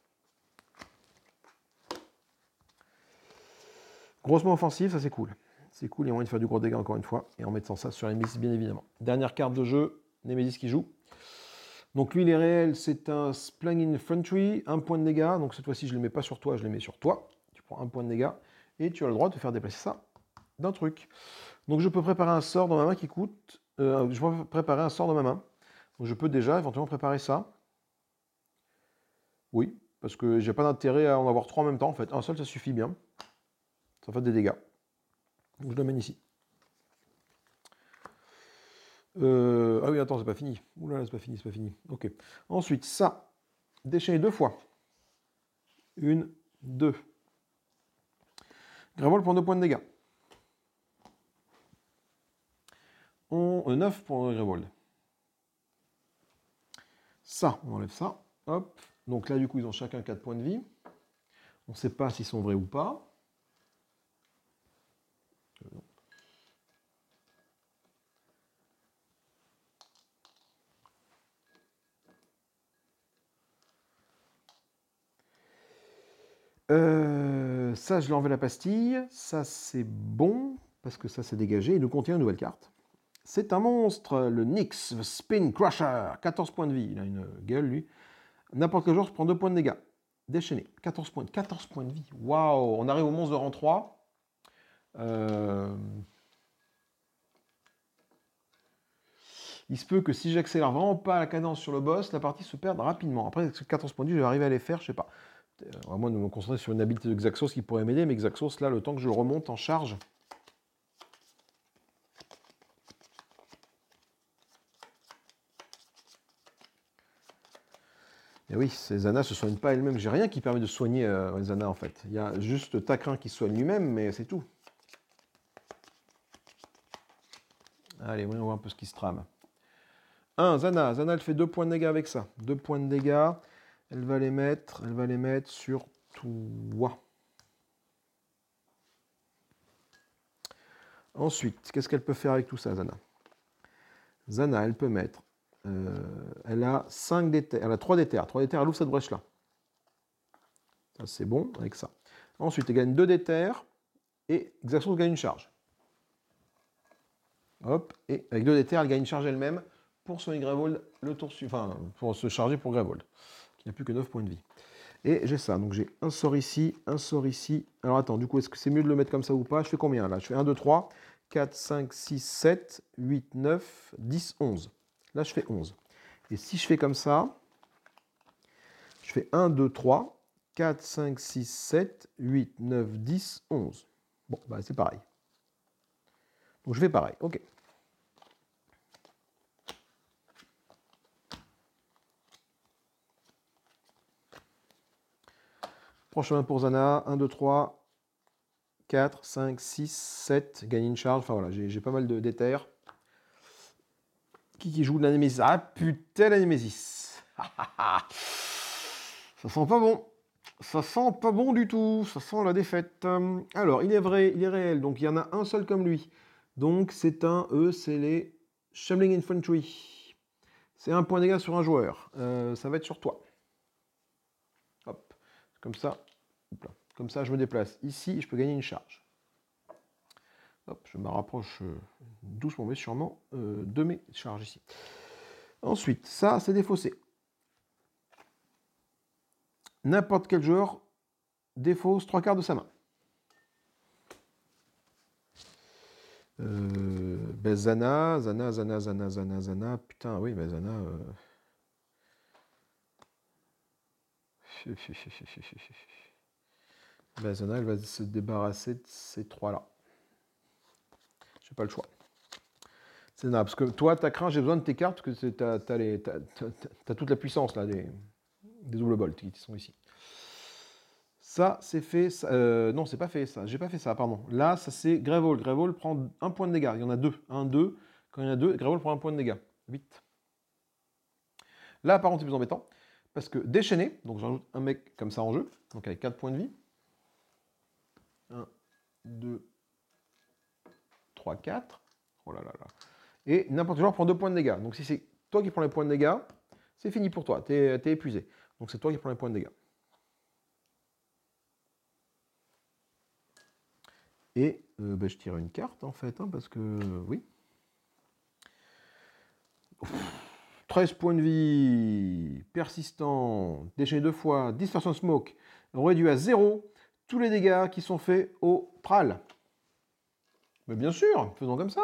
Grossement offensif, ça c'est cool. C'est cool, il y a moyen de faire du gros dégât encore une fois, et en mettant ça sur les Nemesis bien évidemment. Dernière carte de jeu, Nemesis qui joue. Donc lui il est réel, c'est un in Infantry, un point de dégât. donc cette fois-ci je ne le mets pas sur toi, je le mets sur toi. Tu prends un point de dégâts, et tu as le droit de faire déplacer ça d'un truc. Donc je peux préparer un sort dans ma main qui coûte... Euh, je peux préparer un sort dans ma main. Donc je peux déjà éventuellement préparer ça. Oui, parce que j'ai pas d'intérêt à en avoir trois en même temps en fait. Un seul ça suffit bien. Ça fait des dégâts. Donc je l'amène ici. Euh, ah oui, attends, c'est pas fini. Oulala, c'est pas fini, c'est pas fini. Ok. Ensuite, ça, déchaîner deux fois. Une, deux. Grévole prend deux points de dégâts. On, euh, neuf 9 pour Grévold. Ça, on enlève ça. Hop. Donc là, du coup, ils ont chacun 4 points de vie. On ne sait pas s'ils sont vrais ou pas. Euh, ça, je l'enlève la pastille. Ça, c'est bon, parce que ça, c'est dégagé. Il nous contient une nouvelle carte. C'est un monstre, le Nyx, Spin Crusher. 14 points de vie. Il a une gueule, lui. N'importe quel jour, je prends 2 points de dégâts. Déchaîné. 14 points, 14 points de vie. Waouh On arrive au monstre de rang 3. Euh, il se peut que si j'accélère vraiment pas la cadence sur le boss, la partie se perde rapidement. Après, 14 points de vie, je vais arriver à les faire, je sais pas. Vraiment, euh, de me concentrer sur une habilité de Xaxos qui pourrait m'aider, mais Xaxos, là, le temps que je remonte en charge, Eh oui, ces ne se soigne pas elle-même. J'ai rien qui permet de soigner euh, Zana, en fait. Il y a juste Takrin qui soigne lui-même, mais c'est tout. Allez, on voit un peu ce qui se trame. 1. Zana. Zana, elle fait 2 points de dégâts avec ça. 2 points de dégâts. Elle va les mettre, elle va les mettre sur toi. Ensuite, qu'est-ce qu'elle peut faire avec tout ça, Zana Zana, elle peut mettre euh, elle a 5 3 déter, 3 elle ouvre cette brèche-là. c'est bon avec ça. Ensuite, elle gagne 2 déter, et Xaxos gagne une charge. Hop, et avec 2 déter, elle gagne une charge elle-même pour soigner le tour enfin, pour se charger pour Gravold, qui n'a plus que 9 points de vie. Et j'ai ça, donc j'ai un sort ici, un sort ici. Alors attends, du coup, est-ce que c'est mieux de le mettre comme ça ou pas Je fais combien là Je fais 1, 2, 3, 4, 5, 6, 7, 8, 9, 10, 11. Là, je fais 11. Et si je fais comme ça, je fais 1, 2, 3, 4, 5, 6, 7, 8, 9, 10, 11. Bon, bah, c'est pareil. Donc je fais pareil. OK. Prochain pour Zana, 1, 2, 3, 4, 5, 6, 7, gagne une charge. Enfin voilà, j'ai pas mal de d'éther qui qui joue l'animesis Ah putain, l'animesis. (laughs) Ça sent pas bon. Ça sent pas bon du tout. Ça sent la défaite. Euh, alors, il est vrai, il est réel. Donc, il y en a un seul comme lui. Donc, c'est un, E, c'est les Shambling Infantry. C'est un point dégâts sur un joueur. Euh, ça va être sur toi. Hop. Comme ça. Comme ça, je me déplace. Ici, je peux gagner une charge je me rapproche euh, doucement mais sûrement euh, de mes charges ici. Ensuite, ça, c'est défaussé. N'importe quel joueur défausse trois quarts de sa main. Euh, ben Zana, Zana, Zana, Zana, Zana, Putain, oui, ben Zana. Euh. Ben Zana, elle va se débarrasser de ces trois-là pas le choix. C'est parce que toi, tu craint, j'ai besoin de tes cartes, parce que tu as, as, toute la puissance là, des, double bolts qui sont ici. Ça, c'est fait. euh, non, c'est pas fait ça. J'ai pas fait ça, pardon. Là, ça c'est Grévol. Grévol prend un point de dégâts. Il y en a deux. Un, deux. Quand il y en a deux, Grévol prend un point de dégâts. 8. Là, par contre, c'est plus embêtant. Parce que déchaîné, donc j'ajoute un mec comme ça en jeu, donc avec 4 points de vie. 1, 2, 4. Oh là là Et n'importe quel joueur prend 2 points de dégâts. Donc si c'est toi qui prends les points de dégâts, c'est fini pour toi. T'es es épuisé. Donc c'est toi qui prends les points de dégâts. Et euh, bah, je tire une carte en fait, hein, parce que euh, oui. 13 points de vie, persistant, déchaîné deux fois, distorsion smoke, réduit à 0 tous les dégâts qui sont faits au pral. Mais bien sûr, faisons comme ça.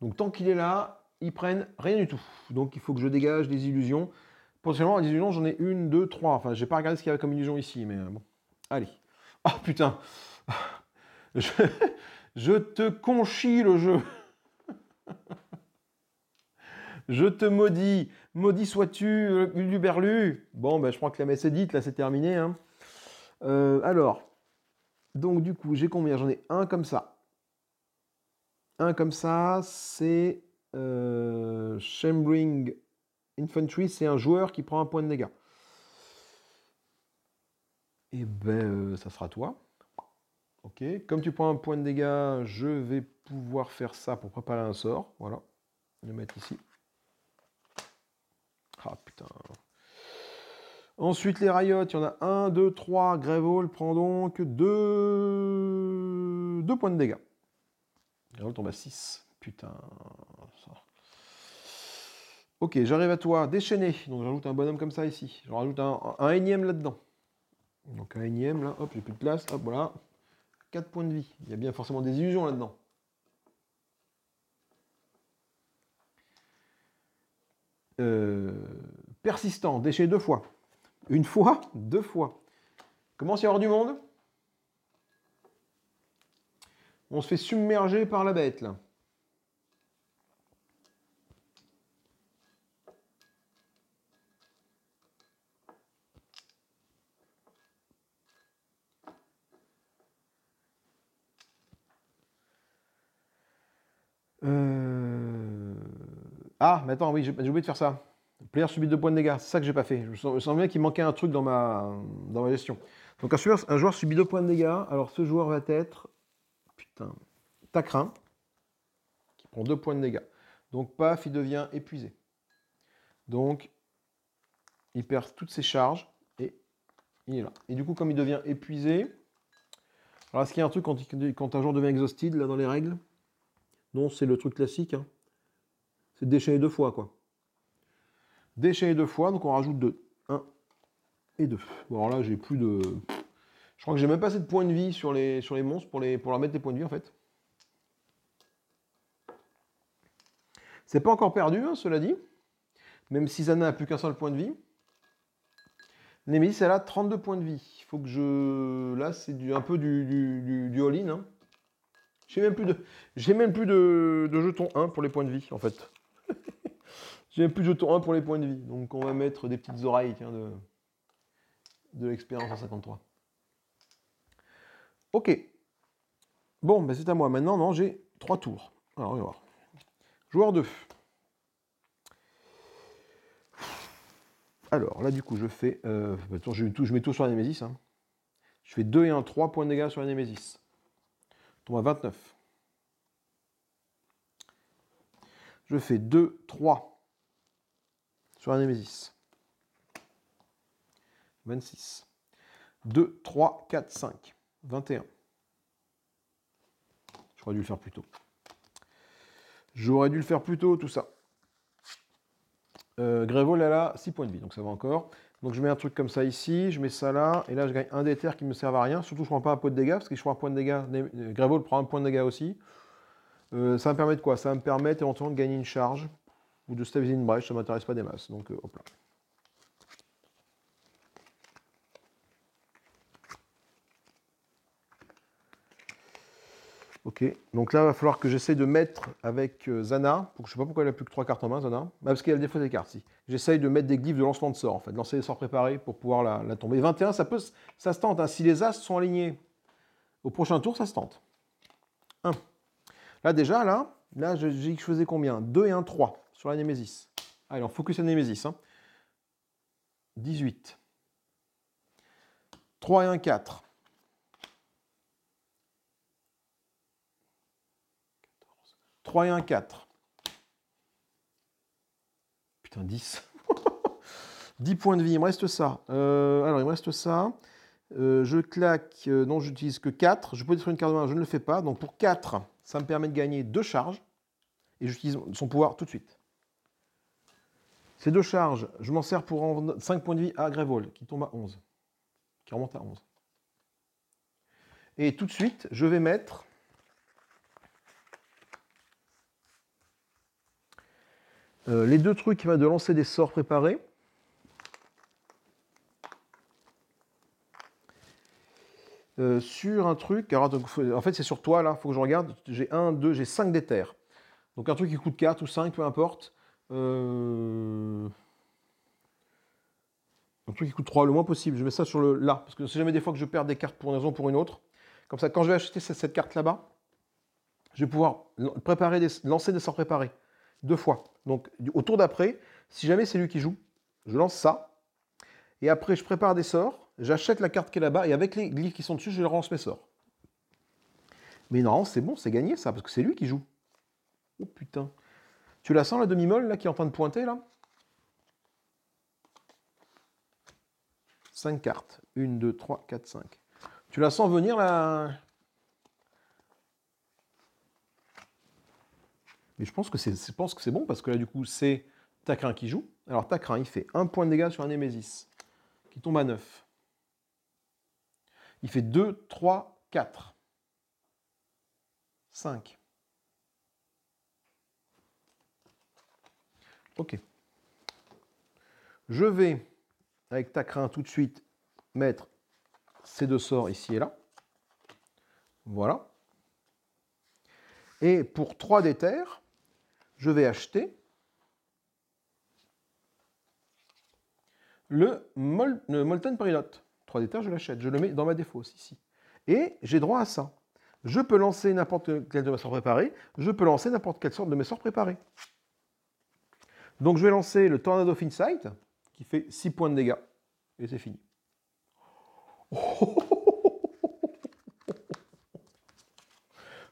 Donc tant qu'il est là, ils prennent rien du tout. Donc il faut que je dégage des illusions. Potentiellement, des illusions, j'en ai une, deux, trois. Enfin, j'ai pas regardé ce qu'il y avait comme illusion ici, mais euh, bon. Allez. Ah putain (laughs) je... te conchis le jeu (laughs) Je te maudis, maudit sois-tu, Luberlu. Bon, ben, je crois que la messe est dite, là, c'est terminé. Hein. Euh, alors, donc du coup, j'ai combien J'en ai un comme ça. Un comme ça, c'est euh, Infantry, c'est un joueur qui prend un point de dégâts. Et eh ben, euh, ça sera toi. Ok, comme tu prends un point de dégâts, je vais pouvoir faire ça pour préparer un sort. Voilà, le mettre ici. Ah putain, Ensuite, les Riot, il y en a 1, 2, 3. Grévol prend donc 2 points de dégâts. Grévol tombe à 6. Putain. Ok, j'arrive à toi, déchaîné. Donc j'ajoute un bonhomme comme ça ici. Je rajoute un, énième là-dedans. Donc un énième, là, hop, j'ai plus de place, hop, voilà. 4 points de vie. Il y a bien forcément des illusions là-dedans. Euh, persistant, déchet deux fois. Une fois, deux fois. Comment s'y avoir du monde On se fait submerger par la bête, là. Euh... Ah, mais attends, oui, j'ai oublié de faire ça. Player subit deux points de dégâts. C'est ça que j'ai pas fait. Je me sens, bien qu'il manquait un truc dans ma, dans ma gestion. Donc un joueur, subit deux points de dégâts. Alors ce joueur va être. Putain. Tacrin. Qui prend deux points de dégâts. Donc paf, il devient épuisé. Donc il perd toutes ses charges. Et il est là. Et du coup, comme il devient épuisé. Alors est-ce qu'il y a un truc quand, un joueur devient exhausted là dans les règles... Non, c'est le truc classique. Hein. C'est déchaîner deux fois quoi et deux fois, donc on rajoute deux. 1 et 2. Bon, alors là, j'ai plus de. Je crois que j'ai même pas assez de points de vie sur les, sur les monstres pour, les, pour leur mettre des points de vie en fait. C'est pas encore perdu, hein, cela dit. Même si Zana a plus qu'un seul point de vie. Nemesis, elle a 32 points de vie. Il faut que je. Là, c'est un peu du, du, du all-in. Hein. J'ai même plus de, j'ai même plus de, de jetons 1 pour les points de vie, en fait. J'ai plus de tour 1 pour les points de vie. Donc on va mettre des petites oreilles tiens, de, de l'expérience en 53. Ok. Bon, ben, c'est à moi. Maintenant, non, j'ai 3 tours. Alors, on va voir. Joueur 2. Alors, là, du coup, je fais. Euh, ben, je, mets tout sur la Nemesis. Hein. Je fais 2 et 1, 3 points de dégâts sur la Nemesis. Tombe à 29. Je fais 2, 3 sur un Nemesis. 26. 2, 3, 4, 5. 21. J'aurais dû le faire plus tôt. J'aurais dû le faire plus tôt, tout ça. Euh, elle a là, 6 points de vie, donc ça va encore. Donc je mets un truc comme ça ici, je mets ça là, et là je gagne un déter qui ne me sert à rien. Surtout, je ne prends pas un pot de dégâts, parce que je prends un point de dégâts, euh, Grévo prend un point de dégâts aussi. Euh, ça va me permet de quoi Ça va me permettre éventuellement de gagner une charge ou de stabiliser in ça ne m'intéresse pas des masses. Donc euh, hop là. Ok, donc là, il va falloir que j'essaie de mettre avec euh, Zana, je ne sais pas pourquoi elle n'a plus que trois cartes en main, Zana, ah, parce qu'elle a le défaut des cartes, si. J'essaye de mettre des glyphes de lancement de sorts, en fait, lancer des sorts préparés pour pouvoir la, tomber. 21, ça, peut, ça se tente, hein, si les As sont alignés au prochain tour, ça se tente. 1. Là, déjà, là, là, j'ai que je faisais combien 2 et 1, 3 sur la Némésis. Allez, on focus la Némésis. 18. Hein. 3 et 1, 4. 3 et 1, 4. Putain, 10. 10 (laughs) points de vie, il me reste ça. Euh, alors, il me reste ça. Euh, je claque, euh, non, j'utilise que 4. Je peux détruire une carte de main, je ne le fais pas. Donc, pour 4, ça me permet de gagner 2 charges. Et j'utilise son pouvoir tout de suite. Ces deux charges, je m'en sers pour rendre 5 points de vie à Grévol, qui tombe à 11, qui remonte à 11. Et tout de suite, je vais mettre euh, les deux trucs qui va de lancer des sorts préparés. Euh, sur un truc, alors, en fait c'est sur toi là, Il faut que je regarde, j'ai 1, 2, j'ai 5 d'éther. Donc un truc qui coûte 4 ou 5, peu importe. Euh... Un truc qui coûte 3 le moins possible. Je mets ça sur le là, parce que si jamais des fois que je perds des cartes pour une raison ou pour une autre, comme ça, quand je vais acheter cette, carte là-bas, je vais pouvoir préparer des, lancer des sorts préparés deux fois. Donc, au tour d'après, si jamais c'est lui qui joue, je lance ça. Et après, je prépare des sorts, j'achète la carte qui est là-bas, et avec les glyphes qui sont dessus, je lance mes sorts. Mais non, c'est bon, c'est gagné ça, parce que c'est lui qui joue. Oh putain. Tu la sens la demi-molle là qui est en train de pointer là 5 cartes. 1, 2, 3, 4, 5. Tu la sens venir là Mais je pense que c'est, je pense que c'est bon parce que là du coup c'est Tacrin qui joue. Alors Tacrin il fait 1 point de dégâts sur un Némésis qui tombe à 9. Il fait 2, 3, 4. 5. Ok. Je vais, avec ta crainte, tout de suite mettre ces deux sorts ici et là. Voilà. Et pour 3 déterres, je vais acheter le, Molten Perilot. 3 déterres, je l'achète. Je le mets dans ma défausse ici. Et j'ai droit à ça. Je peux lancer n'importe quelle de mes sorts préparés. Je peux lancer n'importe quelle sorte de mes sorts préparés. Donc je vais lancer le Tornado of Insight, qui fait 6 points de dégâts, et c'est fini. (laughs)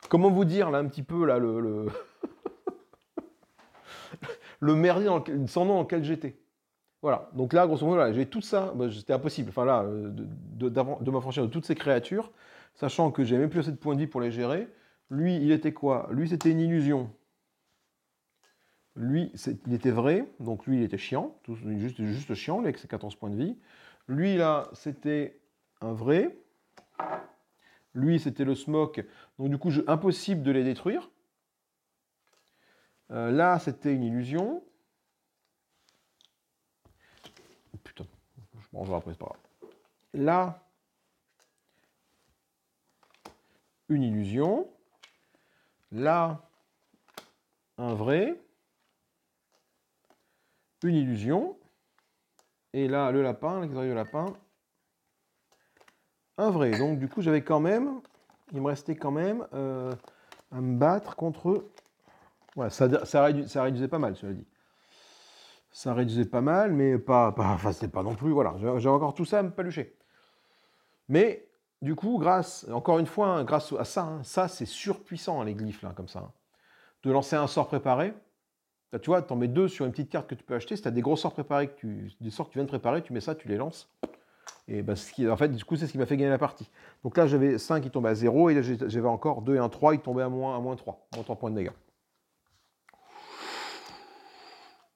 Comment vous dire, là, un petit peu, là, le... le... (laughs) merdier sans nom dans lequel j'étais. Voilà, donc là, grosso modo, là, j'ai tout ça, bah, c'était impossible, enfin là, euh, de, de, de m'affranchir de toutes ces créatures, sachant que j'avais même plus assez de points de vie pour les gérer. Lui, il était quoi Lui, c'était une illusion. Lui, il était vrai, donc lui, il était chiant, juste, juste chiant, avec ses 14 points de vie. Lui, là, c'était un vrai. Lui, c'était le smoke, donc du coup, impossible de les détruire. Euh, là, c'était une illusion. Putain, je m'en après, c'est pas grave. Là, une illusion. Là, un vrai une illusion. Et là, le lapin, l'extérieur du lapin, un vrai. Donc du coup, j'avais quand même, il me restait quand même euh, à me battre contre... Voilà, ça, ça, ça réduisait pas mal, cela dit. Ça réduisait pas mal, mais pas... pas (laughs) enfin, c'était pas non plus... Voilà, j'ai encore tout ça à me palucher. Mais du coup, grâce, encore une fois, hein, grâce à ça, hein, ça c'est surpuissant les glyphes, là, comme ça. Hein, de lancer un sort préparé, tu vois, tu en mets deux sur une petite carte que tu peux acheter. Si tu as des gros sorts préparés, que tu, des sorts que tu viens de préparer, tu mets ça, tu les lances. Et ben, ce qui, en fait, du coup, c'est ce qui m'a fait gagner la partie. Donc là, j'avais 5 qui tombaient à 0, et là, j'avais encore 2 et 1 3, ils tombaient à moins, 3, moins 3 points de dégâts.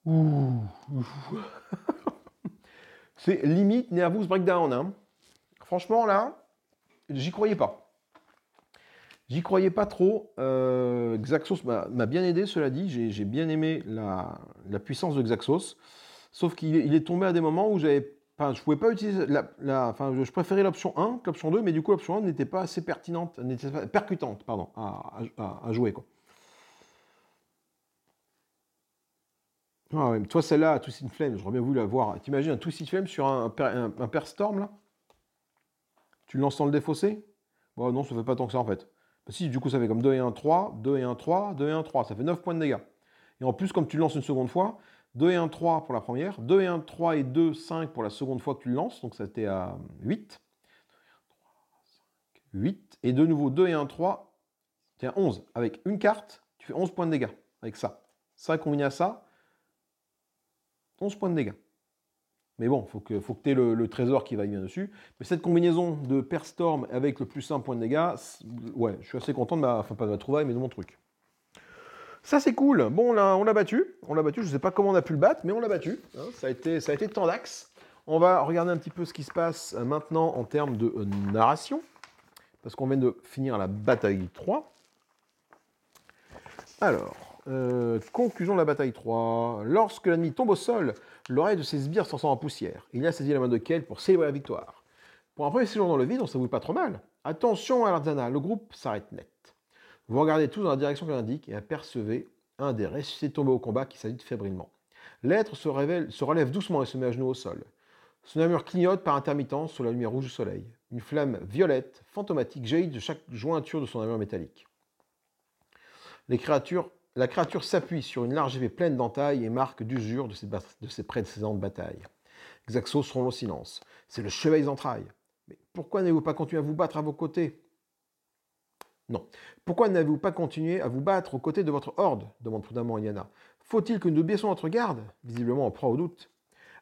(laughs) c'est limite nervous breakdown. Hein. Franchement, là, j'y croyais pas. J'y croyais pas trop. Euh, Xaxos m'a bien aidé, cela dit. J'ai bien aimé la, puissance de Xaxos. Sauf qu'il est tombé à des moments où j'avais. Enfin, je pouvais pas utiliser. je préférais l'option 1 que l'option 2, mais du coup, l'option 1 n'était pas assez pertinente, percutante, pardon, à, jouer. Ah toi, celle-là, tout Twisted Flame, j'aurais bien voulu la voir. T'imagines un Twisted Flame sur un, un, un, un là Tu le lances sans le défausser Bon, non, ça fait pas tant que ça, en fait. Bah, si du coup ça fait comme 2 et 1, 3, 2 et 1, 3, 2 et 1, 3, ça fait 9 points de dégâts. Et en plus, comme tu le lances une seconde fois, 2 et 1, 3 pour la première, 2 et 1, 3 et 2, 5 pour la seconde fois que tu le lances, donc ça était à 8. 8, et de nouveau 2 et 1, 3, tiens, 11. Avec une carte, tu fais 11 points de dégâts avec ça. Ça combine à ça, 11 points de dégâts. Mais bon, faut que, faut que tu aies le, trésor qui va bien dessus. Mais cette combinaison de Perstorm avec le plus simple point de dégâts, ouais, je suis assez content de ma, enfin pas de ma trouvaille, mais de mon truc. Ça c'est cool. Bon, on l'a battu. On l'a battu. Je sais pas comment on a pu le battre, mais on l'a battu. Hein, ça a été, ça a été temps d'axe. On va regarder un petit peu ce qui se passe euh, maintenant en termes de euh, narration, parce qu'on vient de finir la bataille 3. Alors, euh, conclusion de la bataille 3. Lorsque l'ennemi tombe au sol, l'oreille de ses sbires s'en sort en poussière. Il a saisi la main de Kel pour célébrer la victoire. Pour un premier séjour dans le vide, on s'avoue pas trop mal. Attention à l'Arzana, le groupe s'arrête net. Vous regardez tous dans la direction qu'il indique et apercevez un des ressuscités tombé au combat qui s'agite fébrilement. L'être se, révèle, se relève doucement et se met à genoux au sol. Son armure clignote par intermittence sous la lumière rouge du soleil. Une flamme violette, fantomatique, jaillit de chaque jointure de son armure métallique. Les créatures la créature s'appuie sur une large épée pleine d'entailles et marque d'usure de ses, de ses précédentes batailles. Xaxos rompt au silence. C'est le chevalier d'entrailles. Mais pourquoi n'avez-vous pas continué à vous battre à vos côtés Non. Pourquoi n'avez-vous pas continué à vous battre aux côtés de votre horde demande prudemment Yana. Faut-il que nous baissons notre garde Visiblement en proie au doute.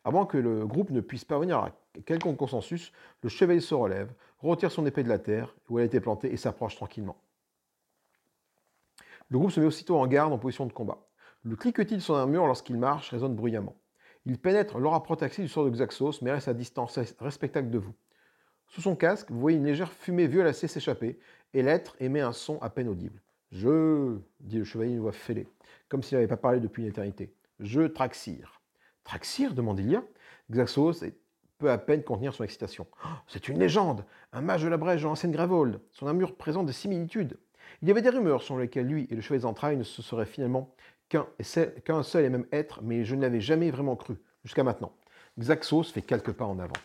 Avant que le groupe ne puisse venir à quelconque consensus, le chevalier se relève, retire son épée de la terre où elle a été plantée et s'approche tranquillement. Le groupe se met aussitôt en garde en position de combat. Le cliquetis de son armure lorsqu'il marche résonne bruyamment. Il pénètre l'aura protaxée du sort de Xaxos, mais reste à distance respectable de vous. Sous son casque, vous voyez une légère fumée violacée s'échapper, et l'être émet un son à peine audible. Je, dit le chevalier d'une voix fêlée, comme s'il n'avait pas parlé depuis une éternité. Je traxire. Traxir, demande Ilia. Xaxos peut à peine contenir son excitation. Oh, c'est une légende Un mage de la Brèche, ancienne gravole Son armure présente des similitudes. Il y avait des rumeurs selon lesquelles lui et le chevalier d'Entrailles ne se seraient finalement qu'un seul et même être, mais je ne l'avais jamais vraiment cru, jusqu'à maintenant. Xaxos fait quelques pas en avant.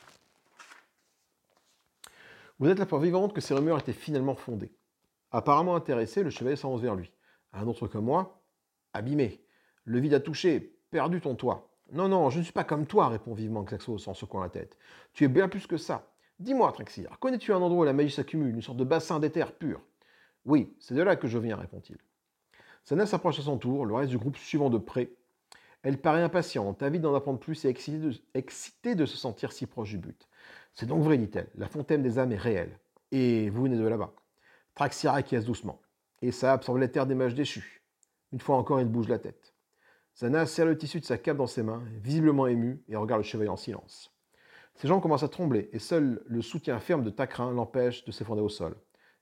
Vous êtes la preuve vivante que ces rumeurs étaient finalement fondées. Apparemment intéressé, le chevalier s'avance vers lui. Un autre que moi Abîmé. Le vide a touché. Perdu ton toit. Non, non, je ne suis pas comme toi, répond vivement Xaxos en secouant la tête. Tu es bien plus que ça. Dis-moi, Trixir, connais-tu un endroit où la magie s'accumule, une sorte de bassin d'éther pur oui, c'est de là que je viens, répond-il. Sana s'approche à son tour, le reste du groupe suivant de près. Elle paraît impatiente, avide d'en apprendre plus et excitée de, se sentir si proche du but. C'est donc vrai, dit-elle, la fontaine des âmes est réelle. Et vous venez de là-bas. Traxira acquiesce doucement. Et ça absorbe terre des mages déchus. Une fois encore, il bouge la tête. Zana serre le tissu de sa cape dans ses mains, visiblement émue, et regarde le chevalier en silence. Ses jambes commencent à trembler, et seul le soutien ferme de Takrin l'empêche de s'effondrer au sol.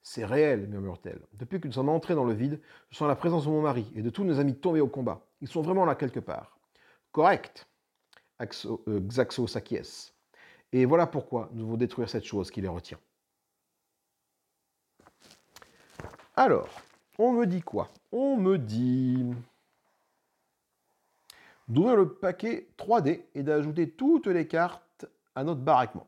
C'est réel, murmure-t-elle. Depuis que nous sommes entrés dans le vide, je sens la présence de mon mari et de tous nos amis tombés au combat. Ils sont vraiment là quelque part. Correct, euh, Xaxo Et voilà pourquoi nous devons détruire cette chose qui les retient. Alors, on me dit quoi On me dit d'ouvrir le paquet 3D et d'ajouter toutes les cartes à notre baraquement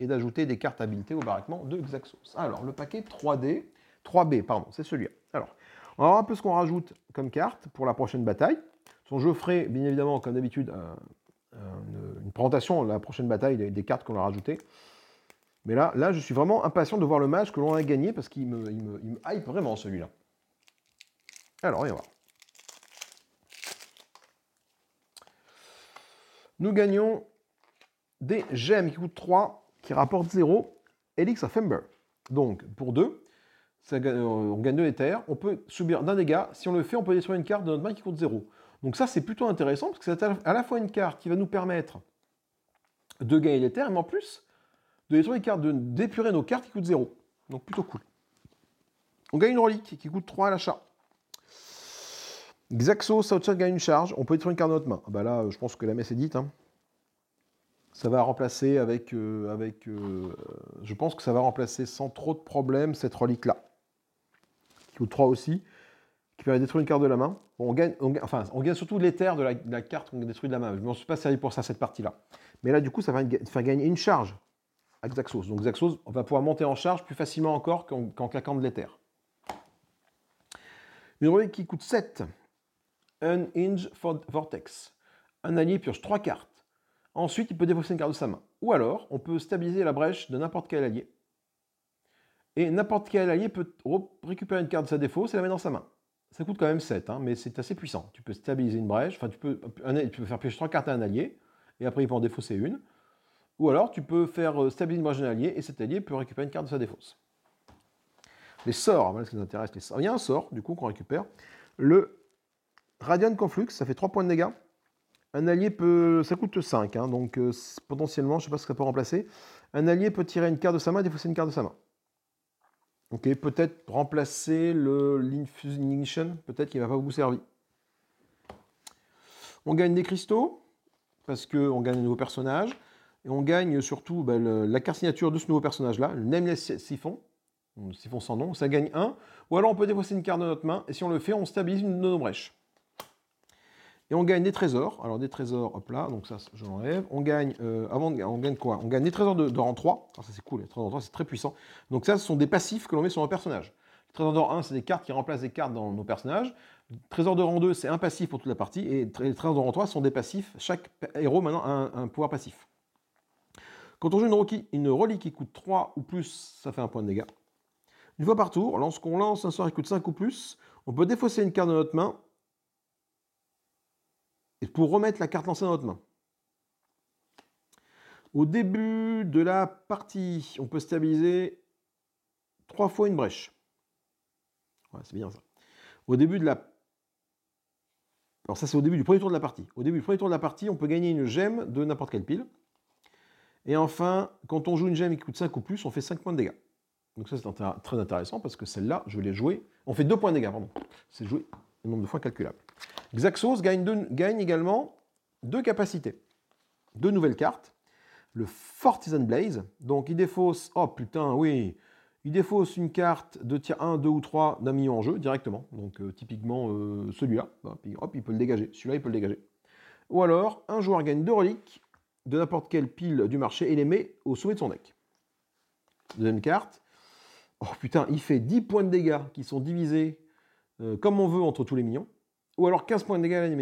et d'ajouter des cartes habilitées au baraquement de Xaxos. Alors, le paquet 3D, 3B, pardon, c'est celui-là. Alors, on va voir un peu ce qu'on rajoute comme carte pour la prochaine bataille. Son jeu ferait, bien évidemment, comme d'habitude, une présentation de la prochaine bataille des, cartes qu'on a rajoutées. Mais là, là, je suis vraiment impatient de voir le match que l'on a gagné parce qu'il me, me hype vraiment celui-là. Alors, on va voir. Nous gagnons des gemmes qui coûtent 3 qui rapporte 0, Elix of Ember, Donc, pour 2, euh, on gagne 2 éthers, on peut subir d'un dégât. Si on le fait, on peut détruire une carte de notre main qui coûte 0. Donc ça, c'est plutôt intéressant, parce que c'est à la fois une carte qui va nous permettre de gagner les terres, mais en plus, de détruire les cartes, d'épurer nos cartes qui coûtent 0. Donc plutôt cool. On gagne une relique qui coûte 3 à l'achat. Xaxo, Southside gagne une charge, on peut détruire une carte de notre main. Ah bah là, je pense que la messe est dite. Hein ça va remplacer avec, euh, avec euh, je pense que ça va remplacer sans trop de problèmes cette relique là, qui coûte 3 aussi, qui permet de détruire une carte de la main. on gagne, enfin, on gagne surtout de l'éther de la carte qu'on détruit de la main. Je ne m'en suis pas servi pour ça cette partie là. Mais là du coup ça va faire gagner une charge à Xaxos. Donc Xaxos on va pouvoir monter en charge plus facilement encore qu'en, claquant de l'éther. Une relique qui coûte 7. Un Inge Vortex. Un allié purge 3 cartes. Ensuite, il peut défausser une carte de sa main. Ou alors, on peut stabiliser la brèche de n'importe quel allié. Et n'importe quel allié peut récupérer une carte de sa défausse et la mettre dans sa main. Ça coûte quand même 7, hein, mais c'est assez puissant. Tu peux stabiliser une brèche, enfin tu peux, faire piocher 3 cartes à un allié, et après il peut en défausser une. Ou alors tu peux faire euh, stabiliser une brèche d'un allié, et cet allié peut récupérer une carte de sa défausse. Les sorts, voilà ce qui nous intéresse. Les sorts. Il y a un sort, du coup, qu'on récupère. Le Radiant Conflux, ça fait 3 points de dégâts. Un allié peut. Ça coûte 5, hein, donc euh, potentiellement, je ne sais pas ce que peut remplacer. Un allié peut tirer une carte de sa main et défausser une carte de sa main. Ok, peut-être remplacer le l'infusion, peut-être qu'il ne va pas vous servir. On gagne des cristaux, parce qu'on gagne un nouveau personnage. Et on gagne surtout bah, la carte signature de ce nouveau personnage-là, le Nameless Siphon. Siphon sans nom, ça gagne 1. Ou alors on peut défausser une carte de notre main, et si on le fait, on stabilise une de nos brèches. Et on gagne des trésors. Alors des trésors, hop là, donc ça je l'enlève. On gagne, euh, avant de, on gagne quoi On gagne des trésors de, rang 3. Alors ah, ça c'est cool, les trésors de rang 3 c'est très puissant. Donc ça ce sont des passifs que l'on met sur nos personnages. Les trésors de rang 1 c'est des cartes qui remplacent des cartes dans nos personnages. Trésor de rang 2 c'est un passif pour toute la partie. Et les trésors de rang 3 sont des passifs. Chaque héros maintenant a un, pouvoir passif. Quand on joue une, relique, une relique qui coûte 3 ou plus, ça fait un point de dégâts. Une fois par tour, lorsqu'on lance un sort qui coûte 5 ou plus, on peut défausser une carte de notre main et pour remettre la carte lancée dans notre main. Au début de la partie, on peut stabiliser trois fois une brèche. c'est bien ça. Au début de la. Alors, ça, c'est au début du premier tour de la partie. Au début du premier tour de la partie, on peut gagner une gemme de n'importe quelle pile. Et enfin, quand on joue une gemme qui coûte 5 ou plus, on fait 5 points de dégâts. Donc, ça, c'est très intéressant parce que celle-là, je vais les jouer... On fait 2 points de dégâts, pardon. C'est joué un nombre de fois calculable. Xaxos gagne, également deux capacités, deux nouvelles cartes. Le Fortisan Blaze, donc il défausse, oh putain, oui, il défausse une carte de tir 1, 2 ou 3 d'un million en jeu directement. Donc euh, typiquement euh, celui-là, hop, il peut le dégager, celui-là il peut le dégager. Ou alors, un joueur gagne deux reliques de n'importe quelle pile du marché et les met au sommet de son deck. Deuxième carte. Oh putain, il fait 10 points de dégâts qui sont divisés euh, comme on veut entre tous les millions. Ou alors 15 points de dégâts à la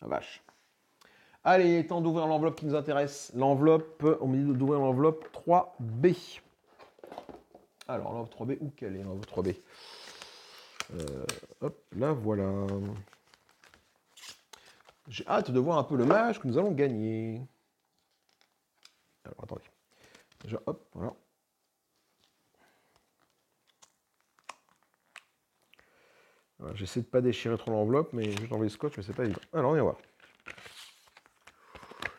ah, vache. Allez, temps d'ouvrir l'enveloppe qui nous intéresse. L'enveloppe, on me dit d'ouvrir l'enveloppe 3B. Alors, l'enveloppe 3B, où qu'elle est, l'enveloppe 3B euh, Hop, là, voilà. J'ai hâte de voir un peu le match que nous allons gagner. Alors, attendez. Déjà, hop, voilà. J'essaie de pas déchirer trop l'enveloppe, mais j'ai enlevé le scotch, mais c'est pas évident. Alors, on y va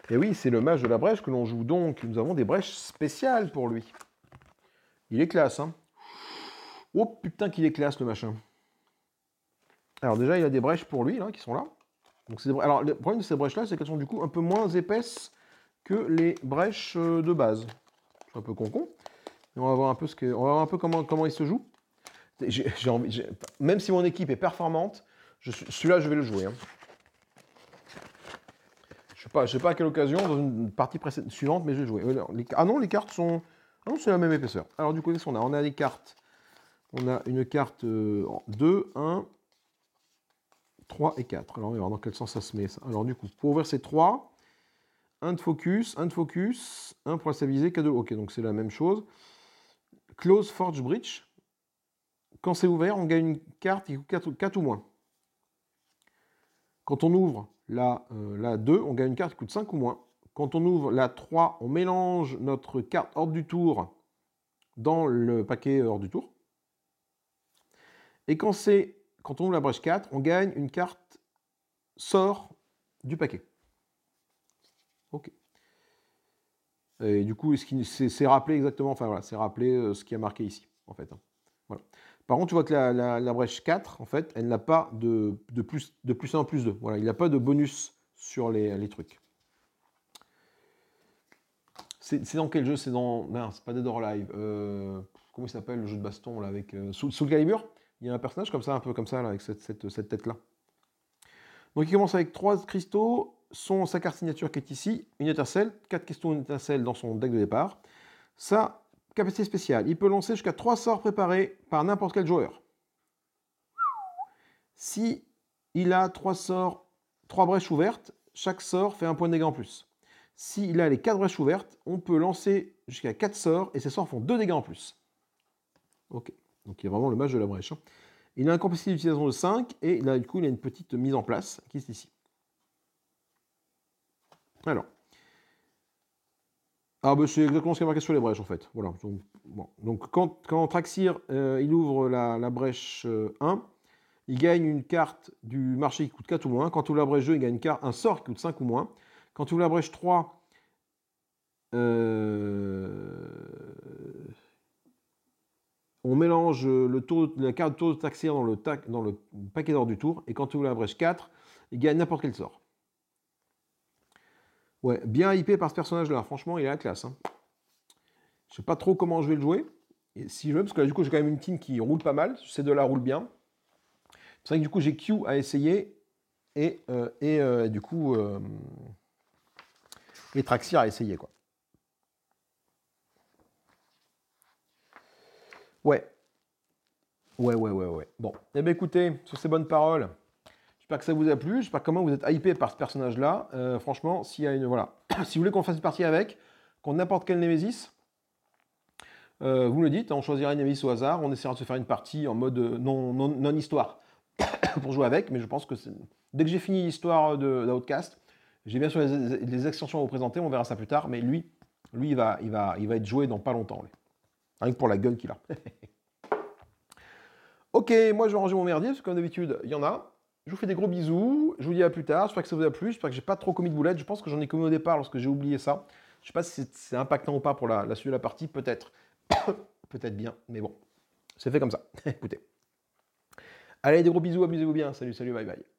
Et oui, c'est le match de la brèche que l'on joue donc. Nous avons des brèches spéciales pour lui. Il est classe, hein. Oh putain qu'il est classe le machin. Alors déjà, il a des brèches pour lui, là, qui sont là. Donc, Alors, le problème de ces brèches-là, c'est qu'elles sont du coup un peu moins épaisses que les brèches euh, de base. un peu con-con. on va voir un peu, ce que... un peu comment, comment il se joue. J'ai même si mon équipe est performante, celui-là, je vais le jouer. Hein. Je ne sais, pas, sais pas à quelle occasion, dans une partie suivante, mais je vais jouer. ah non, les cartes sont... Ah non, c'est la même épaisseur. Alors du coup, qu'est-ce qu'on a On a les cartes. On a une carte 2, 1, 3 et 4. Alors on va voir dans quel sens ça se met. Ça. Alors du coup, pour ouvrir ces 3, 1 de focus, 1 de focus, 1 pour la stabiliser, K2. Ok, donc c'est la même chose. Close Forge Bridge quand c'est ouvert, on gagne une carte qui coûte 4, ou moins. Quand on ouvre la, euh, la 2, on gagne une carte qui coûte 5 ou moins. Quand on ouvre la 3, on mélange notre carte hors du tour dans le paquet euh, hors du tour. Et quand, quand on ouvre la brèche 4, on gagne une carte sort du paquet. Ok. Et du coup, c'est -ce rappelé exactement, enfin voilà, c'est rappelé euh, ce qui a marqué ici, en fait. Hein. Voilà. Par contre, tu vois que la, brèche 4, en fait, elle n'a pas de, plus, de plus 1 plus 2. Voilà, il n'a pas de bonus sur les, trucs. C'est dans quel jeu C'est dans. Non, c'est pas Dead or euh, comment il s'appelle le jeu de baston là avec. Euh, sous, le Calibur Il y a un personnage comme ça, un peu comme ça, là, avec cette, tête-là. Donc il commence avec 3 cristaux, son, sa carte signature qui est ici, une étincelle, 4 questions une dans son deck de départ. Ça, Capacité spéciale. Il peut lancer jusqu'à 3 sorts préparés par n'importe quel joueur. Si il a 3 sorts, 3 brèches ouvertes, chaque sort fait un point de dégâts en plus. S'il a les 4 brèches ouvertes, on peut lancer jusqu'à 4 sorts et ces sorts font 2 dégâts en plus. Ok. Donc il y a vraiment le match de la brèche. Hein. Il a un capacité d'utilisation de 5 et là, du coup, il a une petite mise en place qui est ici. Alors, ah, bah, c'est exactement ce qui est marqué sur les brèches, en fait. Voilà. Donc, quand, quand Traxir euh, il ouvre la, brèche 1, euh, il gagne une carte du marché qui coûte 4 ou moins. Quand ouvre la brèche 2, il gagne un sort qui coûte 5 ou moins. Quand ouvre la brèche 3, euh, on mélange le tour, la carte de tour de Traxir dans le, paquet d'or du tour. Et quand ouvre la brèche 4, il gagne n'importe quel sort. Ouais, bien hypé par ce personnage-là. Franchement, il est à la classe. Hein. Je sais pas trop comment je vais le jouer. Et si je veux, parce que là, du coup, j'ai quand même une team qui roule pas mal. Ces deux-là roule bien. C'est vrai que du coup, j'ai Q à essayer. Et, euh, euh, du coup, euh, et Traxir à essayer, quoi. Ouais. Ouais, ouais, ouais, ouais. Bon. Eh bien, écoutez, sur ces bonnes paroles. J'espère que ça vous a plu. J'espère comment vous êtes hypé par ce personnage-là. Euh, franchement, s'il y a une, voilà. (clears throat) si vous voulez qu'on fasse une partie avec, qu'on n'importe quel Nemesis, euh, vous me le dites, on choisira une Nemesis au hasard, on essaiera de se faire une partie en mode euh, non, non, histoire (clears throat) pour jouer avec, mais je pense que dès que j'ai fini l'histoire d'Outcast, j'ai bien sûr les, extensions à vous présenter, on verra ça plus tard, mais lui, lui il, va, il, va, il va être joué dans pas longtemps. Avec Rien que pour la gueule qu'il a. (laughs) ok, moi je vais ranger mon merdier, parce que comme d'habitude, il y en a. Je vous fais des gros bisous. Je vous dis à plus tard. J'espère que ça vous a plu. J'espère que j'ai pas trop commis de boulettes. Je pense que j'en ai commis au départ lorsque j'ai oublié ça. Je sais pas si c'est impactant ou pas pour la, la suite de la partie. Peut-être. (coughs) Peut-être bien. Mais bon, c'est fait comme ça. (laughs) Écoutez. Allez, des gros bisous. Amusez-vous bien. Salut, salut, bye bye.